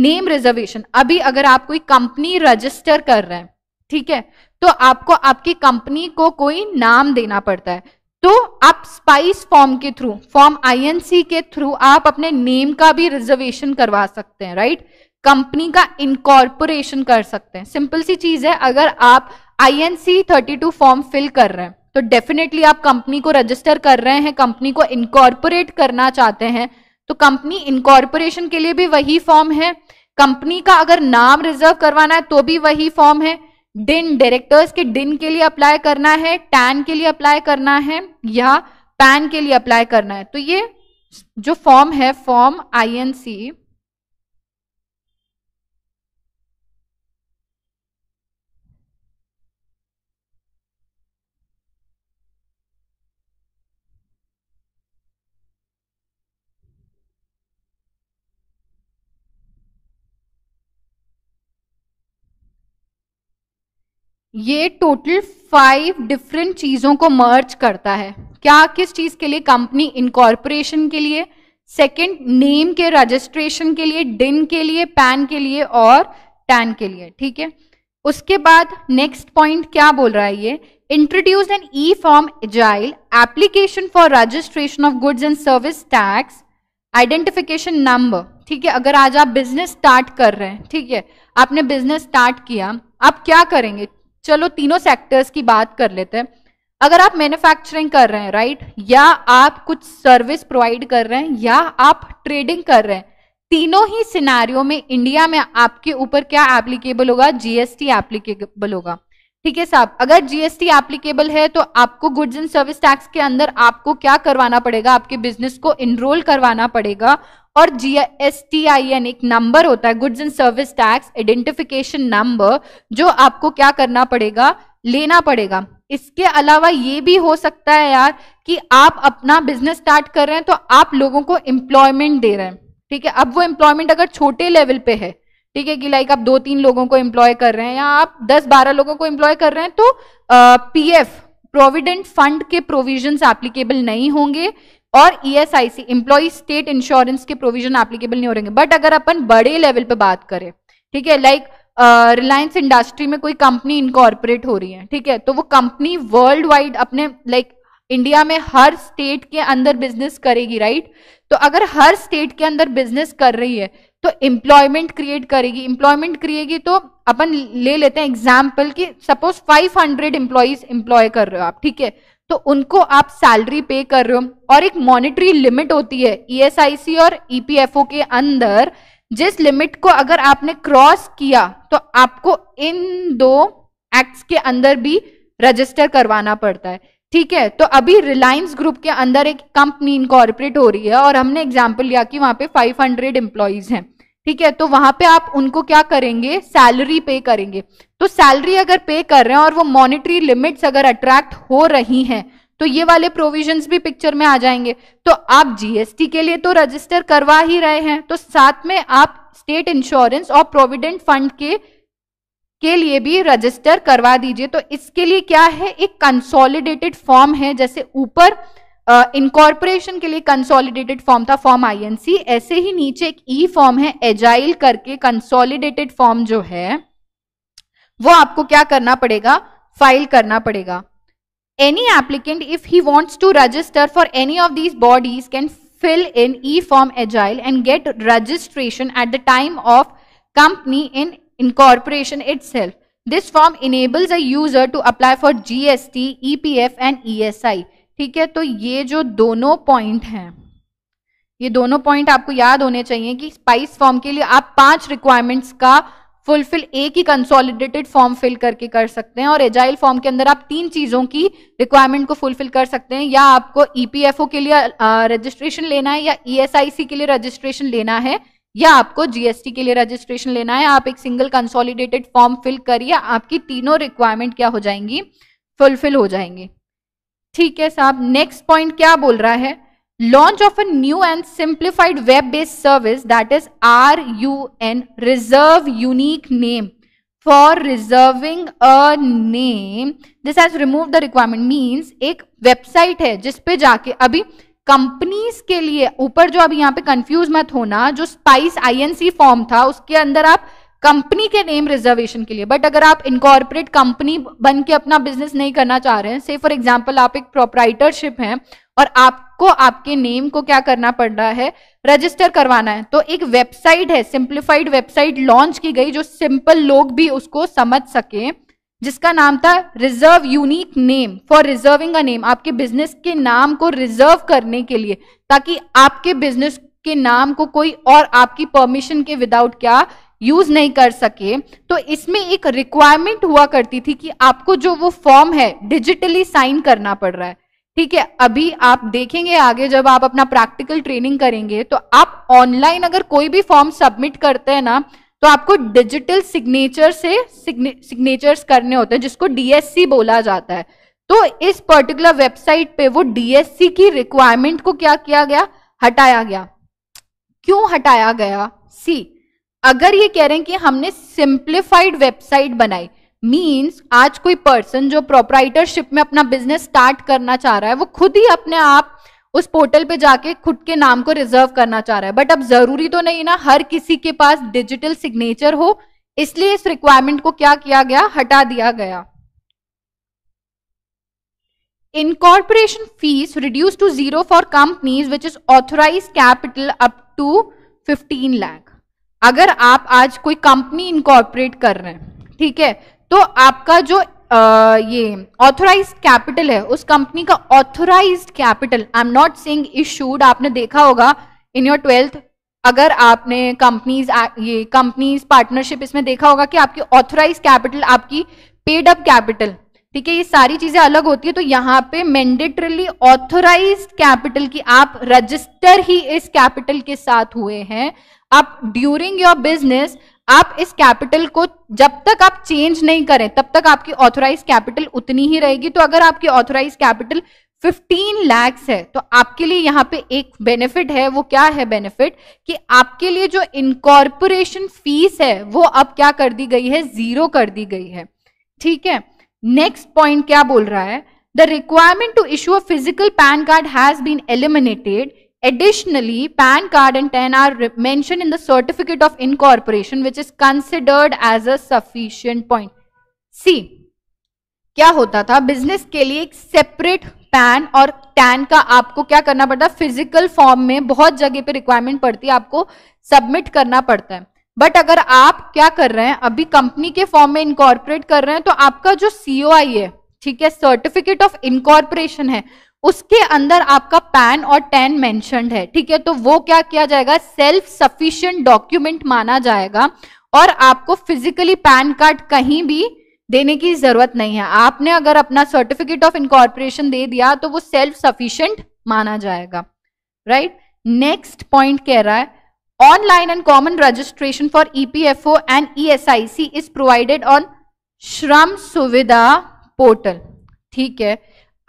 नेम रिजर्वेशन अभी अगर आप कोई कंपनी रजिस्टर कर रहे हैं ठीक है तो आपको आपकी कंपनी को कोई नाम देना पड़ता है तो आप स्पाइस फॉर्म के थ्रू फॉर्म आईएनसी के थ्रू आप अपने नेम का भी रिजर्वेशन करवा सकते हैं राइट कंपनी का इनकॉर्पोरेशन कर सकते हैं सिंपल सी चीज है अगर आप आईएनसी 32 फॉर्म फिल कर रहे हैं तो डेफिनेटली आप कंपनी को रजिस्टर कर रहे हैं कंपनी को इनकॉर्पोरेट करना चाहते हैं तो कंपनी इनकॉर्पोरेशन के लिए भी वही फॉर्म है कंपनी का अगर नाम रिजर्व करवाना है तो भी वही फॉर्म है डिन डायरेक्टर्स के डिन के लिए अप्लाई करना है टैन के लिए अप्लाई करना है या पैन के लिए अप्लाई करना है तो ये जो फॉर्म है फॉर्म आई एन सी ये टोटल फाइव डिफरेंट चीज़ों को मर्ज करता है क्या किस चीज़ के लिए कंपनी इनकॉर्पोरेशन के लिए सेकंड नेम के रजिस्ट्रेशन के लिए डिन के लिए पैन के लिए और टैन के लिए ठीक है उसके बाद नेक्स्ट पॉइंट क्या बोल रहा है ये introduce an e form agile application for registration of goods and service tax identification number ठीक है अगर आज आप बिजनेस स्टार्ट कर रहे हैं ठीक है आपने बिजनेस स्टार्ट किया आप क्या करेंगे चलो तीनों सेक्टर्स की बात कर लेते हैं अगर आप मैन्युफैक्चरिंग कर रहे हैं राइट या आप कुछ सर्विस प्रोवाइड कर रहे हैं या आप ट्रेडिंग कर रहे हैं तीनों ही सिनारियों में इंडिया में आपके ऊपर क्या एप्लीकेबल होगा जीएसटी एप्लीकेबल होगा ठीक है साहब अगर जीएसटी एप्लीकेबल है तो आपको गुड्स एंड सर्विस टैक्स के अंदर आपको क्या करवाना पड़ेगा आपके बिजनेस को इनरोल करवाना पड़ेगा और G S T I N एक नंबर होता है goods and service tax identification number जो आपको क्या करना पड़ेगा लेना पड़ेगा इसके अलावा ये भी हो सकता है यार कि आप अपना बिजनेस स्टार्ट कर रहे हैं तो आप लोगों को एम्प्लॉयमेंट दे रहे हैं ठीक है अब वो एम्प्लॉयमेंट अगर छोटे लेवल पे है ठीक है कि लाइक आप दो तीन लोगों को एम्प्लॉय कर रहे हैं या आप दस बारह लोगों को एम्प्लॉय कर रहे हैं तो पी एफ प्रोविडेंट फंड के प्रोविजन एप्लीकेबल नहीं होंगे और सी इंप्लॉई स्टेट इंश्योरेंस के प्रोविजन एप्लीकेबल नहीं हो रहे बट अगर अपन बड़े लेवल पे बात करें ठीक है लाइक रिलायंस इंडस्ट्री में कोई कंपनी इनकॉर्पोरेट हो रही है ठीक है तो वो कंपनी वर्ल्ड वाइड अपने लाइक like, इंडिया में हर स्टेट के अंदर बिजनेस करेगी राइट तो अगर हर स्टेट के अंदर बिजनेस कर रही है तो एम्प्लॉयमेंट क्रिएट करेगी एम्प्लॉयमेंट करिएगी तो अपन ले लेते हैं एग्जाम्पल कि सपोज 500 हंड्रेड एम्प्लॉयज एम्प्लॉय कर रहे हो आप ठीक है तो उनको आप सैलरी पे कर रहे हो और एक मॉनिटरी लिमिट होती है ईएसआईसी e और ईपीएफओ e के अंदर जिस लिमिट को अगर आपने क्रॉस किया तो आपको इन दो एक्ट्स के अंदर भी रजिस्टर करवाना पड़ता है ठीक है तो अभी रिलायंस ग्रुप के अंदर एक कंपनी इनकॉर्पोरेट हो रही है और हमने एग्जाम्पल लिया कि वहां पे 500 हंड्रेड एम्प्लॉयज हैं ठीक है तो वहां पे आप उनको क्या करेंगे सैलरी पे करेंगे तो सैलरी अगर पे कर रहे हैं और वो मॉनिटरी लिमिट्स अगर अट्रैक्ट हो रही हैं तो ये वाले प्रोविजंस भी पिक्चर में आ जाएंगे तो आप जीएसटी के लिए तो रजिस्टर करवा ही रहे हैं तो साथ में आप स्टेट इंश्योरेंस और प्रोविडेंट फंड के के लिए भी रजिस्टर करवा दीजिए तो इसके लिए क्या है एक कंसोलिडेटेड फॉर्म है जैसे ऊपर इनकॉर्पोरेशन के लिए कंसोलिडेटेड फॉर्म था फॉर्म आईएनसी ऐसे ही नीचे एक ई e फॉर्म है एजाइल करके कंसोलिडेटेड फॉर्म जो है वो आपको क्या करना पड़ेगा फाइल करना पड़ेगा any applicant if he wants to register for any of these bodies can fill in e form agile and get registration at the time of company in incorporation itself this form enables a user to apply for GST EPF and E S I ठीक है तो ये जो दोनों point हैं ये दोनों point आपको याद होने चाहिए कि स्पाइस फॉर्म के लिए आप पांच रिक्वायरमेंट्स का फुलफिल एक ही कंसोलिडेटेड फॉर्म फिल करके कर सकते हैं और एजाइल फॉर्म के अंदर आप तीन चीजों की रिक्वायरमेंट को फुलफिल कर सकते हैं या आपको ईपीएफओ e के लिए रजिस्ट्रेशन लेना है या ईएसआईसी e के लिए रजिस्ट्रेशन लेना है या आपको जीएसटी के लिए रजिस्ट्रेशन लेना है आप एक सिंगल कंसोलिडेटेड फॉर्म फिल करिए आपकी तीनों रिक्वायरमेंट क्या हो जाएंगी फुलफिल हो जाएंगी ठीक है साहब नेक्स्ट पॉइंट क्या बोल रहा है launch of a new and simplified web-based service that is RUN, reserve unique name. For reserving a name, this has removed the requirement. Means एक वेबसाइट है जिसपे जाके अभी कंपनीज के लिए ऊपर जो अभी यहाँ पे कंफ्यूज मत होना जो स्पाइस आईएनसी फॉर्म था उसके अंदर आप कंपनी के नेम रिजर्वेशन के लिए बट अगर आप इनकॉर्पोरेट कंपनी बन के अपना बिजनेस नहीं करना चाह रहे हैं से फॉर एग्जाम्पल आप एक प्रोपराइटरशिप हैं और आप आपको आपके नेम को क्या करना पड़ रहा है रजिस्टर करवाना है तो एक वेबसाइट है सिंप्लीफाइड वेबसाइट लॉन्च की गई जो सिंपल लोग भी उसको समझ सके जिसका नाम था reserve unique name for reserving a name आपके बिजनेस के नाम को रिजर्व करने के लिए ताकि आपके बिजनेस के नाम को कोई और आपकी परमिशन के विदाउट क्या यूज नहीं कर सके तो इसमें एक रिक्वायरमेंट हुआ करती थी कि आपको जो वो फॉर्म है डिजिटली साइन करना पड़ रहा है ठीक है अभी आप देखेंगे आगे जब आप अपना प्रैक्टिकल ट्रेनिंग करेंगे तो आप ऑनलाइन अगर कोई भी फॉर्म सबमिट करते हैं ना तो आपको डिजिटल सिग्नेचर से सिग्नेचर्स करने होते हैं जिसको डीएससी बोला जाता है तो इस पर्टिकुलर वेबसाइट पे वो डीएससी की रिक्वायरमेंट को क्या किया गया हटाया गया क्यों हटाया गया सी अगर ये कह रहे हैं कि हमने सिंप्लीफाइड वेबसाइट बनाई मीन्स आज कोई पर्सन जो प्रोपराइटरशिप में अपना बिजनेस स्टार्ट करना चाह रहा है वो खुद ही अपने आप उस पोर्टल पे जाके खुद के नाम को रिजर्व करना चाह रहा है बट अब जरूरी तो नहीं ना हर किसी के पास डिजिटल सिग्नेचर हो इसलिए इस रिक्वायरमेंट को क्या किया गया हटा दिया गया incorporation fees reduce to zero for companies which is authorise capital up to 15 lakh अगर आप आज कोई कंपनी इनकॉर्पोरेट कर रहे हैं ठीक है तो आपका जो आ, ये ऑथोराइज कैपिटल है उस कंपनी का authorise capital I am not saying issued आपने देखा होगा इन योर ट्वेल्थ अगर आपने कंपनीज ये कंपनीज पार्टनरशिप इसमें देखा होगा कि आपकी ऑथोराइज कैपिटल आपकी पेड अप कैपिटल ठीक है ये सारी चीजें अलग होती है तो यहाँ पे मैंडेटरली ऑथोराइज कैपिटल की आप रजिस्टर ही इस कैपिटल के साथ हुए हैं आप ड्यूरिंग योर बिजनेस आप इस कैपिटल को जब तक आप चेंज नहीं करें तब तक आपकी ऑथोराइज कैपिटल उतनी ही रहेगी तो अगर आपकी ऑथोराइज कैपिटल 15 लैक्स है तो आपके लिए यहाँ पे एक बेनिफिट है वो क्या है बेनिफिट कि आपके लिए जो इनकॉर्पोरेशन फीस है वो अब क्या कर दी गई है जीरो कर दी गई है ठीक है नेक्स्ट पॉइंट क्या बोल रहा है the requirement to issue a physical PAN card has been eliminated Additionally, PAN card and 10 are mentioned in the certificate of incorporation which is considered as a sufficient point. See, क्या होता था business के लिए एक separate pan और tan का आपको क्या करना पड़ता है फिजिकल फॉर्म में बहुत जगह पे रिक्वायरमेंट पड़ती है आपको सबमिट करना पड़ता है बट अगर आप क्या कर रहे हैं अभी कंपनी के फॉर्म में इनकॉर्पोरेट कर रहे हैं तो आपका जो सीओआई है ठीक है सर्टिफिकेट ऑफ इनकॉर्पोरेशन है उसके अंदर आपका पैन और टेन मैंशन है ठीक है तो वो क्या किया जाएगा सेल्फ सफिशियंट डॉक्यूमेंट माना जाएगा और आपको फिजिकली पैन कार्ड कहीं भी देने की जरूरत नहीं है आपने अगर अपना सर्टिफिकेट ऑफ इनकॉर्पोरेशन दे दिया तो वो सेल्फ सफिशियंट माना जाएगा राइट नेक्स्ट पॉइंट कह रहा है online and common registration for EPFO and ESIC is provided on Shram Suvidha portal ठीक है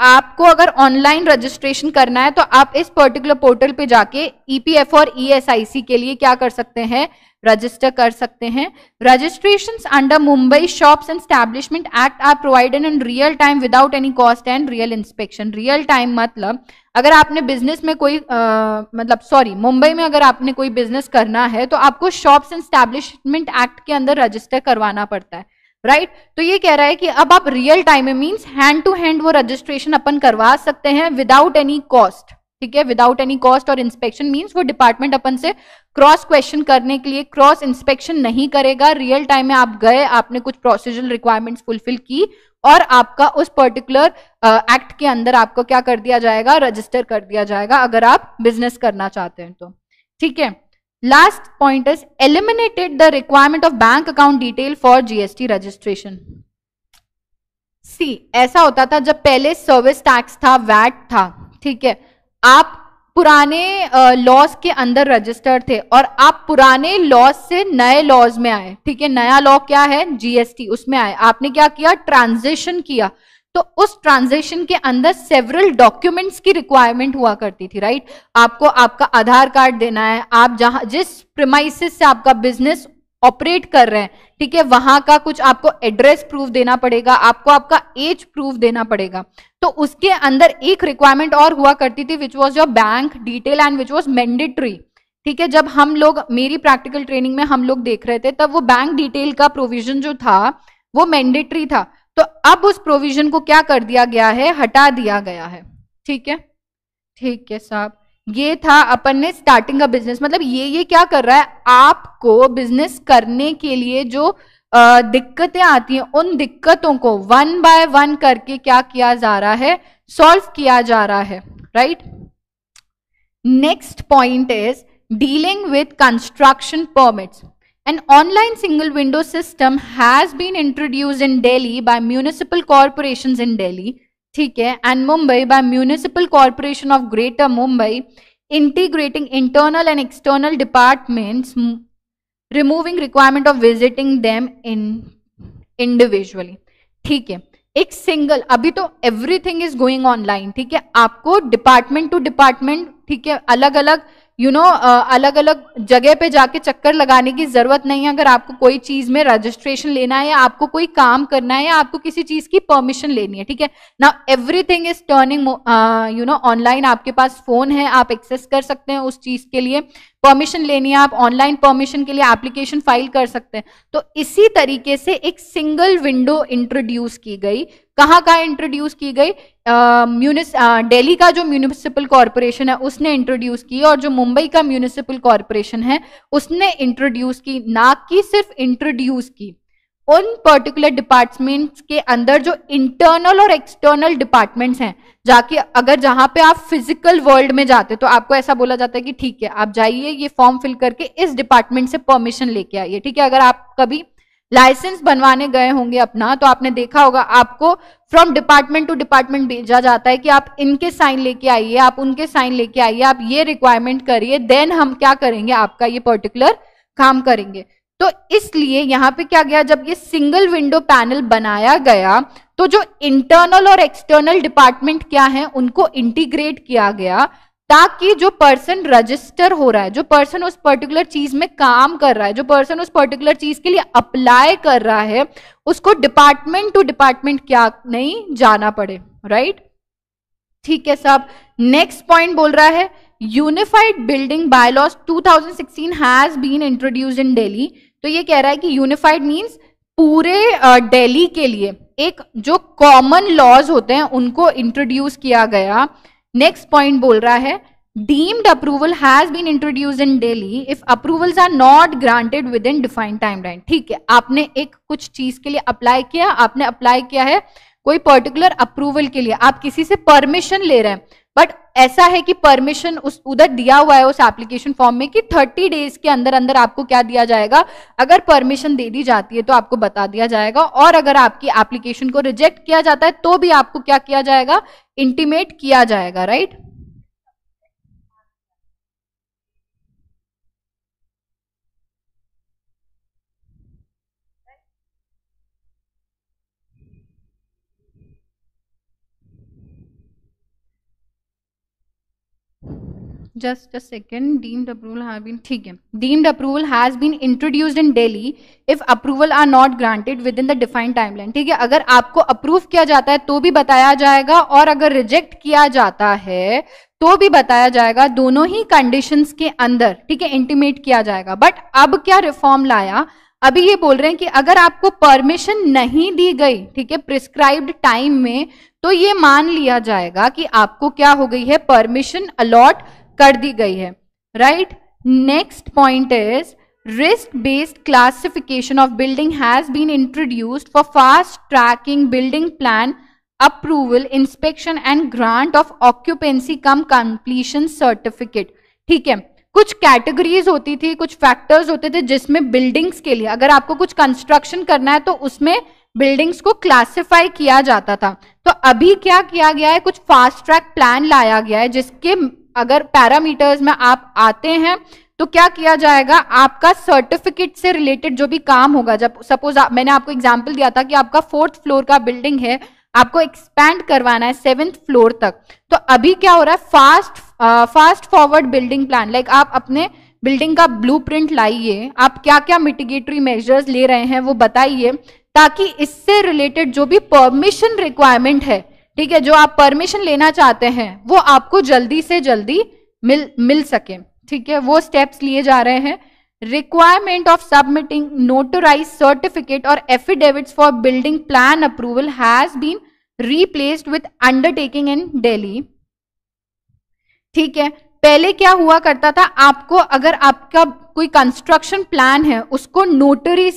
आपको अगर ऑनलाइन रजिस्ट्रेशन करना है तो आप इस पर्टिकुलर पोर्टल पे जाके ईपीएफ e और ईएसआईसी e के लिए क्या कर सकते हैं रजिस्टर कर सकते हैं registration under Mumbai shops and establishment act are provided in real time without any cost and real inspection real time मतलब अगर आपने बिजनेस में कोई आ, मतलब सॉरी मुंबई में अगर आपने कोई बिजनेस करना है तो आपको शॉप्स एंड स्टैब्लिशमेंट एक्ट के अंदर रजिस्टर करवाना पड़ता है राइट right? तो ये कह रहा है कि अब आप रियल टाइम में मीन्स हैंड टू हैंड वो रजिस्ट्रेशन अपन करवा सकते हैं विदाउट एनी कॉस्ट ठीक है विदाउट एनी कॉस्ट और इंस्पेक्शन मीन्स वो डिपार्टमेंट अपन से क्रॉस क्वेश्चन करने के लिए क्रॉस इंस्पेक्शन नहीं करेगा रियल टाइम में आप गए आपने कुछ प्रोसीजर रिक्वायरमेंट्स फुलफिल की और आपका उस पर्टिकुलर एक्ट uh, के अंदर आपको क्या कर दिया जाएगा रजिस्टर कर दिया जाएगा अगर आप बिजनेस करना चाहते हैं तो ठीक है Last point is eliminated the requirement of bank account detail for GST registration. सी ऐसा होता था जब पहले सर्विस टैक्स था वैट था ठीक है आप पुराने लॉस के अंदर रजिस्टर्ड थे और आप पुराने लॉस से नए लॉज में आए ठीक है नया लॉ क्या है जीएसटी उसमें आए आपने क्या किया ट्रांजिशन किया तो उस ट्रांजेक्शन के अंदर सेवरल डॉक्यूमेंट्स की रिक्वायरमेंट हुआ करती थी राइट आपको आपका आधार कार्ड देना है आप जहां जिस प्रिमाइस से आपका बिजनेस ऑपरेट कर रहे हैं ठीक है वहां का कुछ आपको एड्रेस प्रूफ देना पड़ेगा आपको आपका एज प्रूफ देना पड़ेगा तो उसके अंदर एक रिक्वायरमेंट और हुआ करती थी which was your bank detail and which was mandatory ठीक है जब हम लोग मेरी प्रैक्टिकल ट्रेनिंग में हम लोग देख रहे थे तब वो बैंक डिटेल का प्रोविजन जो था वो मैंडेटरी था तो अब उस प्रोविजन को क्या कर दिया गया है हटा दिया गया है ठीक है ठीक है साहब ये था अपन ने स्टार्टिंग का बिजनेस मतलब ये ये क्या कर रहा है आपको बिजनेस करने के लिए जो दिक्कतें आती हैं उन दिक्कतों को वन बाय वन करके क्या किया जा रहा है सॉल्व किया जा रहा है right next point is dealing with construction permits An online single window system has been introduced in Delhi by municipal corporations in Delhi, ठीक है, and Mumbai by municipal corporation of Greater Mumbai, integrating internal and external departments, removing requirement of visiting them in individually. ठीक है, एक single अभी तो everything is going online ठीक है आपको डिपार्टमेंट टू डिपार्टमेंट ठीक है अलग अलग यू नो अलग अलग जगह पे जाके चक्कर लगाने की जरूरत नहीं है अगर आपको कोई चीज में रजिस्ट्रेशन लेना है या आपको कोई काम करना है या आपको किसी चीज की परमिशन लेनी है ठीक है ना everything is turning you know online आपके पास फोन है आप एक्सेस कर सकते हैं उस चीज के लिए परमिशन लेनी है आप ऑनलाइन परमिशन के लिए एप्लीकेशन फाइल कर सकते हैं तो इसी तरीके से एक सिंगल विंडो इंट्रोड्यूस की गई कहाँ कहाँ इंट्रोड्यूस की गई म्यूनिस दिल्ली का जो म्यूनिसिपल कॉरपोरेशन है उसने इंट्रोड्यूस की और जो मुंबई का म्यूनिसिपल कॉरपोरेशन है उसने इंट्रोड्यूस की ना कि सिर्फ इंट्रोड्यूस की उन पर्टिकुलर डिपार्टमेंट्स के अंदर जो इंटरनल और एक्सटर्नल डिपार्टमेंट्स हैं जाके अगर जहां पे आप फिजिकल वर्ल्ड में जाते तो आपको ऐसा बोला जाता है कि ठीक है आप जाइए ये फॉर्म फिल करके इस डिपार्टमेंट से परमिशन लेके आइए ठीक है अगर आप कभी लाइसेंस बनवाने गए होंगे अपना तो आपने देखा होगा आपको फ्रॉम डिपार्टमेंट टू डिपार्टमेंट भेजा जाता है कि आप इनके साइन लेके आइए आप उनके साइन लेके आइए आप ये रिक्वायरमेंट करिए देन हम क्या करेंगे आपका ये पर्टिकुलर काम करेंगे तो इसलिए यहाँ पे क्या गया जब ये सिंगल विंडो पैनल बनाया गया तो जो इंटरनल और एक्सटर्नल डिपार्टमेंट क्या है उनको इंटीग्रेट किया गया ताकि जो पर्सन रजिस्टर हो रहा है जो पर्सन उस पर्टिकुलर चीज में काम कर रहा है जो पर्सन उस पर्टिकुलर चीज के लिए अप्लाई कर रहा है उसको डिपार्टमेंट टू डिपार्टमेंट क्या नहीं जाना पड़े राइट ठीक है साहब नेक्स्ट पॉइंट बोल रहा है unified building bylaws 2016 has been introduce in Delhi तो ये कह रहा है कि यूनिफाइड मीन्स पूरे डेली के लिए एक जो कॉमन लॉज होते हैं उनको इंट्रोड्यूस किया गया नेक्स्ट पॉइंट बोल रहा है deemed approval has been introduce in Delhi if approvals are not granted with in defined time line ठीक है आपने एक कुछ चीज के लिए अप्लाई किया आपने अप्लाई किया है कोई पर्टिकुलर अप्रूवल के लिए आप किसी से परमिशन ले रहे हैं बट ऐसा है कि परमिशन उस उधर दिया हुआ है उस एप्लीकेशन फॉर्म में कि 30 डेज के अंदर अंदर आपको क्या दिया जाएगा अगर परमिशन दे दी जाती है तो आपको बता दिया जाएगा और अगर आपकी एप्लीकेशन को रिजेक्ट किया जाता है तो भी आपको क्या किया जाएगा इंटीमेट किया जाएगा right right? Just a second deemed approval ठीक है deemed approval has been introduced in Delhi if approval are not granted with in the defined timeline ठीक है अगर आपको अप्रूव किया जाता है तो भी बताया जाएगा और अगर रिजेक्ट किया जाता है तो भी बताया जाएगा दोनों ही कंडीशन के अंदर ठीक है इंटीमेट किया जाएगा बट अब क्या रिफॉर्म लाया अभी ये बोल रहे हैं कि अगर आपको परमिशन नहीं दी गई ठीक है प्रिस्क्राइब्ड टाइम में तो ये मान लिया जाएगा कि आपको क्या हो गई है परमिशन अलॉट कर दी गई है right next point is risk based classification of building has been introduced for fast tracking building plan approval inspection and grant of occupancy cum completion certificate ठीक है कुछ कैटेगरीज होती थी कुछ फैक्टर्स होते थे जिसमें बिल्डिंग्स के लिए अगर आपको कुछ कंस्ट्रक्शन करना है तो उसमें बिल्डिंग्स को क्लासिफाई किया जाता था तो अभी क्या किया गया है कुछ फास्ट ट्रैक प्लान लाया गया है जिसके अगर पैरामीटर्स में आप आते हैं तो क्या किया जाएगा आपका सर्टिफिकेट से रिलेटेड जो भी काम होगा जब सपोज आप, मैंने आपको एग्जाम्पल दिया था कि आपका फोर्थ फ्लोर का बिल्डिंग है आपको एक्सपैंड करवाना है सेवेंथ फ्लोर तक तो अभी क्या हो रहा है fast fast forward building plan like आप अपने बिल्डिंग का प्रिंट लाइए आप क्या क्या मिटिगेटरी मेजर्स ले रहे हैं वो बताइए ताकि इससे रिलेटेड जो भी परमिशन रिक्वायरमेंट है ठीक है जो आप परमिशन लेना चाहते हैं वो आपको जल्दी से जल्दी मिल मिल सके ठीक है वो स्टेप्स लिए जा रहे हैं requirement of submitting notarise certificate और affidavit for building plan approval has been replaced with undertaking in Delhi ठीक है पहले क्या हुआ करता था आपको अगर आपका कोई कंस्ट्रक्शन प्लान है उसको नोटरी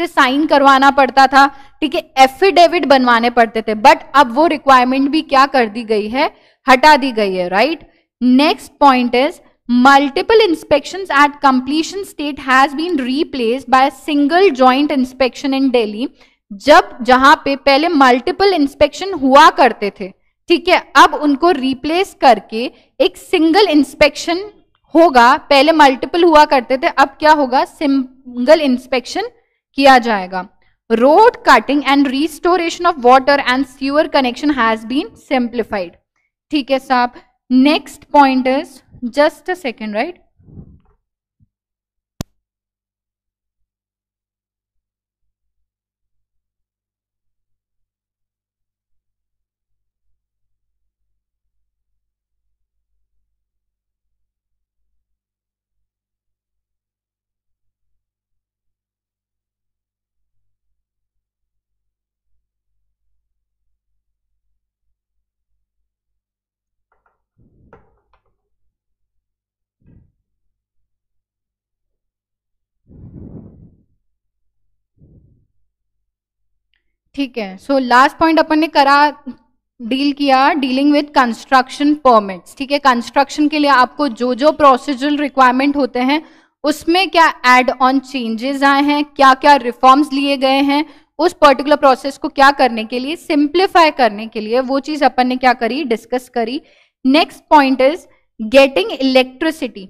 से साइन करवाना पड़ता था ठीक है एफिडेविट बनवाने पड़ते थे बट अब वो रिक्वायरमेंट भी क्या कर दी गई है हटा दी गई है right next point is multiple inspection at completion state has been replace by single joint inspection in Delhi जब जहां पे पहले मल्टीपल इंस्पेक्शन हुआ करते थे ठीक है अब उनको रिप्लेस करके एक सिंगल इंस्पेक्शन होगा पहले मल्टीपल हुआ करते थे अब क्या होगा सिंगल इंस्पेक्शन किया जाएगा road cutting and restoration of water and sewer connection has been simplified ठीक है साहब next point is just a second right ठीक है सो लास्ट पॉइंट अपन ने करा डील किया डीलिंग विथ कंस्ट्रक्शन परमिट्स ठीक है कंस्ट्रक्शन के लिए आपको जो जो प्रोसीजरल रिक्वायरमेंट होते हैं उसमें क्या एड ऑन चेंजेस आए हैं क्या क्या रिफॉर्म्स लिए गए हैं उस पर्टिकुलर प्रोसेस को क्या करने के लिए सिंप्लीफाई करने के लिए वो चीज अपन ने क्या करी डिस्कस करी next point is getting electricity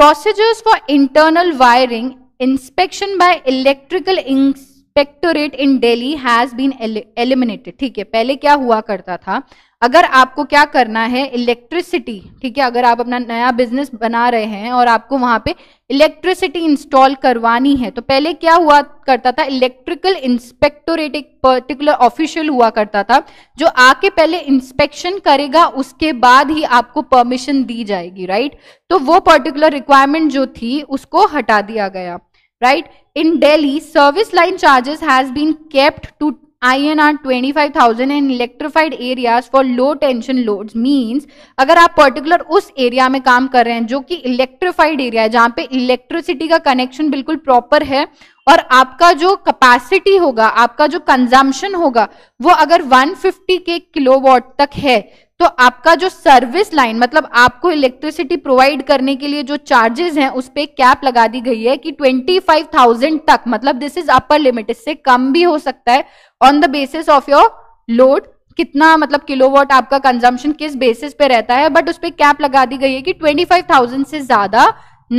procedures for internal wiring inspection by electrical ins inspectorate in Delhi has been eliminated ठीक है पहले क्या हुआ करता था अगर आपको क्या करना है इलेक्ट्रिसिटी ठीक है अगर आप अपना नया बिजनेस बना रहे हैं और आपको वहां पे इलेक्ट्रिसिटी इंस्टॉल करवानी है तो पहले क्या हुआ करता था इलेक्ट्रिकल इंस्पेक्टोरेट एक पर्टिकुलर ऑफिशियल हुआ करता था जो आके पहले इंस्पेक्शन करेगा उसके बाद ही आपको परमिशन दी जाएगी राइट तो वो पर्टिकुलर रिक्वायरमेंट जो थी उसको हटा दिया गया right right? in Delhi, service line charges has been kept to INR 25,000 in electrified areas for low tension loads means अगर आप पर्टिकुलर उस एरिया में काम कर रहे हैं जो कि इलेक्ट्रिफाइड एरिया है जहाँ पे इलेक्ट्रिसिटी का कनेक्शन बिल्कुल प्रॉपर है और आपका जो कैपेसिटी होगा आपका जो कंजम्पशन होगा वो अगर 150 के किलोवाट तक है तो आपका जो सर्विस लाइन मतलब आपको इलेक्ट्रिसिटी प्रोवाइड करने के लिए जो चार्जेस हैं उस पर कैप लगा दी गई है कि 25,000 तक मतलब दिस इज अपर लिमिट इससे कम भी हो सकता है on the basis of your load कितना मतलब किलोवाट आपका कंजम्पशन किस बेसिस पे रहता है बट उस पर कैप लगा दी गई है कि 25,000 से ज्यादा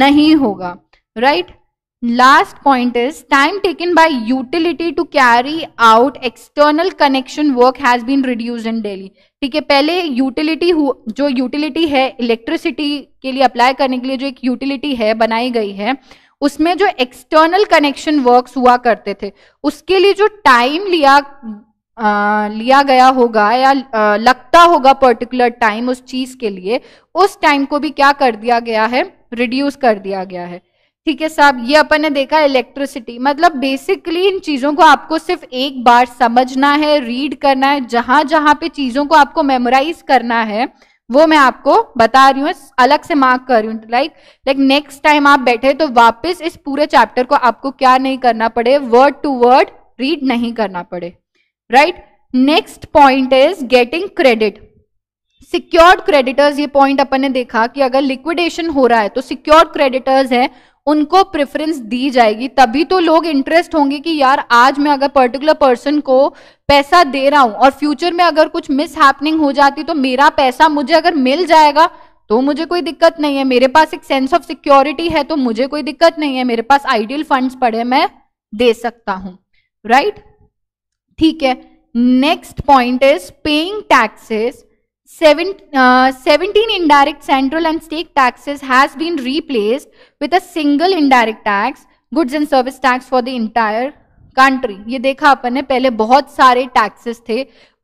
नहीं होगा right right? Point is time taken by utility to carry out external connection work has been been in Delhi ठीक है पहले यूटिलिटी जो यूटिलिटी है इलेक्ट्रिसिटी के लिए अप्लाई करने के लिए जो एक यूटिलिटी है बनाई गई है उसमें जो एक्सटर्नल कनेक्शन वर्क्स हुआ करते थे उसके लिए जो टाइम लिया आ, लिया गया होगा या आ, लगता होगा पर्टिकुलर टाइम उस चीज के लिए उस टाइम को भी क्या कर दिया गया है रिड्यूस कर दिया गया है ठीक है साहब ये अपन ने देखा इलेक्ट्रिसिटी मतलब बेसिकली इन चीजों को आपको सिर्फ एक बार समझना है रीड करना है जहां जहां पे चीजों को आपको मेमोराइज करना है वो मैं आपको बता रही हूँ अलग से मार्क कर रही हूँ लाइक लाइक नेक्स्ट टाइम आप बैठे तो वापस इस पूरे चैप्टर को आपको क्या नहीं करना पड़े वर्ड टू वर्ड रीड नहीं करना पड़े right next point is getting credit secured creditors ये पॉइंट अपन ने देखा कि अगर लिक्विडेशन हो रहा है तो सिक्योर्ड क्रेडिटर्स है उनको प्रेफरेंस दी जाएगी तभी तो लोग इंटरेस्ट होंगे कि यार आज मैं अगर पर्टिकुलर पर्सन को पैसा दे रहा हूं और फ्यूचर में अगर कुछ मिस हैपनिंग हो जाती तो मेरा पैसा मुझे अगर मिल जाएगा तो मुझे कोई दिक्कत नहीं है मेरे पास एक सेंस ऑफ सिक्योरिटी है तो मुझे कोई दिक्कत नहीं है मेरे पास आइडियल फंड्स पड़े मैं दे सकता हूं राइट ठीक है next point is paying taxes seven, uh, 17 indirect central and state taxes has been replaced with a single indirect tax goods and service tax for the entire country ये देखा अपन ने पहले बहुत सारे टैक्सेस थे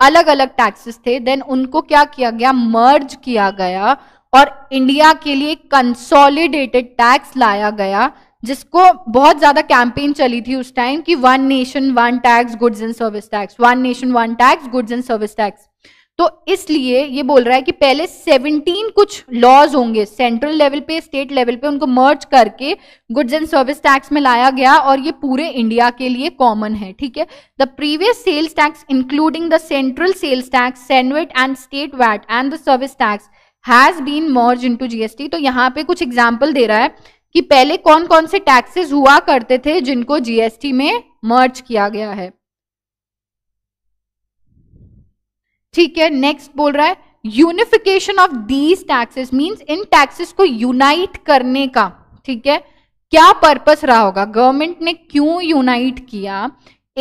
अलग अलग टैक्सेस थे देन उनको क्या किया गया मर्ज किया गया और इंडिया के लिए कंसोलिडेटेड टैक्स लाया गया जिसको बहुत ज्यादा कैंपेन चली थी उस टाइम कि one nation one tax goods and service tax one nation one tax goods and service tax तो इसलिए ये बोल रहा है कि पहले 17 कुछ लॉज होंगे सेंट्रल लेवल पे स्टेट लेवल पे उनको मर्ज करके गुड्स एंड सर्विस टैक्स में लाया गया और ये पूरे इंडिया के लिए कॉमन है ठीक है the previous sales tax including the central sales tax CENVAT and state VAT and the service tax has been merge into GST तो यहाँ पे कुछ एग्जाम्पल दे रहा है कि पहले कौन कौन से टैक्सेस हुआ करते थे जिनको जीएसटी में मर्ज किया गया है ठीक है नेक्स्ट बोल रहा है unification of these taxes means इन टैक्सेस को यूनाइट करने का ठीक है क्या पर्पस रहा होगा गवर्नमेंट ने क्यों यूनाइट किया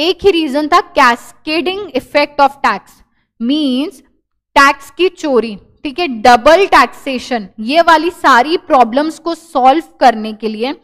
एक ही रीजन था cascading effect of tax means tax की चोरी ठीक है डबल टैक्सेशन ये वाली सारी प्रॉब्लम्स को सॉल्व करने के लिए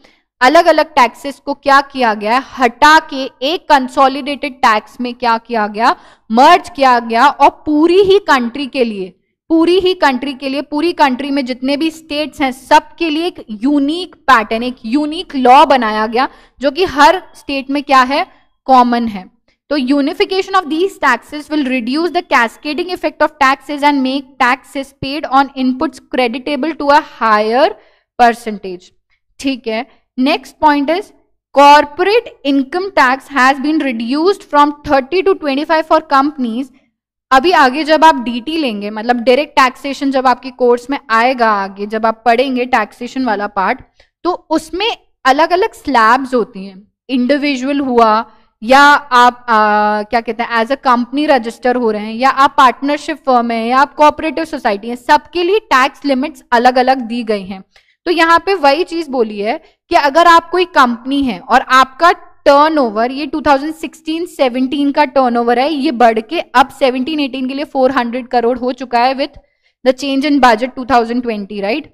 अलग अलग टैक्सेस को क्या किया गया हटा के एक कंसोलिडेटेड टैक्स में क्या किया गया मर्ज किया गया और पूरी ही कंट्री के लिए पूरी ही कंट्री के लिए पूरी कंट्री में जितने भी स्टेट्स हैं सबके लिए एक यूनिक पैटर्न एक यूनिक लॉ बनाया गया जो कि हर स्टेट में क्या है कॉमन है तो unification of these taxes will reduce the cascading effect of taxes and make taxes paid on inputs creditable to a higher percentage ठीक है Next point is corporate income tax has been reduced from 30 to 25 for companies. अभी आगे जब आप DT लेंगे मतलब direct taxation जब आपके कोर्स में आएगा आगे जब आप पढ़ेंगे टैक्सेशन वाला पार्ट तो उसमें अलग अलग स्लैब्स होती हैं इंडिविजुअल हुआ या आप आ, क्या कहते हैं एज अ कंपनी रजिस्टर हो रहे हैं या आप पार्टनरशिप फर्म है या आप कोऑपरेटिव सोसाइटी है सबके लिए टैक्स लिमिट्स अलग अलग दी गई हैं तो यहाँ पे वही चीज बोली है कि अगर आप कोई कंपनी है और आपका टर्नओवर ये 2016-17 का टर्नओवर है ये बढ़ के अब 17-18 के लिए 400 करोड़ हो चुका है with the change in budget 2020 right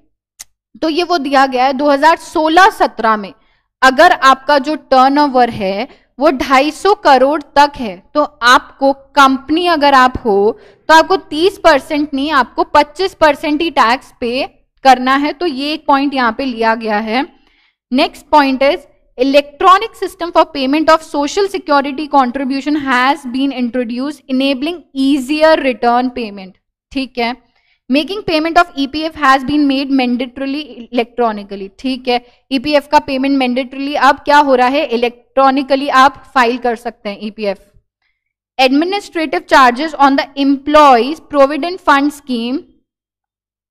तो ये वो दिया गया है 2016-17 में अगर आपका जो टर्नओवर है वो 250 करोड़ तक है तो आपको कंपनी अगर आप हो तो आपको 30 परसेंट नहीं आपको 25 परसेंट ही टैक्स पे करना है तो ये एक पॉइंट यहाँ पे लिया गया है next point is electronic system for payment of social security contribution has been introduce enabling easier return payment. ठीक है making payment of E P F has been made mandatorily electronically ठीक है ई पी एफ का payment mandatorily अब क्या हो रहा है इलेक्ट्रॉनिकली आप फाइल कर सकते हैं EPF administrative charges on the employees provident fund scheme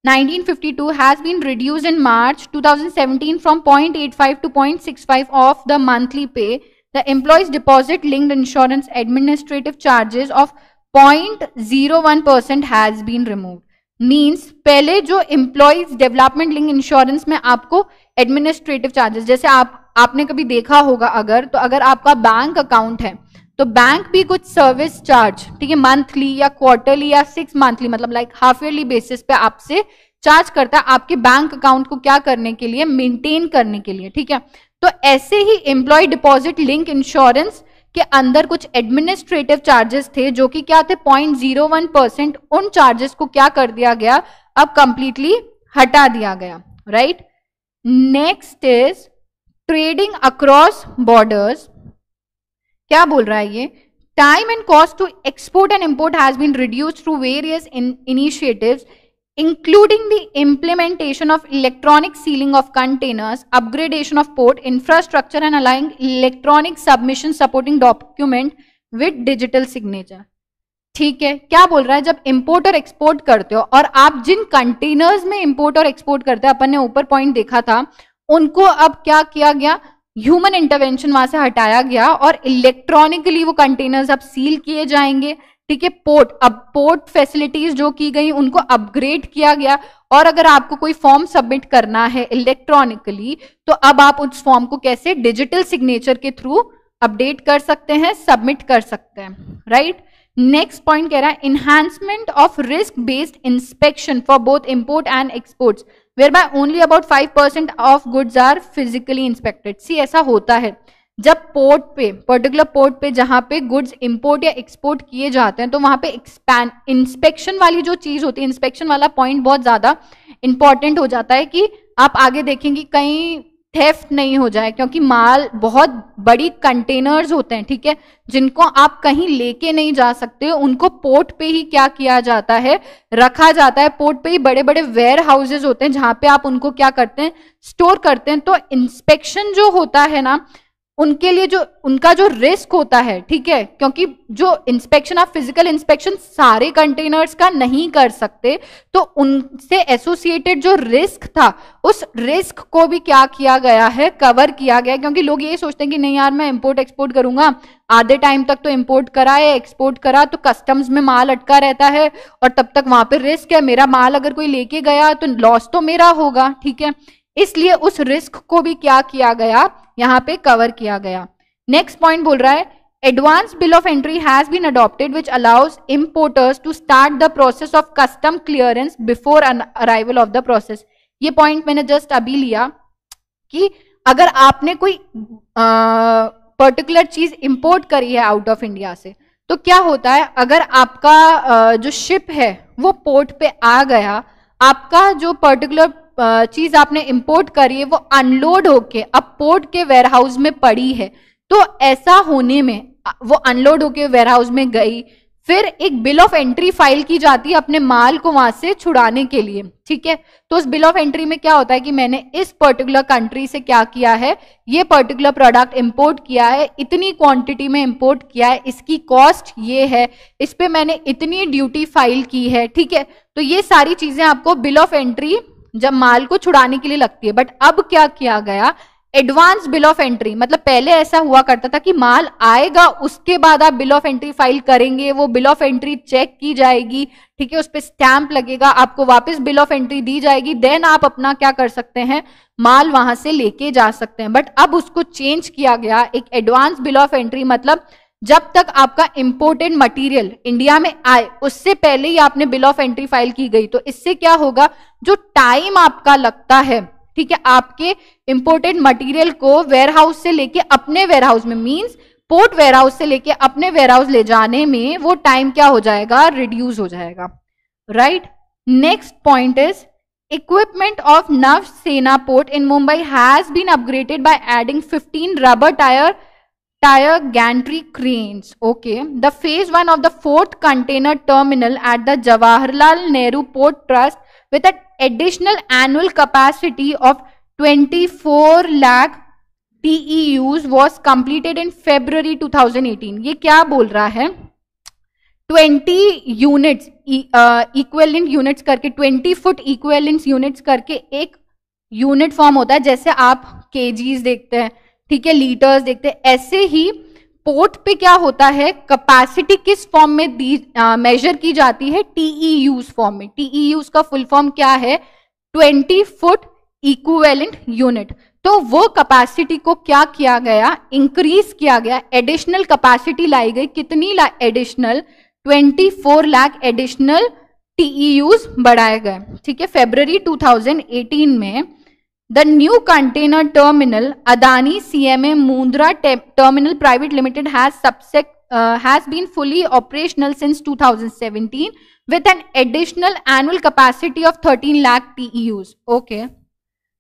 1952 has been reduced in March 2017 from 0.85 to 0.65 of the monthly pay. The employee's deposit linked insurance administrative charges of 0.01% has been removed. Means पहले जो employees development link insurance में आपको administrative charges जैसे आप आपने कभी देखा होगा अगर तो अगर आपका bank account है तो बैंक भी कुछ सर्विस चार्ज ठीक है मंथली या क्वार्टरली या सिक्स मंथली मतलब लाइक हाफ ईयरली बेसिस पे आपसे चार्ज करता है आपके बैंक अकाउंट को क्या करने के लिए मेंटेन करने के लिए ठीक है तो ऐसे ही एम्प्लॉय डिपॉजिट लिंक इंश्योरेंस के अंदर कुछ एडमिनिस्ट्रेटिव चार्जेस थे जो कि क्या थे पॉइंट जीरो वन परसेंट उन चार्जेस को क्या कर दिया गया अब कंप्लीटली हटा दिया गया right next is trading across borders क्या बोल रहा है ये time and cost to export and import has been reduce through various initiative including the implementation of electronic sealing of containers upgradation of port infrastructure and aligning electronic submission supporting document with digital signature ठीक है क्या बोल रहा है जब import और export करते हो और आप जिन कंटेनर्स में इंपोर्ट और एक्सपोर्ट करते हो अपन ने ऊपर पॉइंट देखा था उनको अब क्या किया गया ह्यूमन इंटरवेंशन वहां से हटाया गया और इलेक्ट्रॉनिकली वो कंटेनर्स अब सील किए जाएंगे ठीक है पोर्ट अब पोर्ट फैसिलिटीज जो की गई उनको अपग्रेड किया गया और अगर आपको कोई फॉर्म सबमिट करना है इलेक्ट्रॉनिकली तो अब आप उस फॉर्म को कैसे डिजिटल सिग्नेचर के थ्रू अपडेट कर सकते हैं सबमिट कर सकते हैं राइट नेक्स्ट पॉइंट कह रहा है enhancement of risk based inspection for both import and exports only about five percent of goods are physically inspected see ऐसा होता है जब पोर्ट पे पर्टिकुलर पोर्ट पे जहाँ पे गुड्स इंपोर्ट या एक्सपोर्ट किए जाते हैं तो वहाँ पे एक्सपैन इंस्पेक्शन वाली जो चीज़ होती है इंस्पेक्शन वाला पॉइंट बहुत ज़्यादा इंपॉर्टेंट हो जाता है कि आप आगे देखेंगे कई थेफ्ट नहीं हो जाए क्योंकि माल बहुत बड़ी कंटेनर्स होते हैं ठीक है जिनको आप कहीं लेके नहीं जा सकते उनको पोर्ट पे ही क्या किया जाता है रखा जाता है पोर्ट पे ही बड़े बड़े वेयर हाउसेज होते हैं जहां पे आप उनको क्या करते हैं स्टोर करते हैं तो इंस्पेक्शन जो होता है ना उनके लिए जो उनका जो रिस्क होता है ठीक है क्योंकि जो इंस्पेक्शन आप फिजिकल इंस्पेक्शन सारे कंटेनर्स का नहीं कर सकते तो उनसे एसोसिएटेड जो रिस्क था उस रिस्क को भी क्या किया गया है कवर किया गया क्योंकि लोग ये सोचते हैं कि नहीं यार मैं इंपोर्ट एक्सपोर्ट करूंगा आधे टाइम तक तो इम्पोर्ट करा है एक्सपोर्ट करा तो कस्टम्स में माल अटका रहता है और तब तक वहां पर रिस्क है मेरा माल अगर कोई लेके गया तो लॉस तो मेरा होगा ठीक है इसलिए उस रिस्क को भी क्या किया गया यहाँ पे कवर किया गया नेक्स्ट पॉइंट बोल रहा है advance bill of entry has been adopted which allows importers to start the process of custom clearance before arrival of the process ये पॉइंट मैंने जस्ट अभी लिया कि अगर आपने कोई पर्टिकुलर चीज इंपोर्ट करी है आउट ऑफ इंडिया से तो क्या होता है अगर आपका जो शिप है वो पोर्ट पे आ गया आपका जो पर्टिकुलर चीज आपने इंपोर्ट करी है वो अनलोड होके अब पोर्ट के वेयरहाउस में पड़ी है तो ऐसा होने में वो अनलोड होके वेयरहाउस में गई फिर एक बिल ऑफ एंट्री फाइल की जाती है अपने माल को वहां से छुड़ाने के लिए ठीक है तो उस बिल ऑफ एंट्री में क्या होता है कि मैंने इस पर्टिकुलर कंट्री से क्या किया है ये पर्टिकुलर प्रोडक्ट इंपोर्ट किया है इतनी क्वांटिटी में इंपोर्ट किया है इसकी कॉस्ट ये है इस पर मैंने इतनी ड्यूटी फाइल की है ठीक है तो ये सारी चीजें आपको बिल ऑफ एंट्री जब माल को छुड़ाने के लिए लगती है बट अब क्या किया गया एडवांस बिल ऑफ एंट्री मतलब पहले ऐसा हुआ करता था कि माल आएगा उसके बाद आप बिल ऑफ एंट्री फाइल करेंगे वो बिल ऑफ एंट्री चेक की जाएगी ठीक है उस पर स्टैंप लगेगा आपको वापस बिल ऑफ एंट्री दी जाएगी देन आप अपना क्या कर सकते हैं माल वहां से लेके जा सकते हैं बट अब उसको चेंज किया गया एक एडवांस बिल ऑफ एंट्री मतलब जब तक आपका इंपोर्टेड मटेरियल इंडिया में आए उससे पहले ही आपने बिल ऑफ एंट्री फाइल की गई तो इससे क्या होगा जो टाइम आपका लगता है ठीक है आपके इंपोर्टेड मटेरियल को वेयर हाउस से लेके अपने वेयर हाउस में मींस पोर्ट वेयर हाउस से लेके अपने वेयर हाउस ले जाने में वो टाइम क्या हो जाएगा रिड्यूस हो जाएगा right next point is equipment of Nhava Sheva port in Mumbai has been upgraded by adding 15 rubber tyre tire gantry cranes. Okay. The phase one of the fourth container terminal at the Jawaharlal Nehru Port Trust with an additional annual capacity of 24 lakh TEUs was completed in February 2018. ये क्या बोल रहा है 20 units equivalent units करके 20 foot equivalent units करके एक unit form होता है जैसे आप केजीज देखते हैं ठीक है लीटर्स देखते हैं ऐसे ही पोर्ट पे क्या होता है कैपेसिटी किस फॉर्म में दी मेजर की जाती है टीई यूज फॉर्म में टीई यूज e का फुल फॉर्म क्या है ट्वेंटी फुट इक्वेलेंट यूनिट तो वो कैपेसिटी को क्या किया गया इंक्रीज किया गया एडिशनल कैपेसिटी लाई गई कितनी additional 24 lakh additional TEUs बढ़ाए गए ठीक है फेबररी 2018 में The new container terminal, Adani CMA Mundra Terminal Private Limited has subsec uh, has been fully operational since 2017 with an additional annual capacity of 13 lakh TEUs. Okay.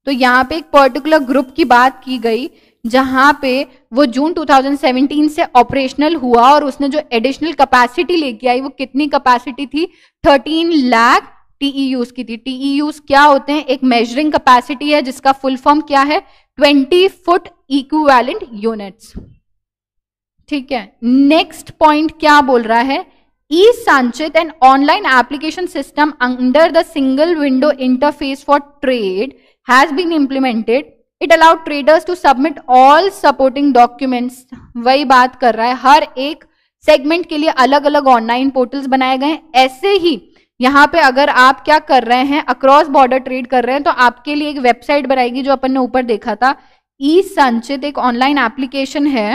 तो यहाँ पे एक particular group की बात की गई जहाँ पे वो जून 2017 से ऑपरेशनल हुआ और उसने जो एडिशनल कैपेसिटी लेके आई वो कितनी कैपेसिटी थी 13 लाख टीई यूज e की थी टीई यूज e क्या होते हैं एक मेजरिंग कैपेसिटी है जिसका फुल फॉर्म क्या है ट्वेंटी फुट इक्वेलेंट यूनिट्स ठीक है नेक्स्ट पॉइंट क्या बोल रहा है e SANCHIT and online application system under the single window interface for trade has been implemented it allow traders to submit all supporting documents वही बात कर रहा है हर एक सेगमेंट के लिए अलग अलग ऑनलाइन पोर्टल्स बनाए गए ऐसे ही यहाँ पे अगर आप क्या कर रहे हैं अक्रॉस बॉर्डर ट्रेड कर रहे हैं तो आपके लिए एक वेबसाइट बनाएगी जो अपन ने ऊपर देखा था ई संचित एक ऑनलाइन एप्लीकेशन है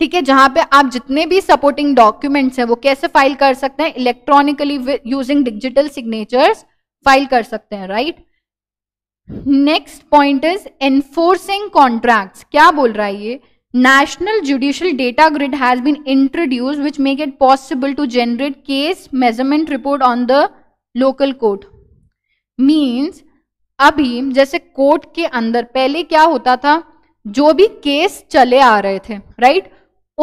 ठीक है जहां पे आप जितने भी सपोर्टिंग डॉक्यूमेंट्स हैं वो कैसे फाइल कर सकते हैं electronically using digital signatures file कर सकते हैं right next point is enforcing contract क्या बोल रहा है ये national judicial data grid has been introduced which make it possible to generate case measurement report on the local court means अभी जैसे कोर्ट के अंदर पहले क्या होता था जो भी केस चले आ रहे थे राइट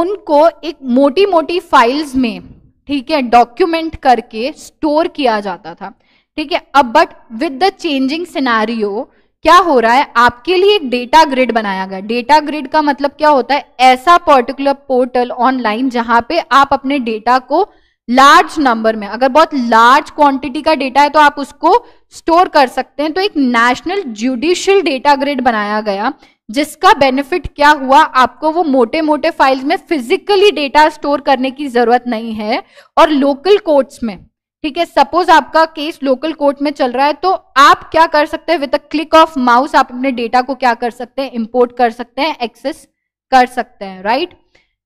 उनको एक मोटी मोटी फाइल्स में ठीक है डॉक्यूमेंट करके स्टोर किया जाता था ठीक है अब but with the changing scenario क्या हो रहा है आपके लिए एक डेटा ग्रिड बनाया गया डेटा ग्रिड का मतलब क्या होता है ऐसा पर्टिकुलर पोर्टल ऑनलाइन जहां पे आप अपने डेटा को लार्ज नंबर में अगर बहुत लार्ज क्वांटिटी का डेटा है तो आप उसको स्टोर कर सकते हैं तो एक नेशनल ज्यूडिशियल डेटा ग्रिड बनाया गया जिसका बेनिफिट क्या हुआ आपको वो मोटे मोटे फाइल्स में फिजिकली डेटा स्टोर करने की जरूरत नहीं है और लोकल कोर्ट्स में ठीक है सपोज आपका केस लोकल कोर्ट में चल रहा है तो आप क्या कर सकते हैं विद क्लिक ऑफ माउस आप अपने डेटा को क्या कर सकते हैं इंपोर्ट कर सकते हैं एक्सेस कर सकते हैं right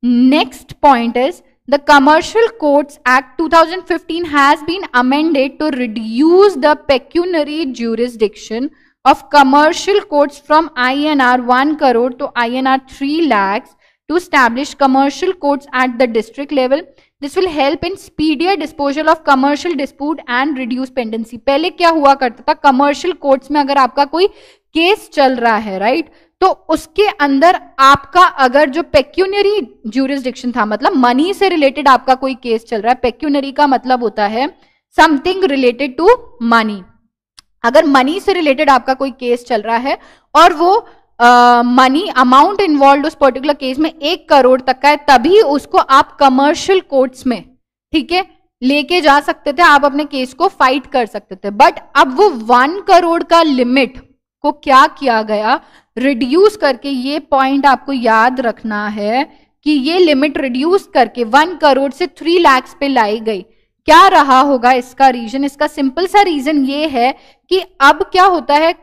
next point is the commercial court act 2015 has been amended to reduce the pecuniary jurisdiction of commercial court from I N R one crore to I N R three lakhs to establish commercial courts at the district level this will help in speedier disposal of commercial dispute and reduce pendency पहले क्या हुआ करता था commercial courts में अगर आपका कोई case चल रहा है राइट right? तो उसके अंदर आपका अगर जो पेक्यूनरी ज्यूरिस्डिक्शन था मतलब मनी से रिलेटेड आपका कोई केस चल रहा है पेक्यूनरी का मतलब होता है समथिंग रिलेटेड टू मनी अगर मनी से रिलेटेड आपका कोई केस चल रहा है और वो मनी अमाउंट इन्वॉल्व उस पर्टिकुलर केस में एक करोड़ तक का है तभी उसको आप कमर्शियल कोर्ट्स में ठीक है लेके जा सकते थे आप अपने केस को फाइट कर सकते थे बट अब वो वन करोड़ का लिमिट को क्या किया गया रिड्यूस करके ये पॉइंट आपको याद रखना है कि ये लिमिट रिड्यूस करके वन करोड़ से थ्री लैक्स पे लाई गई क्या रहा होगा इसका रीजन इसका सिंपल सा रीजन ये है कि अब क्या होता है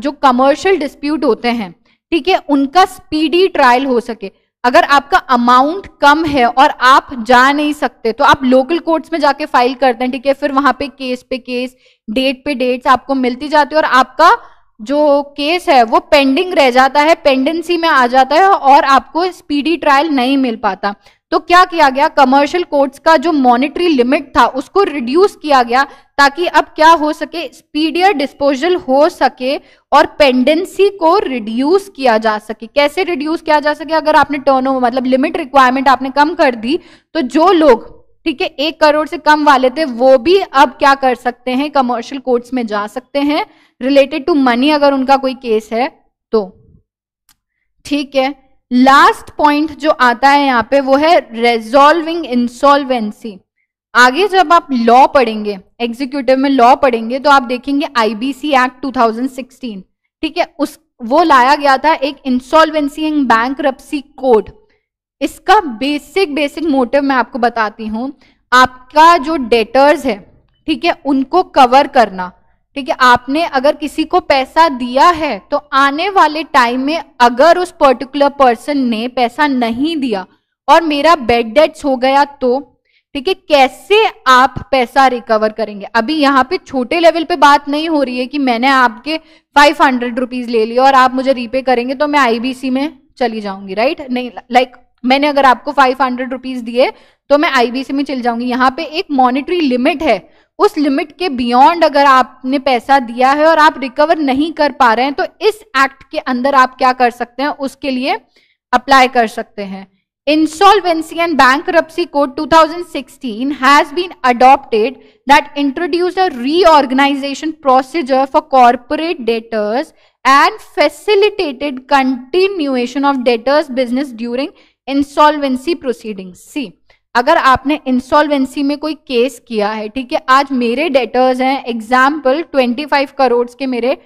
जो कमर्शियल डिस्प्यूट होते हैं ठीक है उनका स्पीडी ट्रायल हो सके अगर आपका अमाउंट कम है और आप जा नहीं सकते तो आप लोकल कोर्ट्स में जाके फाइल करते हैं ठीक है फिर वहां पे केस पे केस डेट पे डेट्स आपको मिलती जाती है और आपका जो केस है वो पेंडिंग रह जाता है पेंडेंसी में आ जाता है और आपको स्पीडी ट्रायल नहीं मिल पाता तो क्या किया गया कमर्शियल कोर्ट्स का जो मॉनिटरी लिमिट था उसको रिड्यूस किया गया ताकि अब क्या हो सके स्पीडियर डिस्पोजल हो सके और पेंडेंसी को रिड्यूस किया जा सके कैसे रिड्यूस किया जा सके अगर आपने टर्न मतलब लिमिट रिक्वायरमेंट आपने कम कर दी तो जो लोग ठीक है एक करोड़ से कम वाले थे वो भी अब क्या कर सकते हैं कमर्शियल कोर्ट्स में जा सकते हैं रिलेटेड टू मनी अगर उनका कोई केस है तो ठीक है लास्ट पॉइंट जो आता है यहाँ पे वो है रेजोल्विंग इंसॉल्वेंसी आगे जब आप लॉ पढ़ेंगे एग्जीक्यूटिव में लॉ पढ़ेंगे तो आप देखेंगे आईबीसी एक्ट 2016 ठीक है उस वो लाया गया था एक इंसॉल्वेंसी इन बैंक कोड इसका बेसिक बेसिक मोटिव मैं आपको बताती हूँ आपका जो डेटर्स है ठीक है उनको कवर करना ठीक है आपने अगर किसी को पैसा दिया है तो आने वाले टाइम में अगर उस पर्टिकुलर पर्सन ने पैसा नहीं दिया और मेरा बेड डेट्स हो गया तो ठीक है कैसे आप पैसा रिकवर करेंगे अभी यहाँ पे छोटे लेवल पे बात नहीं हो रही है कि मैंने आपके फाइव हंड्रेड रुपीज ले लिया और आप मुझे रीपे करेंगे तो मैं आईबीसी में चली जाऊंगी राइट नहीं लाइक मैंने अगर आपको फाइव हंड्रेड रुपीज दिए तो मैं आईबीसी में चली जाऊंगी यहाँ पे एक मॉनिटरी लिमिट है उस लिमिट के बियॉन्ड अगर आपने पैसा दिया है और आप रिकवर नहीं कर पा रहे हैं तो इस एक्ट के अंदर आप क्या कर सकते हैं उसके लिए अप्लाई कर सकते हैं insolvency and bankruptcy code two thousand sixteen has been adopted that introduce a reorganisation procedure for corporate debtors and facilitated continuation of debtors business during insolvency proceeding see अगर आपने इंसॉल्वेंसी में कोई case किया है ठीक है आज मेरे डेटर्स हैं एग्जाम्पल 25 करोड़ के मेरे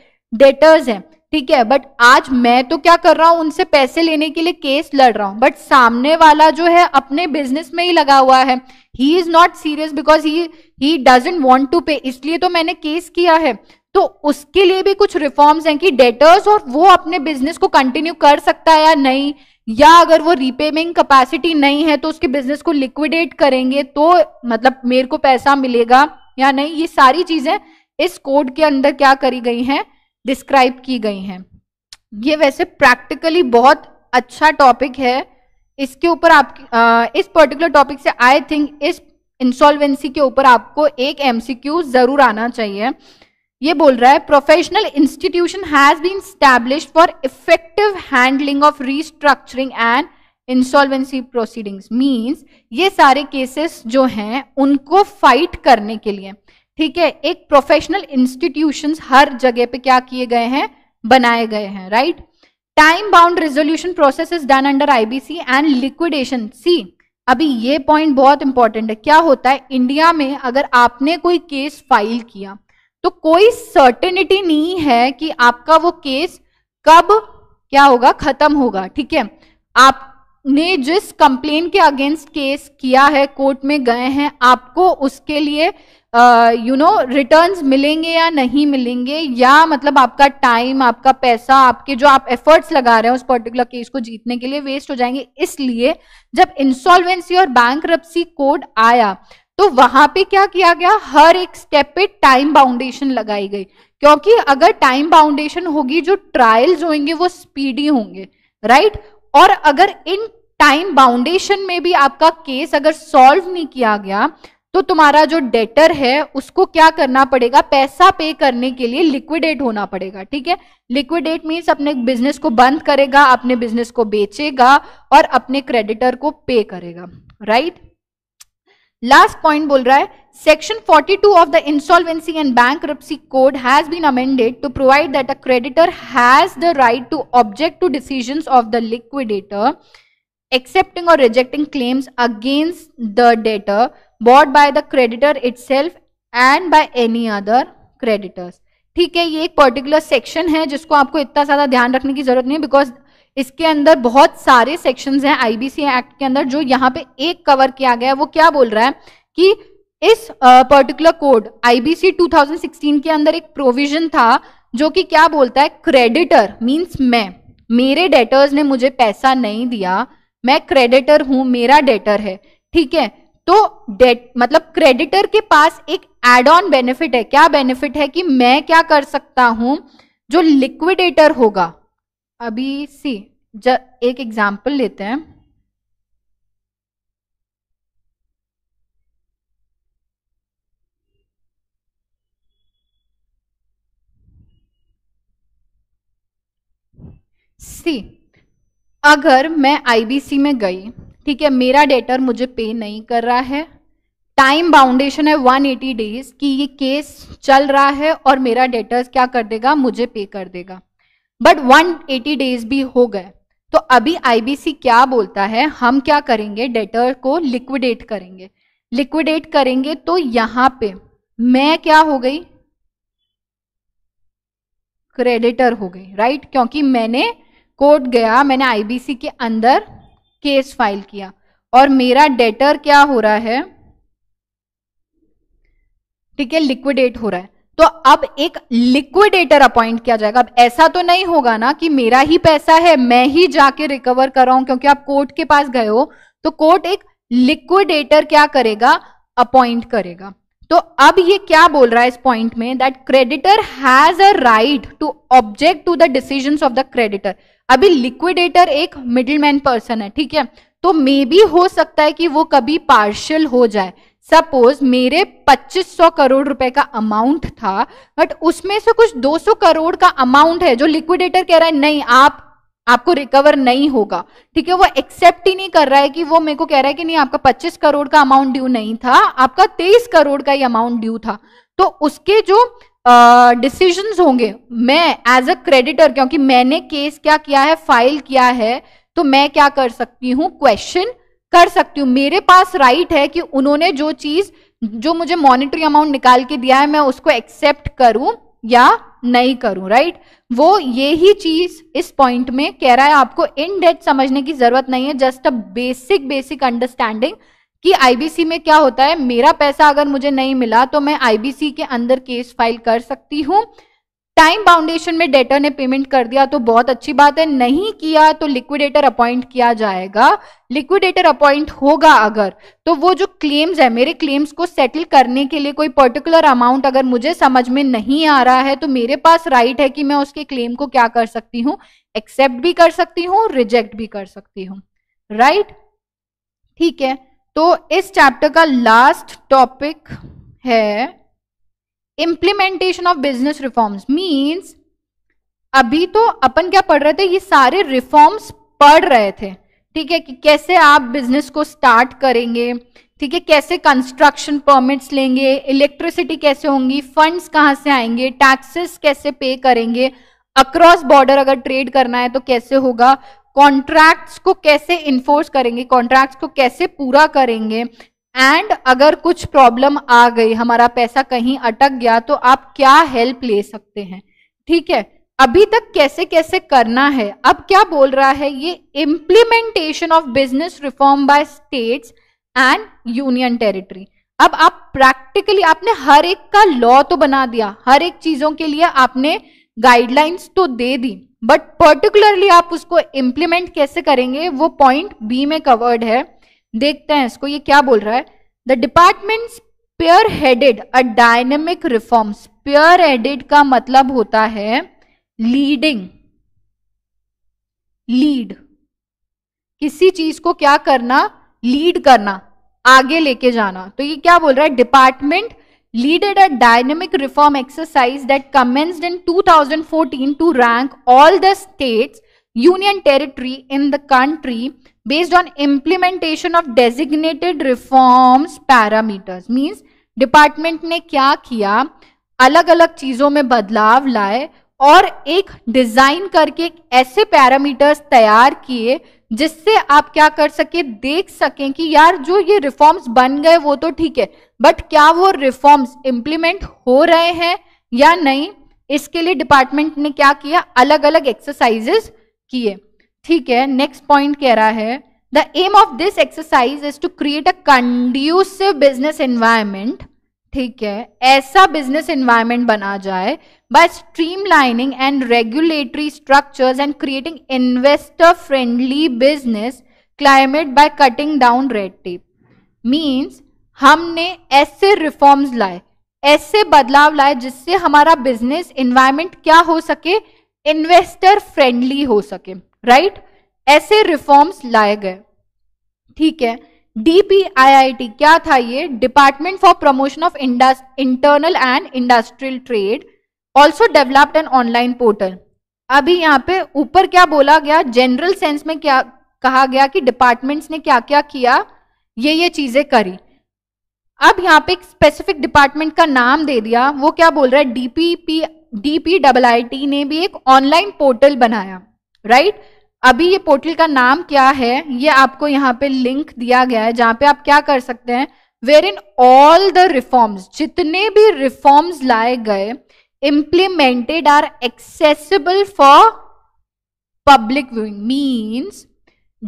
डेटर्स हैं ठीक है बट आज मैं तो क्या कर रहा हूं उनसे पैसे लेने के लिए केस लड़ रहा हूं बट सामने वाला जो है अपने बिजनेस में ही लगा हुआ है he is not serious because he he doesn't want to pay इसलिए तो मैंने केस किया है तो उसके लिए भी कुछ रिफॉर्म्स हैं कि डेटर्स और वो अपने बिजनेस को कंटिन्यू कर सकता है या नहीं या अगर वो रीपेमेंग कैपेसिटी नहीं है तो उसके बिजनेस को लिक्विडेट करेंगे तो मतलब मेरे को पैसा मिलेगा या नहीं ये सारी चीजें इस कोड के अंदर क्या करी गई हैं डिस्क्राइब की गई हैं ये वैसे प्रैक्टिकली बहुत अच्छा टॉपिक है इसके ऊपर आप इस पर्टिकुलर टॉपिक से आई थिंक इस इंसॉल्वेंसी के ऊपर आपको एक एमसीक्यू जरूर आना चाहिए ये बोल रहा है professional institution has been establish for effective handling of restructuring and insolvency proceedings means ये सारे केसेस जो हैं उनको फाइट करने के लिए ठीक है एक प्रोफेशनल इंस्टीट्यूशन हर जगह पे क्या किए गए हैं बनाए गए हैं right time bound resolution process is done under IBC and liquidation see अभी ये पॉइंट बहुत इंपॉर्टेंट है क्या होता है इंडिया में अगर आपने कोई केस फाइल किया तो कोई सर्टेनिटी नहीं है कि आपका वो केस कब क्या होगा खत्म होगा ठीक है आपने जिस कंप्लेन के अगेंस्ट केस किया है कोर्ट में गए हैं आपको उसके लिए यू नो रिटर्न्स मिलेंगे या नहीं मिलेंगे या मतलब आपका टाइम आपका पैसा आपके जो आप एफर्ट्स लगा रहे हैं उस पर्टिकुलर केस को जीतने के लिए वेस्ट हो जाएंगे इसलिए जब इंसॉल्वेंसी और बैंक कोड आया तो वहां पे क्या किया गया हर एक स्टेप पे टाइम बाउंडेशन लगाई गई क्योंकि अगर टाइम बाउंडेशन होगी जो ट्रायल्स होंगे वो स्पीडी होंगे राइट और अगर इन टाइम बाउंडेशन में भी आपका केस अगर सॉल्व नहीं किया गया तो तुम्हारा जो डेटर है उसको क्या करना पड़ेगा पैसा पे करने के लिए लिक्विडेट होना पड़ेगा ठीक है लिक्विडेट मीन्स अपने बिजनेस को बंद करेगा अपने बिजनेस को बेचेगा और अपने क्रेडिटर को पे करेगा राइट right? लास्ट पॉइंट बोल रहा है section 42 of the insolvency and bank code has been amended to provide that a creditor has the right to object to decisions of the liquidator और rejecting claims against the debtor debtor by the creditor itself and by any other creditors ठीक है ये एक particular section है जिसको आपको इतना ज्यादा ध्यान रखने की जरूरत नहीं है बिकॉज इसके अंदर बहुत सारे सेक्शंस हैं आईबीसी एक्ट के अंदर जो यहाँ पे एक कवर किया गया है वो क्या बोल रहा है कि इस पर्टिकुलर कोड आईबीसी 2016 के अंदर एक प्रोविजन था जो कि क्या बोलता है क्रेडिटर मींस मैं मेरे डेटर्स ने मुझे पैसा नहीं दिया मैं क्रेडिटर हूं मेरा डेटर है ठीक है तो डेट मतलब क्रेडिटर के पास एक एड ऑन बेनिफिट है क्या बेनिफिट है कि मैं क्या कर सकता हूं जो लिक्विडेटर होगा अभी सी एक एग्जाम्पल लेते हैं सी अगर मैं आईबीसी में गई ठीक है मेरा डेटर मुझे पे नहीं कर रहा है टाइम बाउंडेशन है 180 डेज कि ये केस चल रहा है और मेरा डेटर क्या कर देगा मुझे पे कर देगा बट 180 डेज भी हो गए तो अभी आईबीसी क्या बोलता है हम क्या करेंगे डेटर को लिक्विडेट करेंगे लिक्विडेट करेंगे तो यहां पे मैं क्या हो गई क्रेडिटर हो गई राइट क्योंकि मैंने कोर्ट गया मैंने आईबीसी के अंदर केस फाइल किया और मेरा डेटर क्या हो रहा है ठीक है लिक्विडेट हो रहा है तो अब एक लिक्विडेटर अपॉइंट किया जाएगा अब ऐसा तो नहीं होगा ना कि मेरा ही पैसा है मैं ही जाके रिकवर कर रहा हूं क्योंकि आप कोर्ट के पास गए हो तो कोर्ट एक लिक्विडेटर क्या करेगा अपॉइंट करेगा तो अब ये क्या बोल रहा है इस पॉइंट में that creditor has a right to object to the decision of the creditor अभी लिक्विडेटर एक मिडिल मैन पर्सन है ठीक है तो मे बी हो सकता है कि वो कभी पार्शियल हो जाए सपोज मेरे 2500 करोड़ रुपए का अमाउंट था बट उसमें से कुछ 200 करोड़ का अमाउंट है जो लिक्विडेटर कह रहा है नहीं आप आपको रिकवर नहीं होगा ठीक है वो एक्सेप्ट ही नहीं कर रहा है कि वो मेरे को कह रहा है कि नहीं आपका 25 करोड़ का अमाउंट ड्यू नहीं था आपका 23 करोड़ का ही अमाउंट ड्यू था तो उसके जो डिसीजंस uh, होंगे मैं एज अ क्रेडिटर क्योंकि मैंने केस क्या किया है फाइल किया है तो मैं क्या कर सकती हूँ क्वेश्चन कर सकती हूँ मेरे पास राइट है कि उन्होंने जो चीज जो मुझे मॉनिटरी अमाउंट निकाल के दिया है मैं उसको एक्सेप्ट करूं या नहीं करूं राइट right? वो ये ही चीज इस पॉइंट में कह रहा है आपको इन डेथ समझने की जरूरत नहीं है just a basic basic understanding कि आईबीसी में क्या होता है मेरा पैसा अगर मुझे नहीं मिला तो मैं आईबीसी के अंदर केस फाइल कर सकती हूं टाइम बाउंडेशन में डेटर ने पेमेंट कर दिया तो बहुत अच्छी बात है नहीं किया तो लिक्विडेटर अपॉइंट किया जाएगा लिक्विडेटर अपॉइंट होगा अगर तो वो जो क्लेम्स है मेरे क्लेम्स को सेटल करने के लिए कोई पर्टिकुलर अमाउंट अगर मुझे समझ में नहीं आ रहा है तो मेरे पास राइट right है कि मैं उसके क्लेम को क्या कर सकती हूँ एक्सेप्ट भी कर सकती हूँ रिजेक्ट भी कर सकती हूँ राइट ठीक है तो इस चैप्टर का लास्ट टॉपिक है implementation of business reforms means अभी तो अपन क्या पढ़ रहे थे ये सारे रिफॉर्म्स पढ़ रहे थे ठीक है कि कैसे आप बिजनेस को स्टार्ट करेंगे ठीक है कैसे कंस्ट्रक्शन परमिट्स लेंगे इलेक्ट्रिसिटी कैसे होंगी फंड्स कहाँ से आएंगे टैक्सेस कैसे पे करेंगे अक्रॉस बॉर्डर अगर ट्रेड करना है तो कैसे होगा कॉन्ट्रैक्ट्स को कैसे इन्फोर्स करेंगे कॉन्ट्रैक्ट्स को कैसे पूरा करेंगे एंड अगर कुछ प्रॉब्लम आ गई हमारा पैसा कहीं अटक गया तो आप क्या हेल्प ले सकते हैं ठीक है अभी तक कैसे कैसे करना है अब क्या बोल रहा है ये implementation of business reform by states and union territory अब आप प्रैक्टिकली आपने हर एक का लॉ तो बना दिया हर एक चीजों के लिए आपने गाइडलाइंस तो दे दी बट पर्टिकुलरली आप उसको इम्प्लीमेंट कैसे करेंगे वो पॉइंट बी में कवर्ड है देखते हैं इसको ये क्या बोल रहा है the department spearheaded a dynamic reforms spearheaded का मतलब होता है लीडिंग लीड किसी चीज को क्या करना लीड करना आगे लेके जाना तो ये क्या बोल रहा है department leaded a dynamic reform exercise that commenced in 2014 to rank all the states union territory in the country based on implementation of designated reforms parameters means department ने क्या किया अलग अलग चीजों में बदलाव लाए और एक डिजाइन करके एक ऐसे पैरामीटर्स तैयार किए जिससे आप क्या कर सके देख सकें कि यार जो ये रिफॉर्म्स बन गए वो तो ठीक है बट क्या वो रिफॉर्म्स इम्प्लीमेंट हो रहे हैं या नहीं इसके लिए डिपार्टमेंट ने क्या किया अलग अलग एक्सरसाइजेस किए ठीक है नेक्स्ट पॉइंट कह रहा है the aim of this exercise is to create a conducive business environment ठीक है ऐसा बिजनेस एनवायरमेंट बना जाए by streamlining and regulatory structures and creating investor friendly business climate by cutting down red tape means हमने ऐसे reforms लाए ऐसे बदलाव लाए जिससे हमारा बिजनेस एनवायरमेंट क्या हो सके इन्वेस्टर फ्रेंडली हो सके राइट ऐसे रिफॉर्म्स लाए गए ठीक है डीपीआईआईटी क्या था ये department for promotion of internal and industrial trade also developed an online portal अभी यहाँ पे ऊपर क्या बोला गया जनरल सेंस में क्या कहा गया कि डिपार्टमेंट्स ने क्या क्या किया ये ये चीजें करी अब यहाँ पे एक स्पेसिफिक डिपार्टमेंट का नाम दे दिया वो क्या बोल रहा है DPP DP double I T ने भी एक ऑनलाइन पोर्टल बनाया राइट अभी ये पोर्टल का नाम क्या है ये आपको यहाँ पे लिंक दिया गया है जहां पे आप क्या कर सकते हैं wherein all the reforms जितने भी रिफॉर्म्स लाए गए implemented are accessible for public viewing means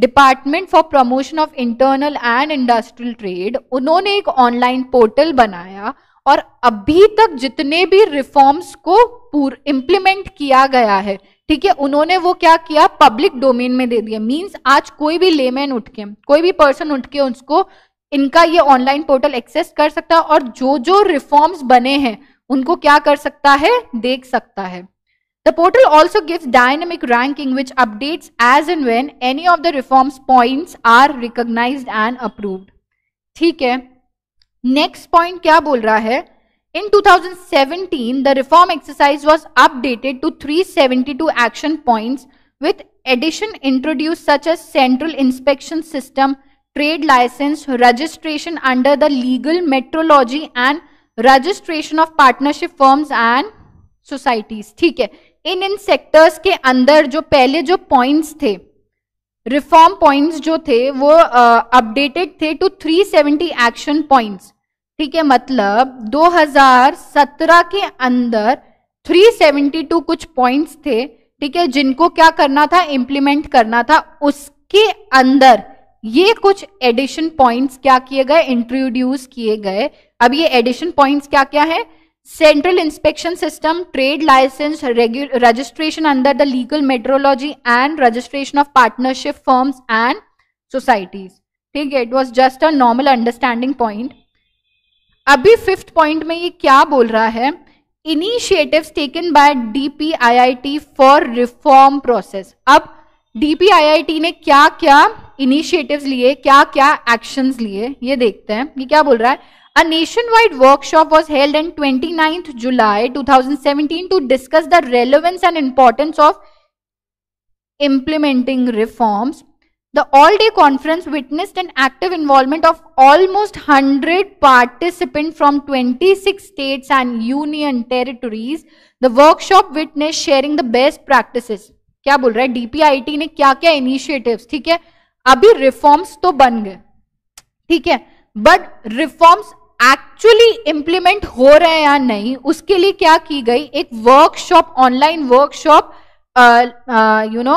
department for promotion of internal and industrial trade उन्होंने एक ऑनलाइन पोर्टल बनाया और अभी तक जितने भी रिफॉर्म्स को इम्प्लीमेंट किया गया है ठीक है उन्होंने वो क्या किया पब्लिक डोमेन में दे दिया मींस आज कोई भी लेमैन उठ के कोई भी पर्सन उठ के उसको इनका ये ऑनलाइन पोर्टल एक्सेस कर सकता है और जो जो रिफॉर्म्स बने हैं उनको क्या कर सकता है देख सकता है the portal also gives dynamic ranking which updates as and when any of the reforms point are recognise and approved ठीक है नेक्स्ट पॉइंट क्या बोल रहा है in 2017 the reform exercise was updated to 372 action point with addition introduce such as central inspection system trade licence registration under the legal metrology and registration of partnership firms and societies ठीक है इन इन sectors के अंदर जो पहले जो points थे reform points जो थे वो अपडेटेड uh, थे टू 370 एक्शन पॉइंट्स ठीक है मतलब 2017 के अंदर 372 कुछ पॉइंट्स थे ठीक है जिनको क्या करना था इम्प्लीमेंट करना था उसके अंदर ये कुछ एडिशन पॉइंट्स क्या किए गए इंट्रोड्यूस किए गए अब ये एडिशन पॉइंट्स क्या क्या है central inspection system trade licence registration under the legal metrology and registration of partnership firms and societies ठीक है it was just a normal understanding point अभी फिफ्थ पॉइंट में ये क्या बोल रहा है initiatives taken by DPIIT for reform process अब डीपीआईआईटी ने क्या क्या इनिशिएटिव्स लिए क्या क्या एक्शंस लिए ये देखते हैं ये क्या बोल रहा है A nationwide workshop was held on 29th July 2017 to discuss the relevance and importance of implementing reforms. The all-day conference witnessed an active involvement of almost 100 participants from 26 states and union territories. The workshop witnessed sharing the best practices. क्या बोल रहा है डीपीआईटी ने क्या क्या initiatives? ठीक है अभी reforms तो बन गए ठीक है But reforms एक्चुअली इंप्लीमेंट हो रहे हैं या नहीं उसके लिए क्या की गई एक workshop online workshop you know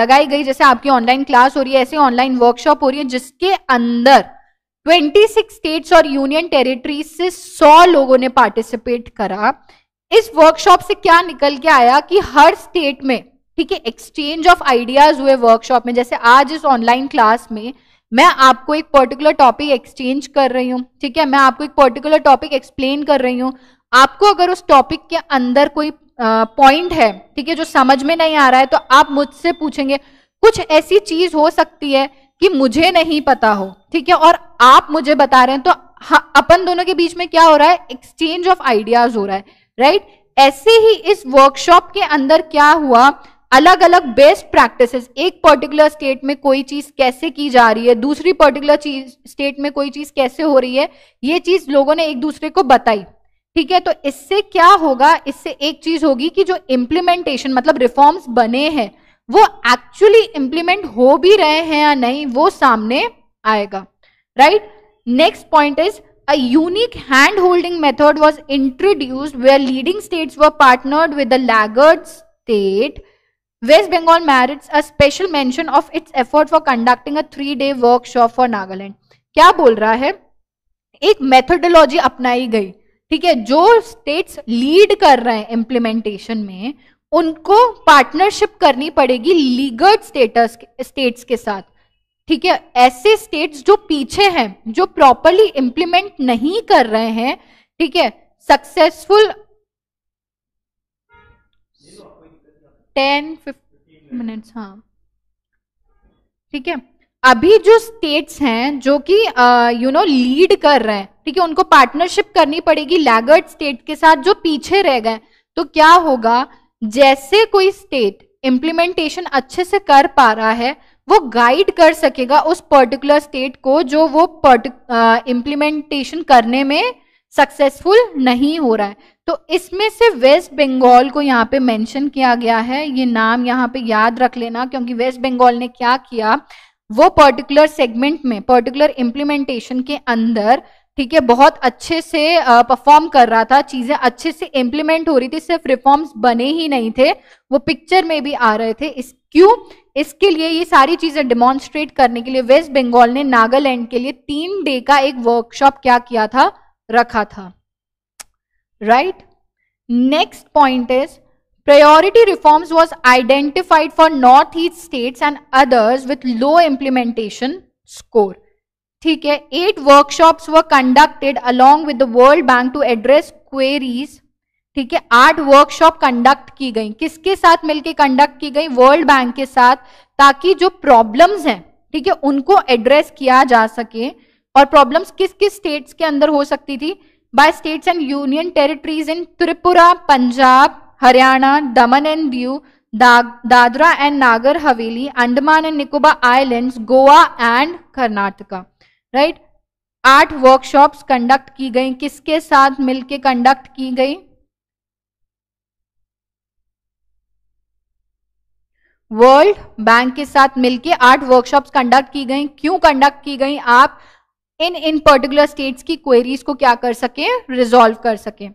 लगाई गई जैसे आपकी ऑनलाइन क्लास हो रही है ऐसे ऑनलाइन वर्कशॉप हो रही है जिसके अंदर 26 स्टेट्स और यूनियन टेरिटरीज से 100 लोगों ने पार्टिसिपेट करा इस वर्कशॉप से क्या निकल के आया कि हर स्टेट में ठीक है एक्सचेंज ऑफ आइडियाज हुए वर्कशॉप में जैसे आज इस ऑनलाइन क्लास में मैं आपको एक पर्टिकुलर टॉपिक एक्सचेंज कर रही हूँ ठीक है मैं आपको एक पर्टिकुलर टॉपिक एक्सप्लेन कर रही हूँ आपको अगर उस टॉपिक के अंदर कोई पॉइंट है ठीक है जो समझ में नहीं आ रहा है तो आप मुझसे पूछेंगे कुछ ऐसी चीज हो सकती है कि मुझे नहीं पता हो ठीक है और आप मुझे बता रहे हैं तो हाँ, अपन दोनों के बीच में क्या हो रहा है एक्सचेंज ऑफ आइडियाज हो रहा है राइट ऐसे ही इस वर्कशॉप के अंदर क्या हुआ अलग अलग बेस्ट प्रैक्टिसेस एक पर्टिकुलर स्टेट में कोई चीज कैसे की जा रही है दूसरी पर्टिकुलर चीज स्टेट में कोई चीज कैसे हो रही है ये चीज लोगों ने एक दूसरे को बताई ठीक है तो इससे क्या होगा इससे एक चीज होगी कि जो इम्प्लीमेंटेशन मतलब रिफॉर्म्स बने हैं वो एक्चुअली इम्प्लीमेंट हो भी रहे हैं या नहीं वो सामने आएगा right next point is a hand holding method was introduced introduced leading leading व partnered partnered with laggard state state West Bengal merits a special mention of its effort for conducting a three day workshop for Nagaland. क्या बोल रहा है एक methodology अपनाई गई ठीक है जो स्टेट्स लीड कर रहे हैं इम्प्लीमेंटेशन में उनको पार्टनरशिप करनी पड़ेगी लीगर्ड स्टेटस स्टेट्स के साथ ठीक है ऐसे स्टेट्स जो पीछे हैं जो प्रॉपरली इम्प्लीमेंट नहीं कर रहे हैं ठीक है सक्सेसफुल टेन फिफ्टी मिनट्स हाँ ठीक है अभी जो स्टेट्स हैं जो कि यू नो लीड कर रहे हैं ठीक है उनको पार्टनरशिप करनी पड़ेगी लैगर्ड स्टेट के साथ जो पीछे रह गए तो क्या होगा जैसे कोई स्टेट इम्प्लीमेंटेशन अच्छे से कर पा रहा है वो गाइड कर सकेगा उस पर्टिकुलर स्टेट को जो वो इम्प्लीमेंटेशन करने में सक्सेसफुल नहीं हो रहा है तो इसमें से वेस्ट बंगाल को यहाँ पे मेंशन किया गया है ये नाम यहाँ पे याद रख लेना क्योंकि वेस्ट बंगाल ने क्या किया वो पर्टिकुलर सेगमेंट में पर्टिकुलर इम्प्लीमेंटेशन के अंदर ठीक है बहुत अच्छे से परफॉर्म कर रहा था चीजें अच्छे से इम्प्लीमेंट हो रही थी सिर्फ रिफॉर्म्स बने ही नहीं थे वो पिक्चर में भी आ रहे थे इस क्यों इसके लिए ये सारी चीजें डिमॉन्स्ट्रेट करने के लिए वेस्ट बंगाल ने नागालैंड के लिए तीन डे का एक वर्कशॉप क्या किया था रखा था right next point is reforms was identified for north east states and others with low implementation score ठीक है eight workshops were conducted along with World Bank to address queries ठीक है आठ वर्कशॉप कंडक्ट की गई किसके साथ मिलकर कंडक्ट की गई वर्ल्ड बैंक के साथ ताकि जो प्रॉब्लम्स हैं ठीक है उनको एड्रेस किया जा सके और प्रॉब्लम्स किस किस स्टेट्स के अंदर हो सकती थी by states and union territories in Tripura Punjab Haryana Daman and Diu Dadra and Nagar Haveli Andaman and Nicobar islands Goa and Karnataka right आठ वर्कशॉप्स कंडक्ट की गई किसके साथ मिलके कंडक्ट की गई वर्ल्ड बैंक के साथ मिलके आठ वर्कशॉप्स कंडक्ट की गई क्यों कंडक्ट की गई आप इन इन पर्टिकुलर स्टेट्स की क्वेरीज को क्या कर सके रिजॉल्व कर सके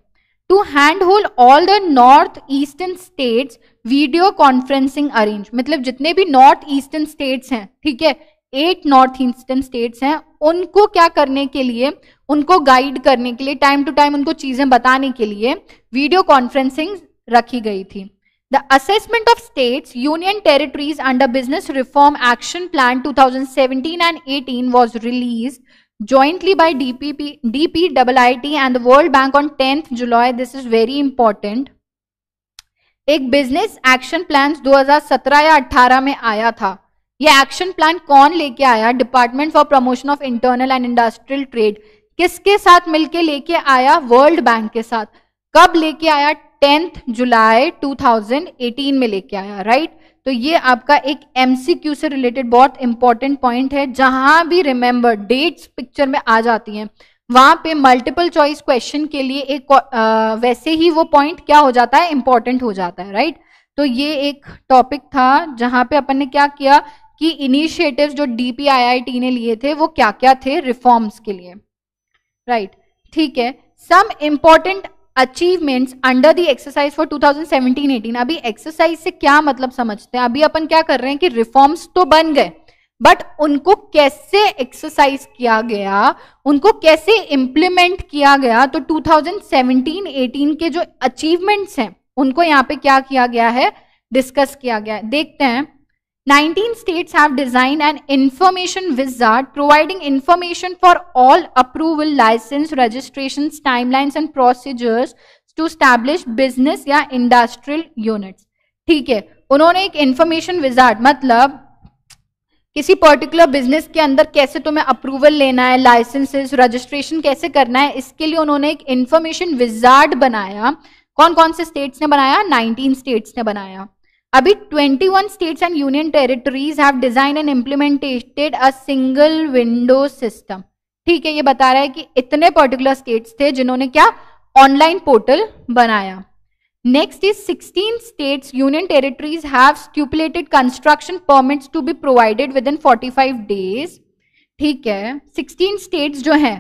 to hand hold all the north eastern states video conferencing arrange मतलब जितने भी नॉर्थ ईस्टर्न स्टेट्स हैं ठीक है एट नॉर्थ ईस्टर्न स्टेट्स हैं उनको क्या करने के लिए उनको गाइड करने के लिए टाइम टू टाइम उनको चीजें बताने के लिए वीडियो कॉन्फ्रेंसिंग रखी गई थी the assessment of states union territories under business reform action plan 2017 and eighteen was release jointly by DPP, DPIIT and the World Bank on 10th July. This is very important. एक business action plan 2017 या 18 में आया था यह action plan कौन लेके आया department for promotion of internal and industrial trade किसके साथ मिलके लेके आया वर्ल्ड बैंक के साथ कब लेके आया 10th जुलाई 2018 में लेके आया राइट तो ये आपका एक एमसीक्यू से रिलेटेड बहुत इंपॉर्टेंट पॉइंट है जहां भी रिमेंबर डेट्स पिक्चर में आ जाती हैं वहां पे मल्टीपल चॉइस क्वेश्चन के लिए एक आ, वैसे ही वो पॉइंट क्या हो जाता है इंपॉर्टेंट हो जाता है राइट तो ये एक टॉपिक था जहां पे अपन ने क्या किया कि इनिशिएटिव जो डीपीआईआईटी ने लिए थे वो क्या क्या थे रिफॉर्म्स के लिए राइट right. ठीक है some important achievements under the exercise for 2017-18 अभी एक्सरसाइज से क्या मतलब समझते हैं अभी अपन क्या कर रहे हैं कि रिफॉर्म्स तो बन गए बट उनको कैसे एक्सरसाइज किया गया उनको कैसे इम्प्लीमेंट किया गया तो 2017-18 के जो अचीवमेंट्स हैं उनको यहाँ पे क्या किया गया है डिस्कस किया गया है देखते हैं 19 states have designed an information wizard providing information for all approval, license, registrations, timelines and procedures to establish business या industrial units. ठीक है उन्होंने एक information wizard मतलब किसी पर्टिकुलर बिजनेस के अंदर कैसे तुम्हें अप्रूवल लेना है लाइसेंसेस रजिस्ट्रेशन कैसे करना है इसके लिए उन्होंने एक इंफॉर्मेशन विजार्ड बनाया कौन कौन से स्टेट्स ने बनाया 19 स्टेट्स ने बनाया अभी 21 states and union territories have design and implemented a single window system ठीक है ये बता रहा है कि इतने पर्टिकुलर स्टेट्स थे जिन्होंने क्या ऑनलाइन पोर्टल बनाया next is 16 states union territories have stipulated construction permits to be provided within five days ठीक है 16 स्टेट्स जो हैं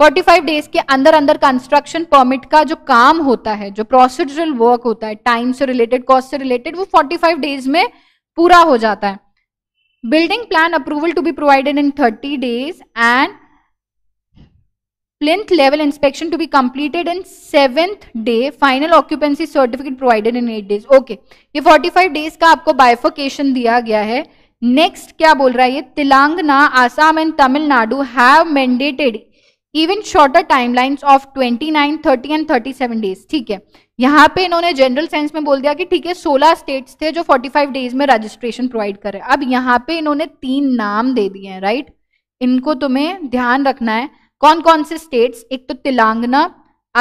45 डेज के अंदर अंदर कंस्ट्रक्शन परमिट का जो काम होता है जो प्रोसीजरल वर्क होता है टाइम से रिलेटेड कॉस्ट से रिलेटेड वो 45 डेज में पूरा हो जाता है building plan approval to be provided in 30 days and plinth level inspection to be completed in seventh day final occupancy certificate provided in eight days okay ये 45 days का आपको बायफोकेशन दिया गया है नेक्स्ट क्या बोल रहा है ये Telangana Assam and Tamil Nadu have mandated even shorter timelines of 29, 30 and 37 days ठीक है यहाँ पे इन्होंने जनरल सेंस में बोल दिया कि ठीक है 16 स्टेट्स थे जो 45 डेज में रजिस्ट्रेशन प्रोवाइड करे अब यहाँ पे इन्होंने तीन नाम दे दिए हैं राइट इनको तुम्हें ध्यान रखना है कौन कौन से स्टेट्स एक तो तेलंगाना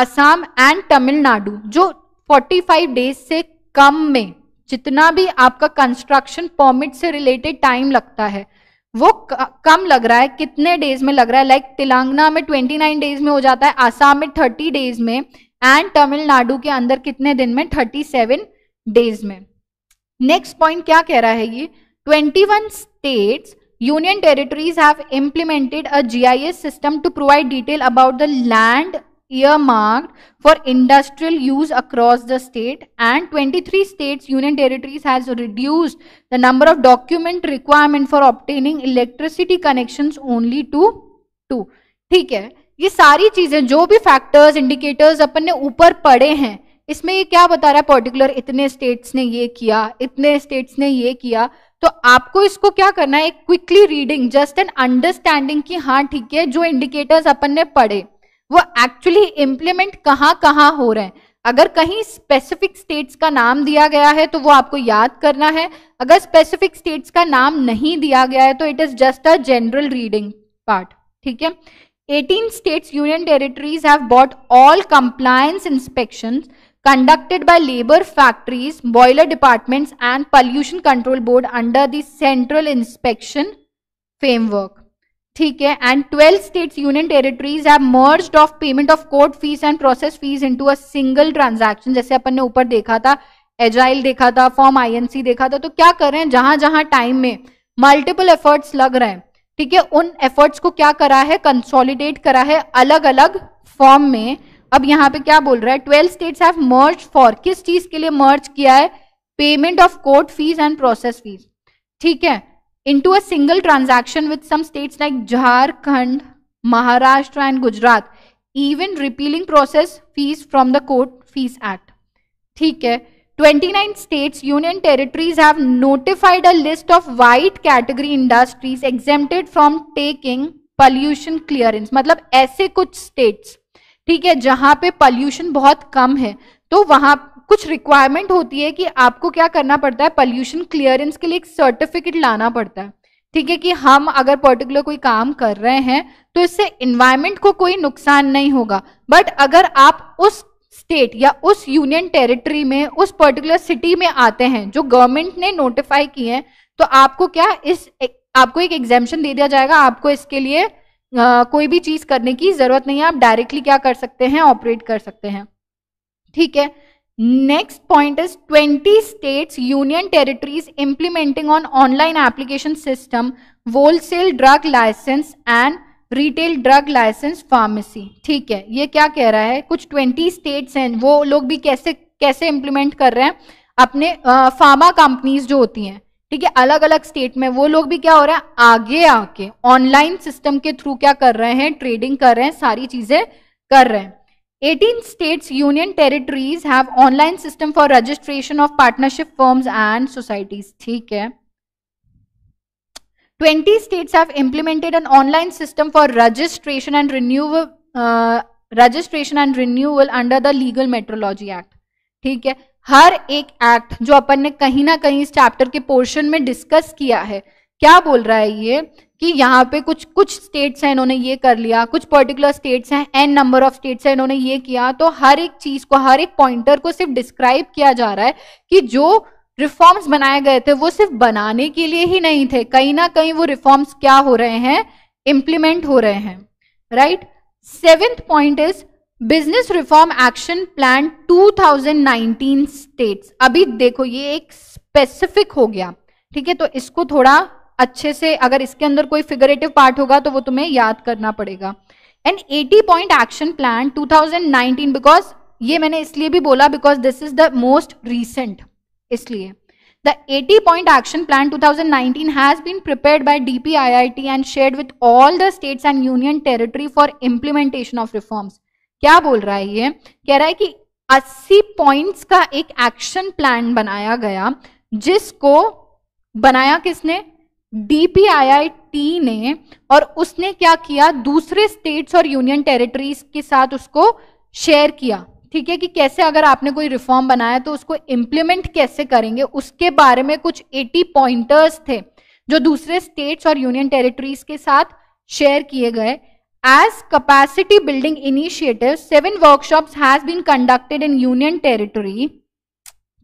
आसाम एंड तमिलनाडु जो 45 डेज से कम में जितना भी आपका कंस्ट्रक्शन परमिट से रिलेटेड टाइम लगता है वो कम लग रहा है कितने डेज में लग रहा है लाइक like, तेलंगाना में 29 डेज में हो जाता है आसाम में 30 डेज में एंड तमिलनाडु के अंदर कितने दिन में 37 डेज में नेक्स्ट पॉइंट क्या कह रहा है ये 21 states union territories have G I S system to provide detail about the land earmarked for industrial use across the state and 23 states union territories has reduced the number of document requirement for obtaining electricity connections only to two theek hai ये सारी चीजें जो भी factors indicators अपन ने ऊपर पढ़े हैं इसमें ये क्या बता रहा है पर्टिकुलर इतने स्टेट्स ने ये किया इतने स्टेट्स ने ये किया तो आपको इसको क्या करना है एक quickly reading just an understanding कि हाँ ठीक है जो इंडिकेटर्स अपन ने पढ़े वो एक्चुअली इम्प्लीमेंट कहाँ कहाँ हो रहे हैं अगर कहीं स्पेसिफिक स्टेट्स का नाम दिया गया है तो वो आपको याद करना है अगर स्पेसिफिक स्टेट्स का नाम नहीं दिया गया है तो it is just a general reading part ठीक है 18 states union territories have bought all compliance inspections conducted by labor factories boiler departments and pollution control board under the central inspection framework ठीक है and twelve states union territories have merged of payment of court fees and process fees into a single transaction जैसे अपन ने ऊपर देखा था agile देखा था फॉर्म आईएनसी देखा था तो क्या कर रहे हैं जहां जहां टाइम में मल्टीपल एफर्ट्स लग रहे हैं ठीक है उन एफर्ट्स को क्या करा है कंसोलिडेट करा है अलग अलग फॉर्म में अब यहाँ पे क्या बोल रहा है twelve states have merge for किस चीज के लिए मर्ज किया है payment of court fees and process fees ठीक है into a single transaction with some states like Jharkhand, Maharashtra and Gujarat. Even repealing process fees from the Court Fees Act. theek hai 29 states union territories have notified a list of white category industries exempted from taking pollution clearance matlab aise kuch states theek hai jahan pe pollution bahut kam hai to wahan कुछ requirement होती है कि आपको क्या करना पड़ता है pollution clearance के लिए एक सर्टिफिकेट लाना पड़ता है ठीक है कि हम अगर पर्टिकुलर कोई काम कर रहे हैं तो इससे इन्वायरमेंट को कोई नुकसान नहीं होगा बट अगर आप उस स्टेट या उस यूनियन टेरिटरी में उस पर्टिकुलर सिटी में आते हैं जो गवर्नमेंट ने नोटिफाई किए हैं तो आपको क्या इस एक, आपको एक एग्जामेशन दे दिया जाएगा आपको इसके लिए आ, कोई भी चीज़ करने की ज़रूरत नहीं है आप डायरेक्टली क्या कर सकते हैं ऑपरेट कर सकते हैं ठीक है Next point is 20 states union territories implementing on online application system wholesale drug license and retail drug license pharmacy ठीक है ये क्या कह रहा है कुछ 20 स्टेट्स हैं वो लोग भी कैसे कैसे इम्प्लीमेंट कर रहे हैं अपने फार्मा कंपनीज जो होती हैं ठीक है अलग अलग स्टेट में वो लोग भी क्या हो रहा है आगे आके ऑनलाइन सिस्टम के थ्रू क्या कर रहे हैं ट्रेडिंग कर रहे हैं सारी चीजें कर रहे हैं 18 states union territories have online system for registration of partnership firms and societies theek hai 20 states have implemented an online system for registration and renewal uh, registration and renewal under the legal metrology act ठीक है हर एक act जो अपन ने कहीं ना कहीं इस चैप्टर के पोर्शन में डिस्कस किया है क्या बोल रहा है ये कि यहाँ पे कुछ कुछ स्टेट्स हैं इन्होंने ये कर लिया कुछ पर्टिकुलर स्टेट्स हैं एन नंबर ऑफ स्टेट्स हैं इन्होंने ये किया तो हर एक चीज को हर एक पॉइंटर को सिर्फ डिस्क्राइब किया जा रहा है कि जो रिफॉर्म्स बनाए गए थे वो सिर्फ बनाने के लिए ही नहीं थे कहीं ना कहीं वो रिफॉर्म्स क्या हो रहे हैं इम्प्लीमेंट हो रहे हैं right seventh point is business reform action plan 2019 states अभी देखो ये एक स्पेसिफिक हो गया ठीक है तो इसको थोड़ा अच्छे से अगर इसके अंदर कोई फिगरेटिव पार्ट होगा तो वो तुम्हें याद करना पड़ेगा and eighty point action plan 2019 because ये मैंने इसलिए भी बोला because this is the most recent इसलिए the 80 point action plan 2019 has been prepared by DPIIT and shared with all the states and union territory for implementation of reforms क्या बोल रहा है ये कह रहा है कि 80 पॉइंट्स का एक एक्शन प्लान बनाया गया जिसको बनाया किसने डीपीआईआईटी ने और उसने क्या किया दूसरे स्टेट्स और यूनियन टेरिटरीज के साथ उसको शेयर किया ठीक है कि कैसे अगर आपने कोई रिफॉर्म बनाया तो उसको इम्प्लीमेंट कैसे करेंगे उसके बारे में कुछ 80 पॉइंटर्स थे जो दूसरे स्टेट्स और यूनियन टेरिटरीज के साथ शेयर किए गए as capacity building initiative seven workshops has been conducted in union territory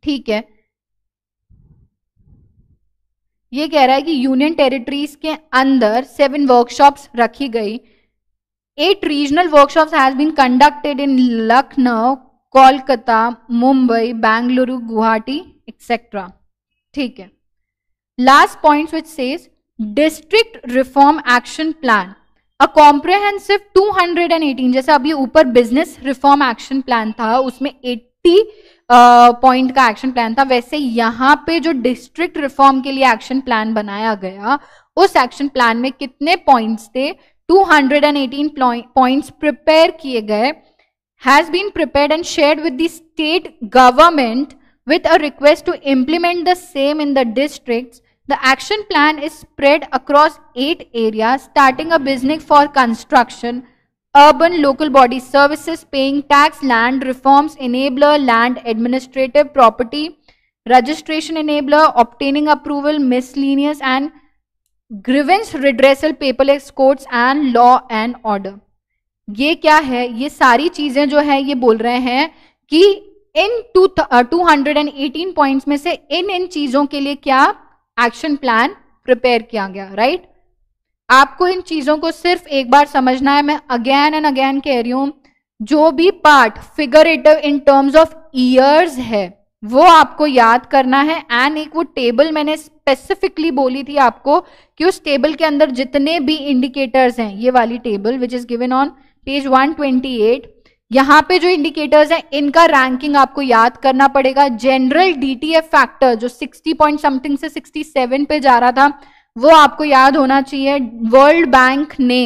ठीक है ये कह रहा है कि यूनियन टेरिटरीज के अंदर सेवन वर्कशॉप्स रखी गई eight regional workshops has been conducted in Lucknow Kolkata Mumbai Bengaluru Guwahati etcetera ठीक है last point which says district reform action plan a comprehensive 218 जैसे अभी ऊपर बिजनेस रिफॉर्म एक्शन प्लान था उसमें एट्टी पॉइंट का एक्शन प्लान था वैसे यहाँ पे जो डिस्ट्रिक्ट रिफॉर्म के लिए एक्शन प्लान बनाया गया उस एक्शन प्लान में कितने पॉइंट्स थे 218 पॉइंट प्रिपेयर किए गए has been prepare and share with the state government with a request to implement the same in the district the action plan is spread across eight area starting a business for construction urban local body services paying tax land reforms enabler land administrative property registration enabler obtaining approval miscellaneous and grievance redressal paperless courts and law and order ये क्या है ये सारी चीजें जो है ये बोल रहे हैं कि इन two two hundred and eighteen points में से इन इन चीजों के लिए क्या एक्शन प्लान प्रिपेयर किया गया राइट right? आपको इन चीजों को सिर्फ एक बार समझना है मैं अगेन एंड अगेन कह रही हूं जो भी part figurative in terms of years है वो आपको याद करना है एंड एक वो टेबल मैंने स्पेसिफिकली बोली थी आपको कि उस टेबल के अंदर जितने भी इंडिकेटर्स हैं ये वाली table which is given on page 128 यहाँ पे जो इंडिकेटर्स हैं इनका रैंकिंग आपको याद करना पड़ेगा जनरल डीटीएफ फैक्टर जो 60 पॉइंट समथिंग से 67 पे जा रहा था वो आपको याद होना चाहिए वर्ल्ड बैंक ने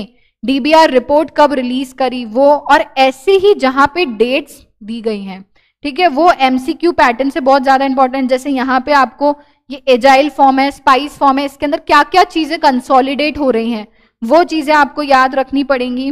डीबीआर रिपोर्ट कब रिलीज करी वो और ऐसे ही जहां पे डेट्स दी गई हैं ठीक है वो एमसीक्यू पैटर्न से बहुत ज्यादा इंपॉर्टेंट जैसे यहाँ पे आपको ये एजाइल फॉर्म है स्पाइस फॉर्म है इसके अंदर क्या क्या चीजें कंसोलिडेट हो रही हैं वो चीजें आपको याद रखनी पड़ेंगी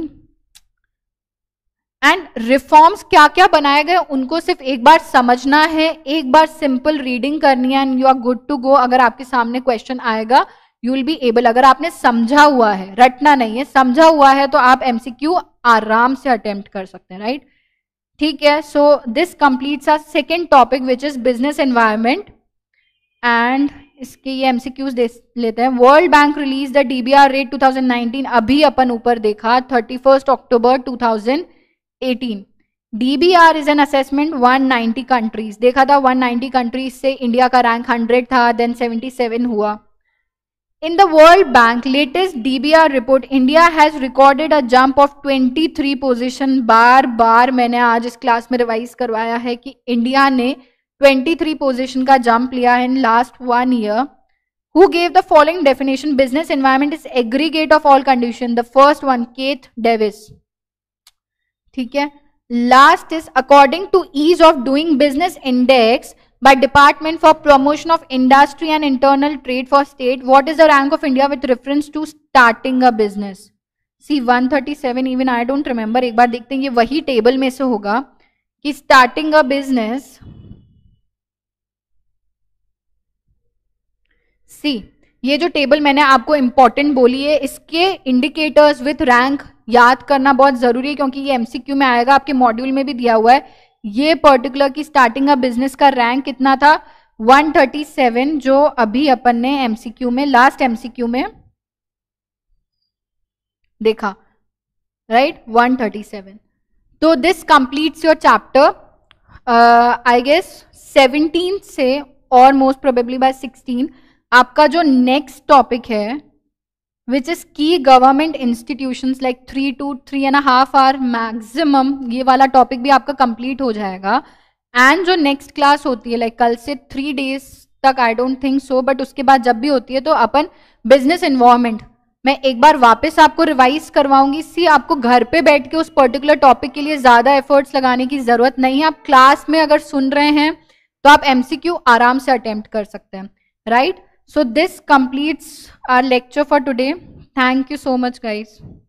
एंड रिफॉर्म्स क्या क्या बनाए गए उनको सिर्फ एक बार समझना है एक बार सिंपल रीडिंग करनी है and you are good to go अगर आपके सामने क्वेश्चन आएगा यू विल बी एबल अगर आपने समझा हुआ है रटना नहीं है समझा हुआ है तो आप एमसीक्यू आराम से अटेम्प्ट कर सकते हैं राइट ठीक है so this completes our second topic which is business environment and इसके ये एमसीक्यूज दे लेते हैं World bank release the DBR rate 2019 अभी अपन ऊपर देखा 31 October 2018 DBR is an assessment 190 countries देखा था 190 कंट्रीज से इंडिया का रैंक 100 था देन 77 हुआ In the World Bank latest DBR report, India has recorded a jump of 23 position. बार बार मैंने आज इस क्लास में रिवाइज करवाया है कि इंडिया ने 23 पोजीशन का जंप लिया है in last one year who gave the following definition business environment is aggregate of all condition the first one Keith Davis ठीक है last is according to ease of doing business index by Department for Promotion of Industry and Internal Trade for State, what is the rank of India with reference to starting a business? see 137 even i don't remember ek bar dekhte hain ye wahi table mein se hoga ki starting a business see ये जो table मैंने आपको important बोली है इसके indicators with rank याद करना बहुत जरूरी है क्योंकि ये एमसीक्यू में आएगा आपके मॉड्यूल में भी दिया हुआ है ये पर्टिकुलर की स्टार्टिंग ऑफ बिजनेस का रैंक कितना था 137 जो अभी अपन ने एमसीक्यू में लास्ट एमसीक्यू में देखा राइट right? 137 तो this completes your chapter I guess 17 से और मोस्ट प्रोबेबली बाय 16 आपका जो नेक्स्ट टॉपिक है which is key government institution like three to three and half hour maximum ये वाला टॉपिक भी आपका कंप्लीट हो जाएगा एंड जो नेक्स्ट क्लास होती है लाइक like कल से थ्री डेज तक I don't think so but उसके बाद जब भी होती है तो अपन बिजनेस इन्वायरमेंट मैं एक बार वापस आपको रिवाइज करवाऊंगी सी आपको घर पे बैठ के उस पर्टिकुलर टॉपिक के लिए ज़्यादा एफर्ट्स लगाने की ज़रूरत नहीं है आप क्लास में अगर सुन रहे हैं तो आप एमसीक्यू आराम से अटेम्प्ट कर सकते हैं right so this completes our lecture for today. Thank you so much guys.